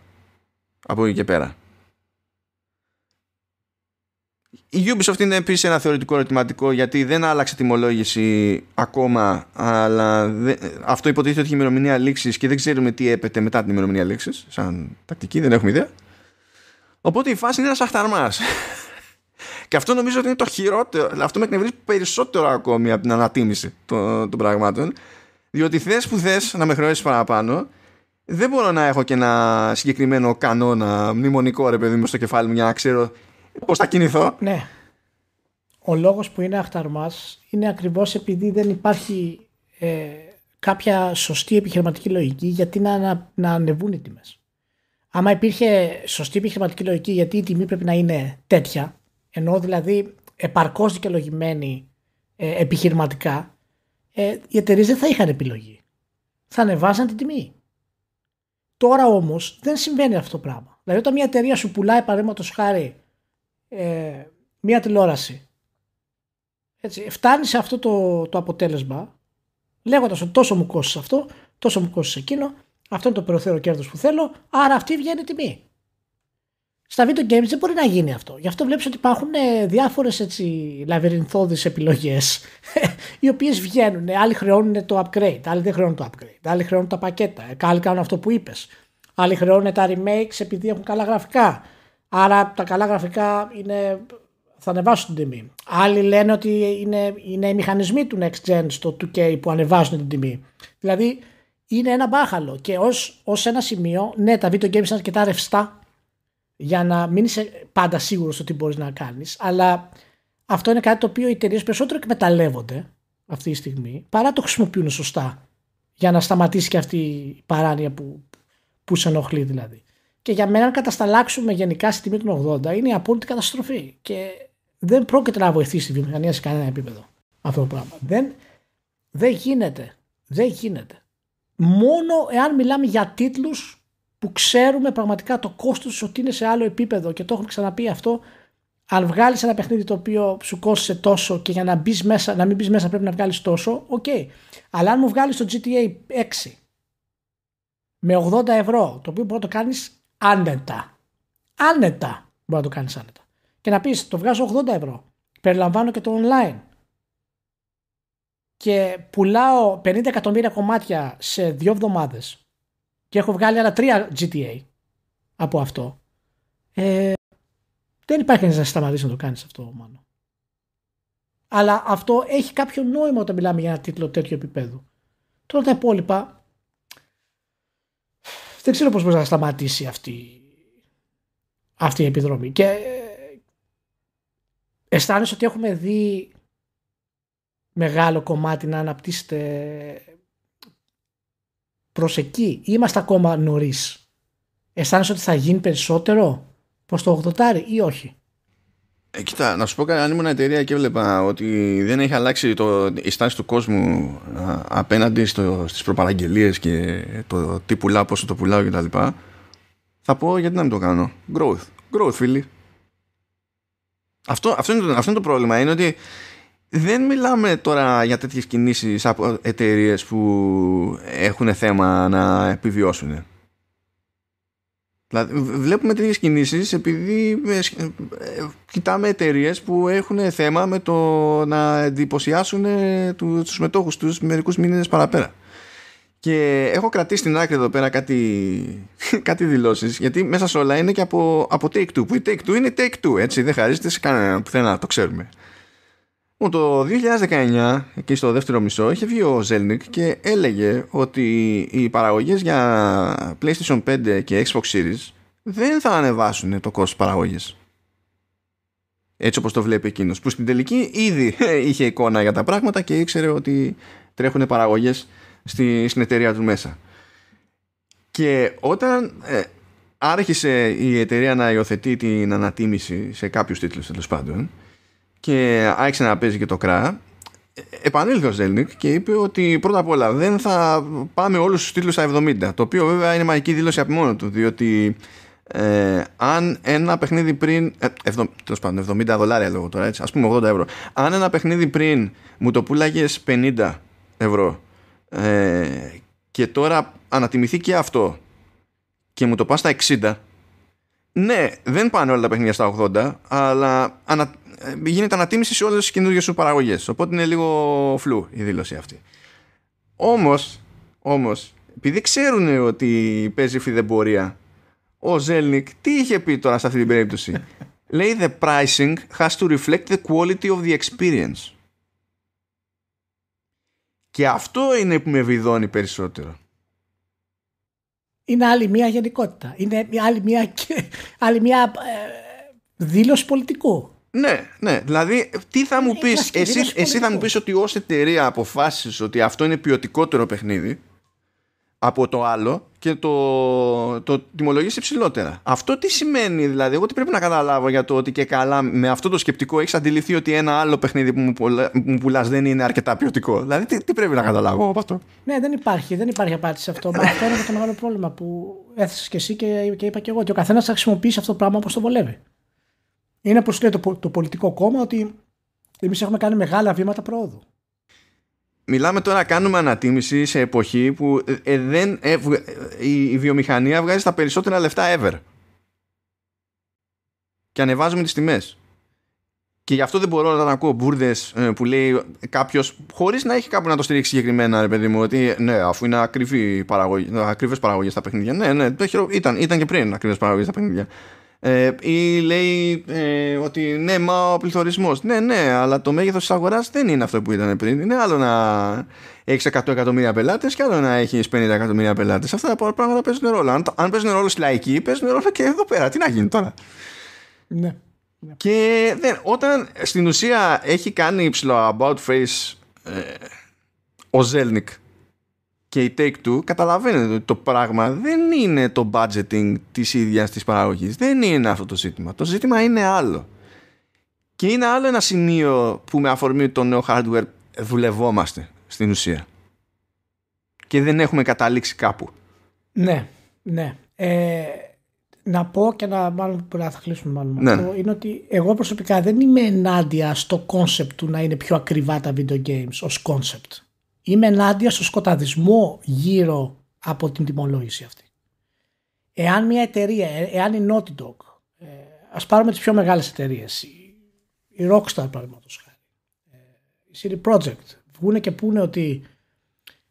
από εκεί και πέρα. Η Ubisoft είναι επίσης ένα θεωρητικό ερωτηματικό γιατί δεν άλλαξε τιμολόγηση ακόμα, αλλά αυτό υποτίθεται ότι έχει ημερομηνία λήξης και δεν ξέρουμε τι έπεται μετά την ημερομηνία λήξης. Σαν τακτική, δεν έχουμε ιδέα. Οπότε η φάση είναι ένας αχταρμάς. και αυτό νομίζω ότι είναι το χειρότερο. Αυτό με εκνευρίζει περισσότερο ακόμη από την ανατίμηση των, των πραγμάτων. Διότι θες που θες να με χρεώσεις παραπάνω, δεν μπορώ να έχω και ένα συγκεκριμένο κανόνα μνημονικό ρε παιδί μου στο κεφάλι μου για να ξέρω πώς θα κινηθώ.
Ναι. Ο λόγος που είναι αχταρμά είναι ακριβώς επειδή δεν υπάρχει ε, κάποια σωστή επιχειρηματική λογική γιατί να, να, να ανεβούν οι τιμές. Άμα υπήρχε σωστή επιχειρηματική λογική, γιατί η τιμή πρέπει να είναι τέτοια, ενώ δηλαδή επαρκώς δικαιολογημένη ε, επιχειρηματικά, ε, οι εταιρείες δεν θα είχαν επιλογή. Θα ανεβάζαν την τιμή. Τώρα όμως δεν συμβαίνει αυτό το πράγμα. Δηλαδή, όταν μια εταιρεία σου πουλάει παραδείγματος χάρη ε, μία τηλεόραση. Έτσι, φτάνει σε αυτό το, το αποτέλεσμα λέγοντας ότι τόσο μου κόστησε αυτό, τόσο μου κόστησε εκείνο, αυτό είναι το περιθώριο κέρδο που θέλω, άρα αυτή βγαίνει τιμή. Στα video games δεν μπορεί να γίνει αυτό. Γι' αυτό βλέπεις ότι υπάρχουν ε, διάφορες λαβυρινθώδεις επιλογές, <laughs> οι οποίες βγαίνουν. Άλλοι χρεώνουν το upgrade, άλλοι δεν χρεώνουν το upgrade, άλλοι χρεώνουν τα πακέτα, άλλοι κάνουν αυτό που είπες. Άλλοι χρεώνουν τα remakes επειδή έχουν καλά γραφικά. Άρα τα καλά γραφικά είναι, θα ανεβάσουν την τιμή. Άλλοι λένε ότι είναι, είναι οι μηχανισμοί του Next Gen στο 2K που ανεβάζουν την τιμή. Δηλαδή είναι ένα μπάχαλο και ως, ως ένα σημείο, ναι τα video games είναι αρκετά ρευστά για να μην είσαι πάντα σίγουρος στο τι μπορείς να κάνεις, αλλά αυτό είναι κάτι το οποίο οι εταιρείες περισσότερο εκμεταλλεύονται αυτή τη στιγμή παρά το χρησιμοποιούν σωστά για να σταματήσει και αυτή η παράνοια που, που σε ενοχλεί δηλαδή. Και για μένα, αν κατασταλάξουμε γενικά στη τιμή των 80, είναι η απόλυτη καταστροφή. Και δεν πρόκειται να βοηθήσει τη βιομηχανία σε κανένα επίπεδο αυτό το πράγμα. Δεν, δεν γίνεται. Δεν γίνεται. Μόνο εάν μιλάμε για τίτλους που ξέρουμε πραγματικά το κόστος ότι είναι σε άλλο επίπεδο και το έχουμε ξαναπεί αυτό. Αν βγάλεις ένα παιχνίδι το οποίο σου κόστησε τόσο και για να, μπεις μέσα, να μην μπεις μέσα πρέπει να βγάλεις τόσο, οκ. Okay. Αλλά αν μου βγάλεις το GTA 6 με 80 ευρώ, το οποίο μπορεί να το κάνεις άνετα. Άνετα μπορεί να το κάνεις άνετα. Και να πεις, το βγάζω 80 ευρώ. Περιλαμβάνω και το online. Και πουλάω 50 εκατομμύρια κομμάτια σε δύο εβδομάδες. Και έχω βγάλει άλλα τρία GTA από αυτό. Ε, δεν υπάρχει κανείς να σταματήσει να το κάνεις αυτό μόνο. Αλλά αυτό έχει κάποιο νόημα όταν μιλάμε για ένα τίτλο τέτοιο επίπεδου. Τώρα τα υπόλοιπα δεν ξέρω πώς μπορεί να σταματήσει αυτή, αυτή η επιδρομή. Και ε, αισθάνεσαι ότι έχουμε δει μεγάλο κομμάτι να αναπτύσσεται προς εκεί ή είμαστε ακόμα νωρίς. Αισθάνεσαι ότι θα γίνει περισσότερο προς το 80 ή όχι.
Ε, κοίτα, να σου πω κάτι, αν ήμουν εταιρεία και έβλεπα ότι δεν έχει αλλάξει το, η στάση του κόσμου απέναντι στο, στις προπαραγγελίες και το τι πουλάω, πόσο το πουλάω κτλ. Θα πω γιατί να μην το κάνω. Growth. Growth, φίλοι. Αυτό, αυτό, είναι, αυτό είναι το πρόβλημα. Είναι ότι δεν μιλάμε τώρα για τέτοιες κινήσεις από εταιρείες που έχουν θέμα να επιβιώσουν. Δηλαδή, βλέπουμε τέτοιες κινήσεις επειδή ε, ε, κοιτάμε εταιρείες που έχουν θέμα με το να εντυπωσιάσουν ε, του μετόχους τους μερικούς μήνες παραπέρα. Και έχω κρατήσει στην άκρη εδώ πέρα κάτι, <laughs> κάτι δηλώσεις, γιατί μέσα σε όλα είναι και από, από Take Two. Που η Take Two είναι Take Two, έτσι δεν χαρίζεται σε κανένα πουθενά, το ξέρουμε. Το 2019, εκεί στο δεύτερο μισό, είχε βγει ο Zelnik και έλεγε ότι οι παραγωγές για PlayStation 5 και Xbox Series δεν θα ανεβάσουν το κόστος παραγωγής. Έτσι όπως το βλέπει εκείνος. Που στην τελική ήδη <laughs> είχε εικόνα για τα πράγματα και ήξερε ότι τρέχουν παραγωγές στη, στην εταιρεία του μέσα. Και όταν ε, άρχισε η εταιρεία να υιοθετεί την ανατίμηση σε κάποιους τίτλους τέλος πάντων, και άρχισε να παίζει και το κρά επανήλθε ο Ζέλνικ και είπε ότι πρώτα απ' όλα δεν θα πάμε όλους τους τίτλους στα 70 το οποίο βέβαια είναι μαγική δήλωση από μόνο του διότι ε, αν ένα παιχνίδι πριν ε, πάντων 70 δολάρια λόγω τώρα έτσι ας πούμε 80 ευρώ αν ένα παιχνίδι πριν μου το πουλάγες 50 ευρώ ε, και τώρα ανατιμηθεί και αυτό και μου το πας στα 60 ναι, δεν πάνε όλα τα παιχνίδια στα 80, αλλά ανα... Ε, γίνεται ανατίμηση σε όλες τις καινούργιες σου παραγωγές. Οπότε είναι λίγο φλου η δήλωση αυτή. Όμως, όμως, επειδή ξέρουν ότι παίζει φιδεμπορία, ο Ζέλνικ τι είχε πει τώρα σε αυτή την περίπτωση. <laughs> Λέει the pricing has to reflect the quality of the experience. Και αυτό είναι που με βιδώνει περισσότερο
είναι άλλη μία γενικότητα. Είναι άλλη μία, άλλη μία ε, δήλωση πολιτικού.
Ναι, ναι. Δηλαδή, τι θα μου ε, πεις, εσύ, εσύ θα μου πεις ότι ως εταιρεία αποφάσισες ότι αυτό είναι ποιοτικότερο παιχνίδι από το άλλο και το, το τιμολογήσει υψηλότερα. Αυτό τι σημαίνει, δηλαδή, εγώ τι πρέπει να καταλάβω για το ότι και καλά με αυτό το σκεπτικό έχεις αντιληφθεί ότι ένα άλλο παιχνίδι που μου, πουλα, πουλάς δεν είναι αρκετά ποιοτικό. Δηλαδή, τι, τι πρέπει να καταλάβω από αυτό.
Ναι, δεν υπάρχει, δεν υπάρχει απάντηση σε αυτό. Μα αυτό είναι το μεγάλο πρόβλημα που έθεσες και εσύ και, είπα και εγώ. Ότι ο καθένας θα χρησιμοποιήσει αυτό το πράγμα όπως το βολεύει. Είναι όπως λέει το, το πολιτικό κόμμα ότι εμείς έχουμε κάνει μεγάλα βήματα προόδου
μιλάμε τώρα κάνουμε ανατίμηση σε εποχή που ε, ε, δεν, ε, η, βιομηχανία βγάζει τα περισσότερα λεφτά ever. Και ανεβάζουμε τις τιμές. Και γι' αυτό δεν μπορώ να ακούω μπουρδες που λέει κάποιος, χωρίς να έχει κάπου να το στηρίξει συγκεκριμένα, ρε παιδί μου, ότι ναι, αφού είναι ακριβές παραγωγές στα παιχνίδια. Ναι, ναι, το ήταν, ήταν και πριν ακριβές παραγωγές στα παιχνίδια. Ε, ή λέει ε, ότι ναι, μα ο πληθωρισμός. Ναι, ναι, αλλά το μέγεθος της αγοράς δεν είναι αυτό που ήταν πριν. Είναι άλλο να έχεις 100 εκατομμύρια πελάτες και άλλο να έχεις 50 εκατομμύρια πελάτες. Αυτά τα πράγματα παίζουν ρόλο. Αν, αν παίζουν ρόλο στη λαϊκή, παίζουν ρόλο και εδώ πέρα. Τι να γίνει τώρα. Ναι. Και όταν στην ουσία έχει κάνει υψηλό about face ε, ο Ζέλνικ και η Take-Two καταλαβαίνετε ότι το πράγμα δεν είναι το budgeting της ίδιας της παραγωγής. Δεν είναι αυτό το ζήτημα. Το ζήτημα είναι άλλο. Και είναι άλλο ένα σημείο που με αφορμή το νέο hardware δουλευόμαστε στην ουσία. Και δεν έχουμε καταλήξει κάπου.
Ναι, ναι. Ε, να πω και να μάλλον θα κλείσουμε μάλλον ναι. αυτό, ναι. είναι ότι εγώ προσωπικά δεν είμαι ενάντια στο κόνσεπτ του να είναι πιο ακριβά τα video games ως concept είμαι ενάντια στο σκοταδισμό γύρω από την τιμολόγηση αυτή. Εάν μια εταιρεία, ε, εάν η Naughty Dog, ε, ας πάρουμε τις πιο μεγάλες εταιρείες, η Rockstar παραδείγματος χάρη, ε, η Siri Project, βγουν και πούνε ότι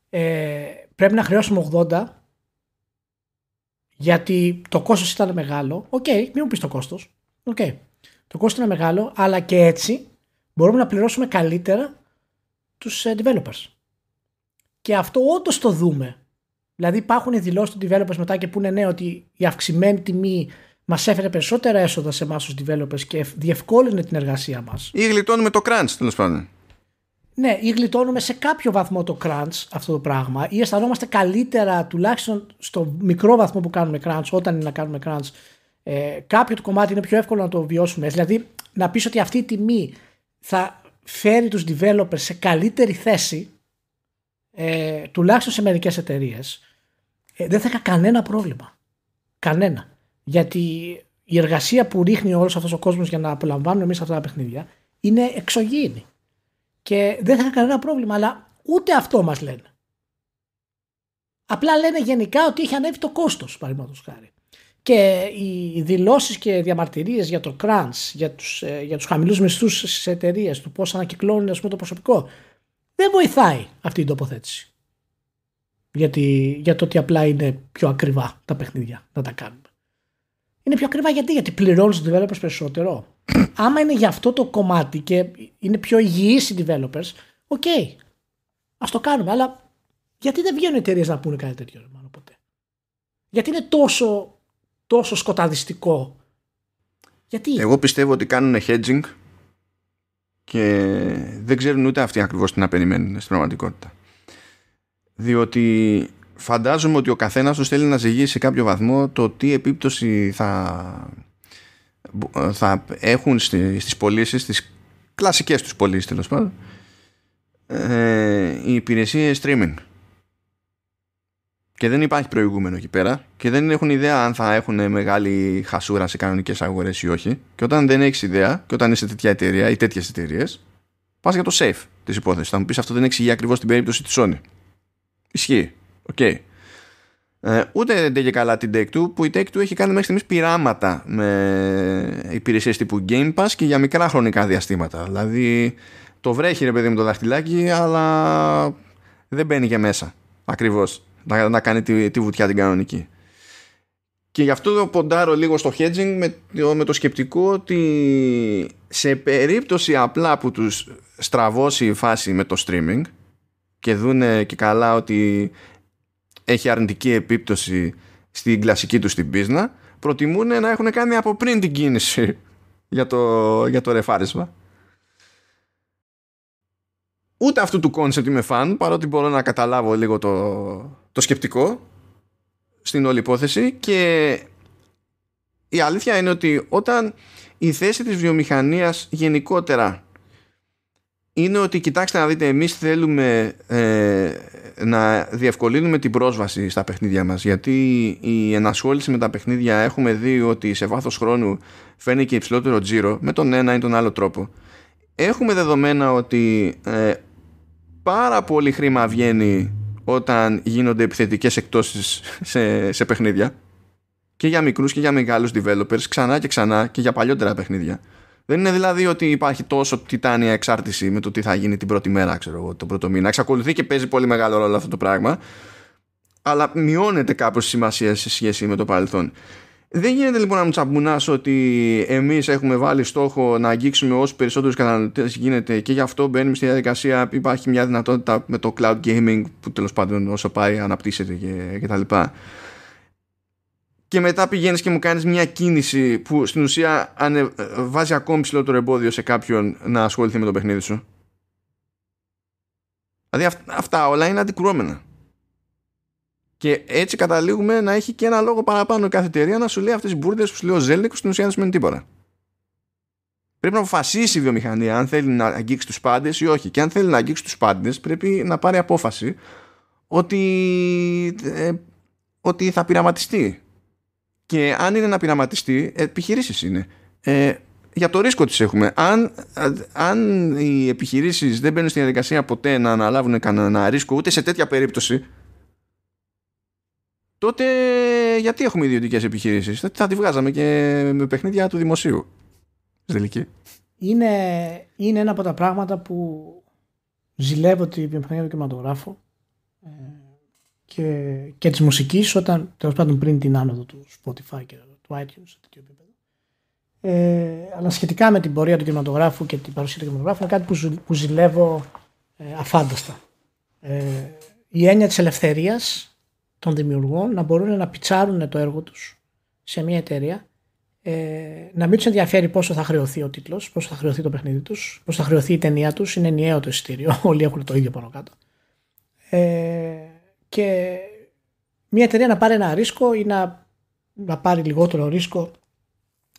ε, πρέπει να χρεώσουμε 80 γιατί το κόστος ήταν μεγάλο. Οκ, μην μου πεις το κόστος. Οκ, το κόστος ήταν μεγάλο, αλλά και έτσι μπορούμε να πληρώσουμε καλύτερα τους ε, developers. Και αυτό όντως το δούμε. Δηλαδή υπάρχουν δηλώσεις των developers μετά και πούνε είναι ναι ότι η αυξημένη τιμή μας έφερε περισσότερα έσοδα σε εμάς του developers και διευκόλυνε την
εργασία μας. Ή γλιτώνουμε το crunch τέλος πάντων.
Ναι, ή γλιτώνουμε σε κάποιο βαθμό το crunch αυτό το πράγμα ή αισθανόμαστε καλύτερα τουλάχιστον στο μικρό βαθμό που κάνουμε crunch όταν είναι να κάνουμε crunch ε, κάποιο το κομμάτι είναι πιο εύκολο να το βιώσουμε. Δηλαδή να πεις ότι αυτή η τιμή θα φέρει τους developers σε καλύτερη θέση ε, τουλάχιστον σε μερικές εταιρείες, ε, δεν θα είχα κανένα πρόβλημα. Κανένα. Γιατί η εργασία που ρίχνει όλος αυτός ο κόσμος για να απολαμβάνουμε εμείς αυτά τα παιχνίδια είναι εξωγήινη. Και δεν θα είχα κανένα πρόβλημα, αλλά ούτε αυτό μας λένε. Απλά λένε γενικά ότι έχει ανέβει το κόστος, παραδείγματος χάρη. Και οι δηλώσεις και διαμαρτυρίες για το crunch, για τους ε, χαμηλούς μισθούς στις εταιρείες, του πώ ανακυκλώνουν πούμε, το προσωπικό, δεν βοηθάει αυτή η τοποθέτηση. Γιατί, για το ότι απλά είναι πιο ακριβά τα παιχνίδια να τα κάνουμε. Είναι πιο ακριβά γιατί, γιατί πληρώνει του developers περισσότερο. <coughs> Άμα είναι για αυτό το κομμάτι και είναι πιο υγιείς οι developers, οκ. Okay, Ας το κάνουμε. Αλλά γιατί δεν βγαίνουν εταιρείες να πούνε κάτι τέτοιο, μάλλον ποτέ. Γιατί είναι τόσο, τόσο σκοταδιστικό. Γιατί. Εγώ
πιστεύω ότι κάνουν hedging και δεν ξέρουν ούτε αυτοί ακριβώς τι να περιμένουν στην πραγματικότητα. Διότι φαντάζομαι ότι ο καθένας τους θέλει να ζυγίσει σε κάποιο βαθμό το τι επίπτωση θα, θα έχουν στις πωλήσεις, στις κλασικές τους πωλήσεις τέλος πάντων, ε, οι υπηρεσίες streaming και δεν υπάρχει προηγούμενο εκεί πέρα και δεν έχουν ιδέα αν θα έχουν μεγάλη χασούρα σε κανονικές αγορές ή όχι. Και όταν δεν έχεις ιδέα, και όταν είσαι τέτοια εταιρεία ή τέτοιες εταιρείες, πας για το safe της υπόθεσης. Θα μου πεις αυτό δεν εξηγεί ακριβώς την περίπτωση της Sony. Ισχύει. Οκ. Okay. Ε, ούτε δεν τέγε καλά την Take Two που η Take Two έχει κάνει μέχρι στιγμής πειράματα με υπηρεσίες τύπου Game Pass και για μικρά χρονικά διαστήματα. Δηλαδή το βρέχει ρε παιδί με το δαχτυλάκι, αλλά δεν μπαίνει και μέσα. Ακριβώς να, να κάνει τη, τη βουτιά την κανονική. Και γι' αυτό ποντάρω λίγο στο hedging με, με το σκεπτικό ότι σε περίπτωση απλά που τους στραβώσει η φάση με το streaming και δούνε και καλά ότι έχει αρνητική επίπτωση στην κλασική τους στην πίσνα προτιμούν να έχουν κάνει από πριν την κίνηση <laughs> για το, για το ρεφάρισμα Ούτε αυτού του κόνσεπτ είμαι φαν, παρότι μπορώ να καταλάβω λίγο το, το σκεπτικό στην όλη υπόθεση και η αλήθεια είναι ότι όταν η θέση της βιομηχανίας γενικότερα είναι ότι κοιτάξτε να δείτε εμείς θέλουμε ε, να διευκολύνουμε την πρόσβαση στα παιχνίδια μας γιατί η ενασχόληση με τα παιχνίδια έχουμε δει ότι σε βάθος χρόνου φέρνει και υψηλότερο τζίρο με τον ένα ή τον άλλο τρόπο έχουμε δεδομένα ότι ε, πάρα πολύ χρήμα βγαίνει όταν γίνονται επιθετικές εκτόσεις σε, σε παιχνίδια και για μικρούς και για μεγάλους developers ξανά και ξανά και για παλιότερα παιχνίδια. Δεν είναι δηλαδή ότι υπάρχει τόσο τιτάνια εξάρτηση με το τι θα γίνει την πρώτη μέρα, ξέρω εγώ, τον πρώτο μήνα. Εξακολουθεί και παίζει πολύ μεγάλο ρόλο αυτό το πράγμα, αλλά μειώνεται κάπως η σημασία σε σχέση με το παρελθόν. Δεν γίνεται λοιπόν να μου τσαμπουνάς ότι εμείς έχουμε βάλει στόχο να αγγίξουμε όσους περισσότερους καταναλωτές γίνεται και γι' αυτό μπαίνουμε στη διαδικασία. Υπάρχει μια δυνατότητα με το cloud gaming που τέλος πάντων όσο πάει αναπτύσσεται και, και τα λοιπά. Και μετά πηγαίνεις και μου κάνεις μια κίνηση που στην ουσία ανε, βάζει ακόμη ψηλότερο εμπόδιο σε κάποιον να ασχοληθεί με το παιχνίδι σου. Δηλαδή αυτά όλα είναι αντικρουόμενα. Και έτσι καταλήγουμε να έχει και ένα λόγο παραπάνω κάθε εταιρεία να σου λέει αυτές τις μπουρδες που σου λέει ο Ζέλνικ στην ουσία δεν σημαίνει τίποτα. Πρέπει να αποφασίσει η βιομηχανία αν θέλει να αγγίξει τους πάντες ή όχι. Και αν θέλει να αγγίξει τους πάντες, πρέπει να πάρει απόφαση ότι, ε, ότι θα πειραματιστεί. Και αν είναι να πειραματιστεί, επιχειρήσεις είναι. Ε, για το ρίσκο τις έχουμε. Αν, αν οι επιχειρήσεις δεν μπαίνουν στην διαδικασία ποτέ να αναλάβουν κανένα ρίσκο, ούτε σε τέτοια περίπτωση, τότε γιατί έχουμε ιδιωτικές επιχειρήσεις. Θα, θα τη βγάζαμε και με παιχνίδια του δημοσίου. Στην
Είναι, είναι ένα από τα πράγματα που ζηλεύω τη βιομηχανία του κινηματογράφου ε, και, και της μουσικής όταν τέλος πάντων πριν την άνοδο του Spotify και του iTunes σε τέτοιο επίπεδο. Ε, αλλά σχετικά με την πορεία του κινηματογράφου και την παρουσία του κινηματογράφου είναι κάτι που, ζηλεύω ε, αφάνταστα. Ε, η έννοια της ελευθερίας των δημιουργών να μπορούν να πιτσάρουν το έργο τους σε μια εταιρεία ε, να μην τους ενδιαφέρει πόσο θα χρεωθεί ο τίτλος, πόσο θα χρεωθεί το παιχνίδι τους, πόσο θα χρεωθεί η ταινία τους. Είναι ενιαίο το εισιτήριο. <laughs> Όλοι έχουν το ίδιο πάνω κάτω. Ε, και μια εταιρεία να πάρει ένα ρίσκο ή να, να πάρει λιγότερο ρίσκο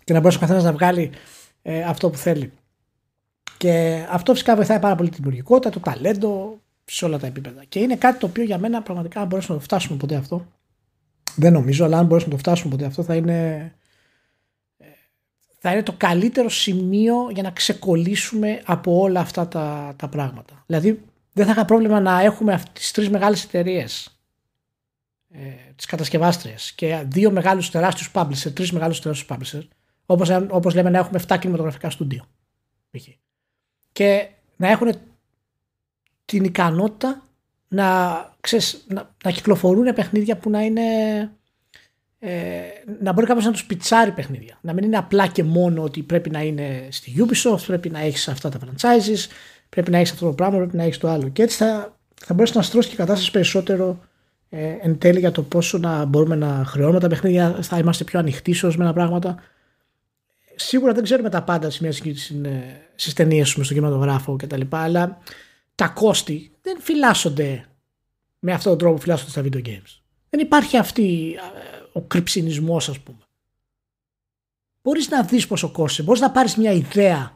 και να μπορέσει ο καθένας να βγάλει ε, αυτό που θέλει. Και αυτό φυσικά βοηθάει πάρα πολύ τη δημιουργικότητα, το ταλέντο, σε όλα τα επίπεδα. Και είναι κάτι το οποίο για μένα πραγματικά, αν μπορέσουμε να το φτάσουμε ποτέ αυτό, δεν νομίζω, αλλά αν μπορέσουμε να το φτάσουμε ποτέ αυτό, θα είναι, ε, θα είναι το καλύτερο σημείο για να ξεκολλήσουμε από όλα αυτά τα, τα πράγματα. Δηλαδή, δεν θα είχα πρόβλημα να έχουμε τις τρεις μεγάλες εταιρείες ε, τις κατασκευάστρες και δύο μεγάλους τεράστιους publisher, τρεις μεγάλους τεράστιους publisher, όπως όπως λέμε να έχουμε 7 κινηματογραφικά στούντιο. Και να έχουν την ικανότητα να, ξέρεις, να, να κυκλοφορούν παιχνίδια που να είναι ε, να μπορεί κάποιος να τους πιτσάρει παιχνίδια. Να μην είναι απλά και μόνο ότι πρέπει να είναι στη Ubisoft, πρέπει να έχεις αυτά τα franchises, πρέπει να έχεις αυτό το πράγμα, πρέπει να έχεις το άλλο. Και έτσι θα, θα μπορέσεις να στρώσεις και η κατάσταση περισσότερο ε, εν τέλει για το πόσο να μπορούμε να χρεώνουμε τα παιχνίδια, θα είμαστε πιο ανοιχτοί σε ορισμένα πράγματα. Σίγουρα δεν ξέρουμε τα πάντα σε μια στις ταινίες, στο κινηματογράφο κτλ. Αλλά τα κόστη δεν φυλάσσονται με αυτόν τον τρόπο που φυλάσσονται στα video games. Δεν υπάρχει αυτή ε, ο κρυψινισμός ας πούμε. Μπορείς να δεις πόσο κόστησε, μπορείς να πάρεις μια ιδέα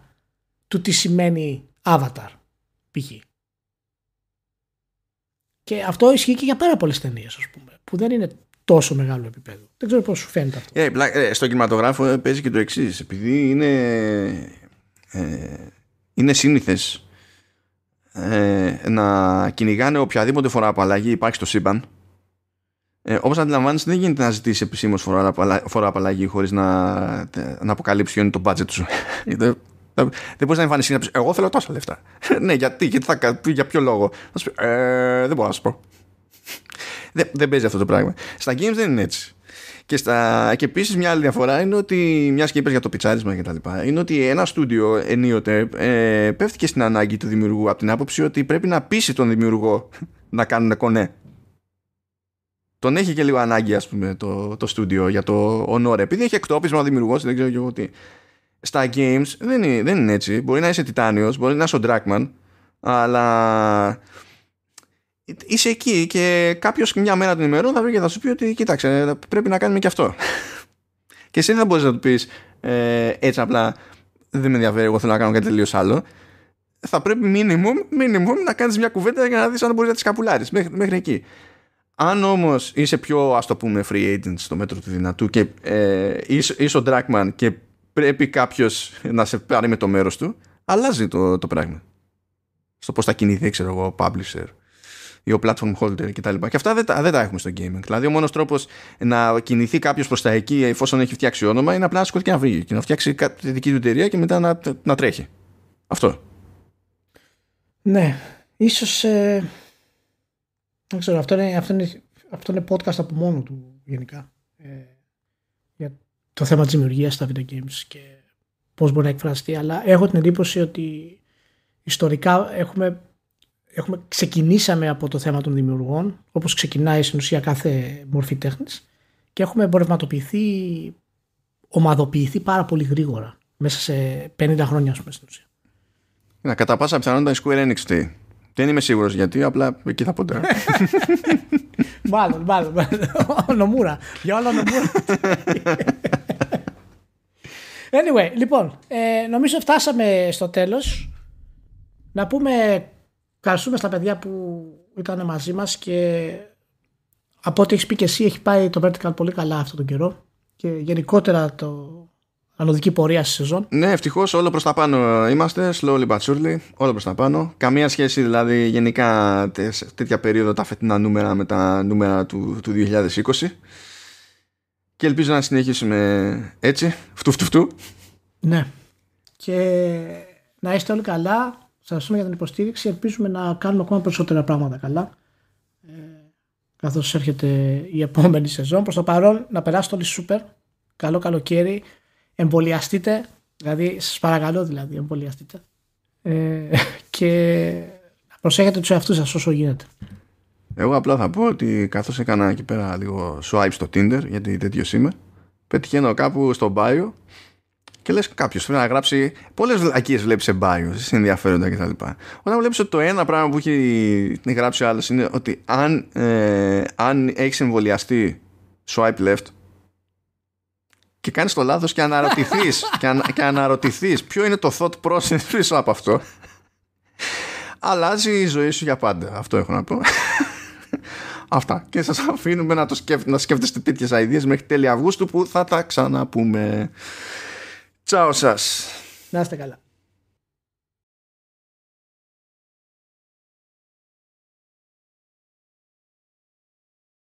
του τι σημαίνει avatar π.χ. Και αυτό ισχύει και για πάρα πολλές ταινίες, ας πούμε, που δεν είναι τόσο μεγάλο επίπεδο. Δεν ξέρω πώς σου φαίνεται
αυτό. Yeah, ε, ε, στον κινηματογράφο παίζει και το εξής. Επειδή είναι, ε, είναι σύνηθες ε, να κυνηγάνε οποιαδήποτε φορά απαλλαγή υπάρχει στο σύμπαν. Ε, Όπως αντιλαμβάνεσαι, δεν γίνεται να ζητήσεις επισήμως φορά, απαλλαγή χωρίς να, να αποκαλύψεις ποιο είναι το budget σου. <laughs> Ε, δεν μπορείς να εμφανιστείς να Εγώ θέλω τόσα λεφτά. <laughs> ναι, γιατί, γιατί θα, για ποιο λόγο. ε, δεν μπορώ να σου πω. <laughs> δεν, δεν παίζει αυτό το πράγμα. Στα games δεν είναι έτσι. Και, στα... και επίσης μια άλλη διαφορά είναι ότι, μιας και είπες για το πιτσάρισμα κτλ., είναι ότι ένα στούντιο ενίοτε ε, πέφτει στην ανάγκη του δημιουργού από την άποψη ότι πρέπει να πείσει τον δημιουργό <laughs> να κάνουν κονέ. Τον έχει και λίγο ανάγκη, ας πούμε, το, στούντιο για το honor. Επειδή έχει εκτόπισμα ο δημιουργός, δεν ξέρω και εγώ τι. Στα games δεν είναι, δεν έτσι. Μπορεί να είσαι Τιτάνιο, μπορεί να είσαι ο Dragman, αλλά είσαι εκεί και κάποιος μια μέρα την ημερών θα βρει και θα σου πει ότι κοίταξε, πρέπει να κάνουμε και αυτό. και εσύ δεν μπορείς να του πεις ε, έτσι απλά δεν με ενδιαφέρει, εγώ θέλω να κάνω κάτι τελείως άλλο. Θα πρέπει minimum, minimum να κάνεις μια κουβέντα για να δεις αν μπορείς να τι καπουλάρει μέχρι, εκεί. Αν όμως είσαι πιο, ας το πούμε, free agent στο μέτρο του δυνατού και ε, είσαι, είσαι ο Dragman και πρέπει κάποιος να σε πάρει με το μέρος του, αλλάζει το, το πράγμα. Στο πώς θα κινηθεί, ξέρω εγώ, ο publisher, ή ο platform holder κτλ. Και αυτά δεν τα, δεν τα έχουμε στο gaming. Δηλαδή, ο μόνος τρόπος να κινηθεί κάποιος προς τα εκεί, εφόσον έχει φτιάξει όνομα, είναι απλά να σηκωθεί και να βγει και να φτιάξει τη δική του εταιρεία και μετά να, να τρέχει. Αυτό.
Ναι. Ίσως... Ε... Δεν ξέρω, αυτό είναι, αυτό, είναι, podcast από μόνο του γενικά. Ε, για το θέμα της δημιουργίας στα video games και πώς μπορεί να εκφραστεί. Αλλά έχω την εντύπωση ότι ιστορικά έχουμε έχουμε, ξεκινήσαμε από το θέμα των δημιουργών, Όπως ξεκινάει στην ουσία κάθε μορφή τέχνης και έχουμε εμπορευματοποιηθεί, ομαδοποιηθεί πάρα πολύ γρήγορα μέσα σε 50 χρόνια, ας πούμε, στην
ουσία. Να κατά πάσα πιθανότητα η Square Enix τι. Δεν είμαι σίγουρος γιατί, απλά εκεί θα τώρα.
<laughs> μάλλον, μάλλον. Ονομούρα. Για όλα ονομούρα. Anyway, λοιπόν, ε, νομίζω φτάσαμε στο τέλος. Να πούμε Ευχαριστούμε στα παιδιά που ήταν μαζί μας και από ό,τι έχεις πει και εσύ έχει πάει το Vertical πολύ καλά αυτόν τον καιρό και γενικότερα το ανωδική πορεία στη σεζόν.
Ναι, ευτυχώς όλο προς τα πάνω είμαστε. Slowly but surely, όλο προς τα πάνω. Καμία σχέση δηλαδή γενικά σε τέτοια περίοδο τα φετινά νούμερα με τα νούμερα του, 2020. Και ελπίζω να συνεχίσουμε έτσι, φτου
Ναι. Και να είστε όλοι καλά. Σα ευχαριστούμε για την υποστήριξη. Ελπίζουμε να κάνουμε ακόμα περισσότερα πράγματα καλά. Ε, Καθώς έρχεται η επόμενη σεζόν. Προς το παρόν, να περάσετε όλοι σούπερ. Καλό καλοκαίρι. Εμβολιαστείτε. Δηλαδή, σας παρακαλώ δηλαδή, εμβολιαστείτε. Ε, και προσέχετε τους εαυτούς σας όσο γίνεται.
Εγώ απλά θα πω ότι καθώς έκανα εκεί πέρα λίγο swipe στο Tinder, γιατί τέτοιος είμαι, πετυχαίνω κάπου στο bio και λες κάποιος πρέπει να γράψει. Πολλές βλακίες βλέπεις σε Είναι ενδιαφέροντα κτλ. Όταν βλέπεις ότι το ένα πράγμα που έχει γράψει ο άλλος είναι ότι αν, ε, αν έχεις εμβολιαστεί, swipe left. Και κάνεις το λάθος και αναρωτηθείς. <laughs> και, ανα, και αναρωτηθείς ποιο είναι το thought process πίσω από αυτό. Αλλάζει η ζωή σου για πάντα. Αυτό έχω να πω. <laughs> Αυτά. Και σας αφήνουμε να, το να σκέφτεστε τέτοιες ideas μέχρι τέλη Αυγούστου που θα τα ξαναπούμε. Τσάω σας.
Να είστε καλά.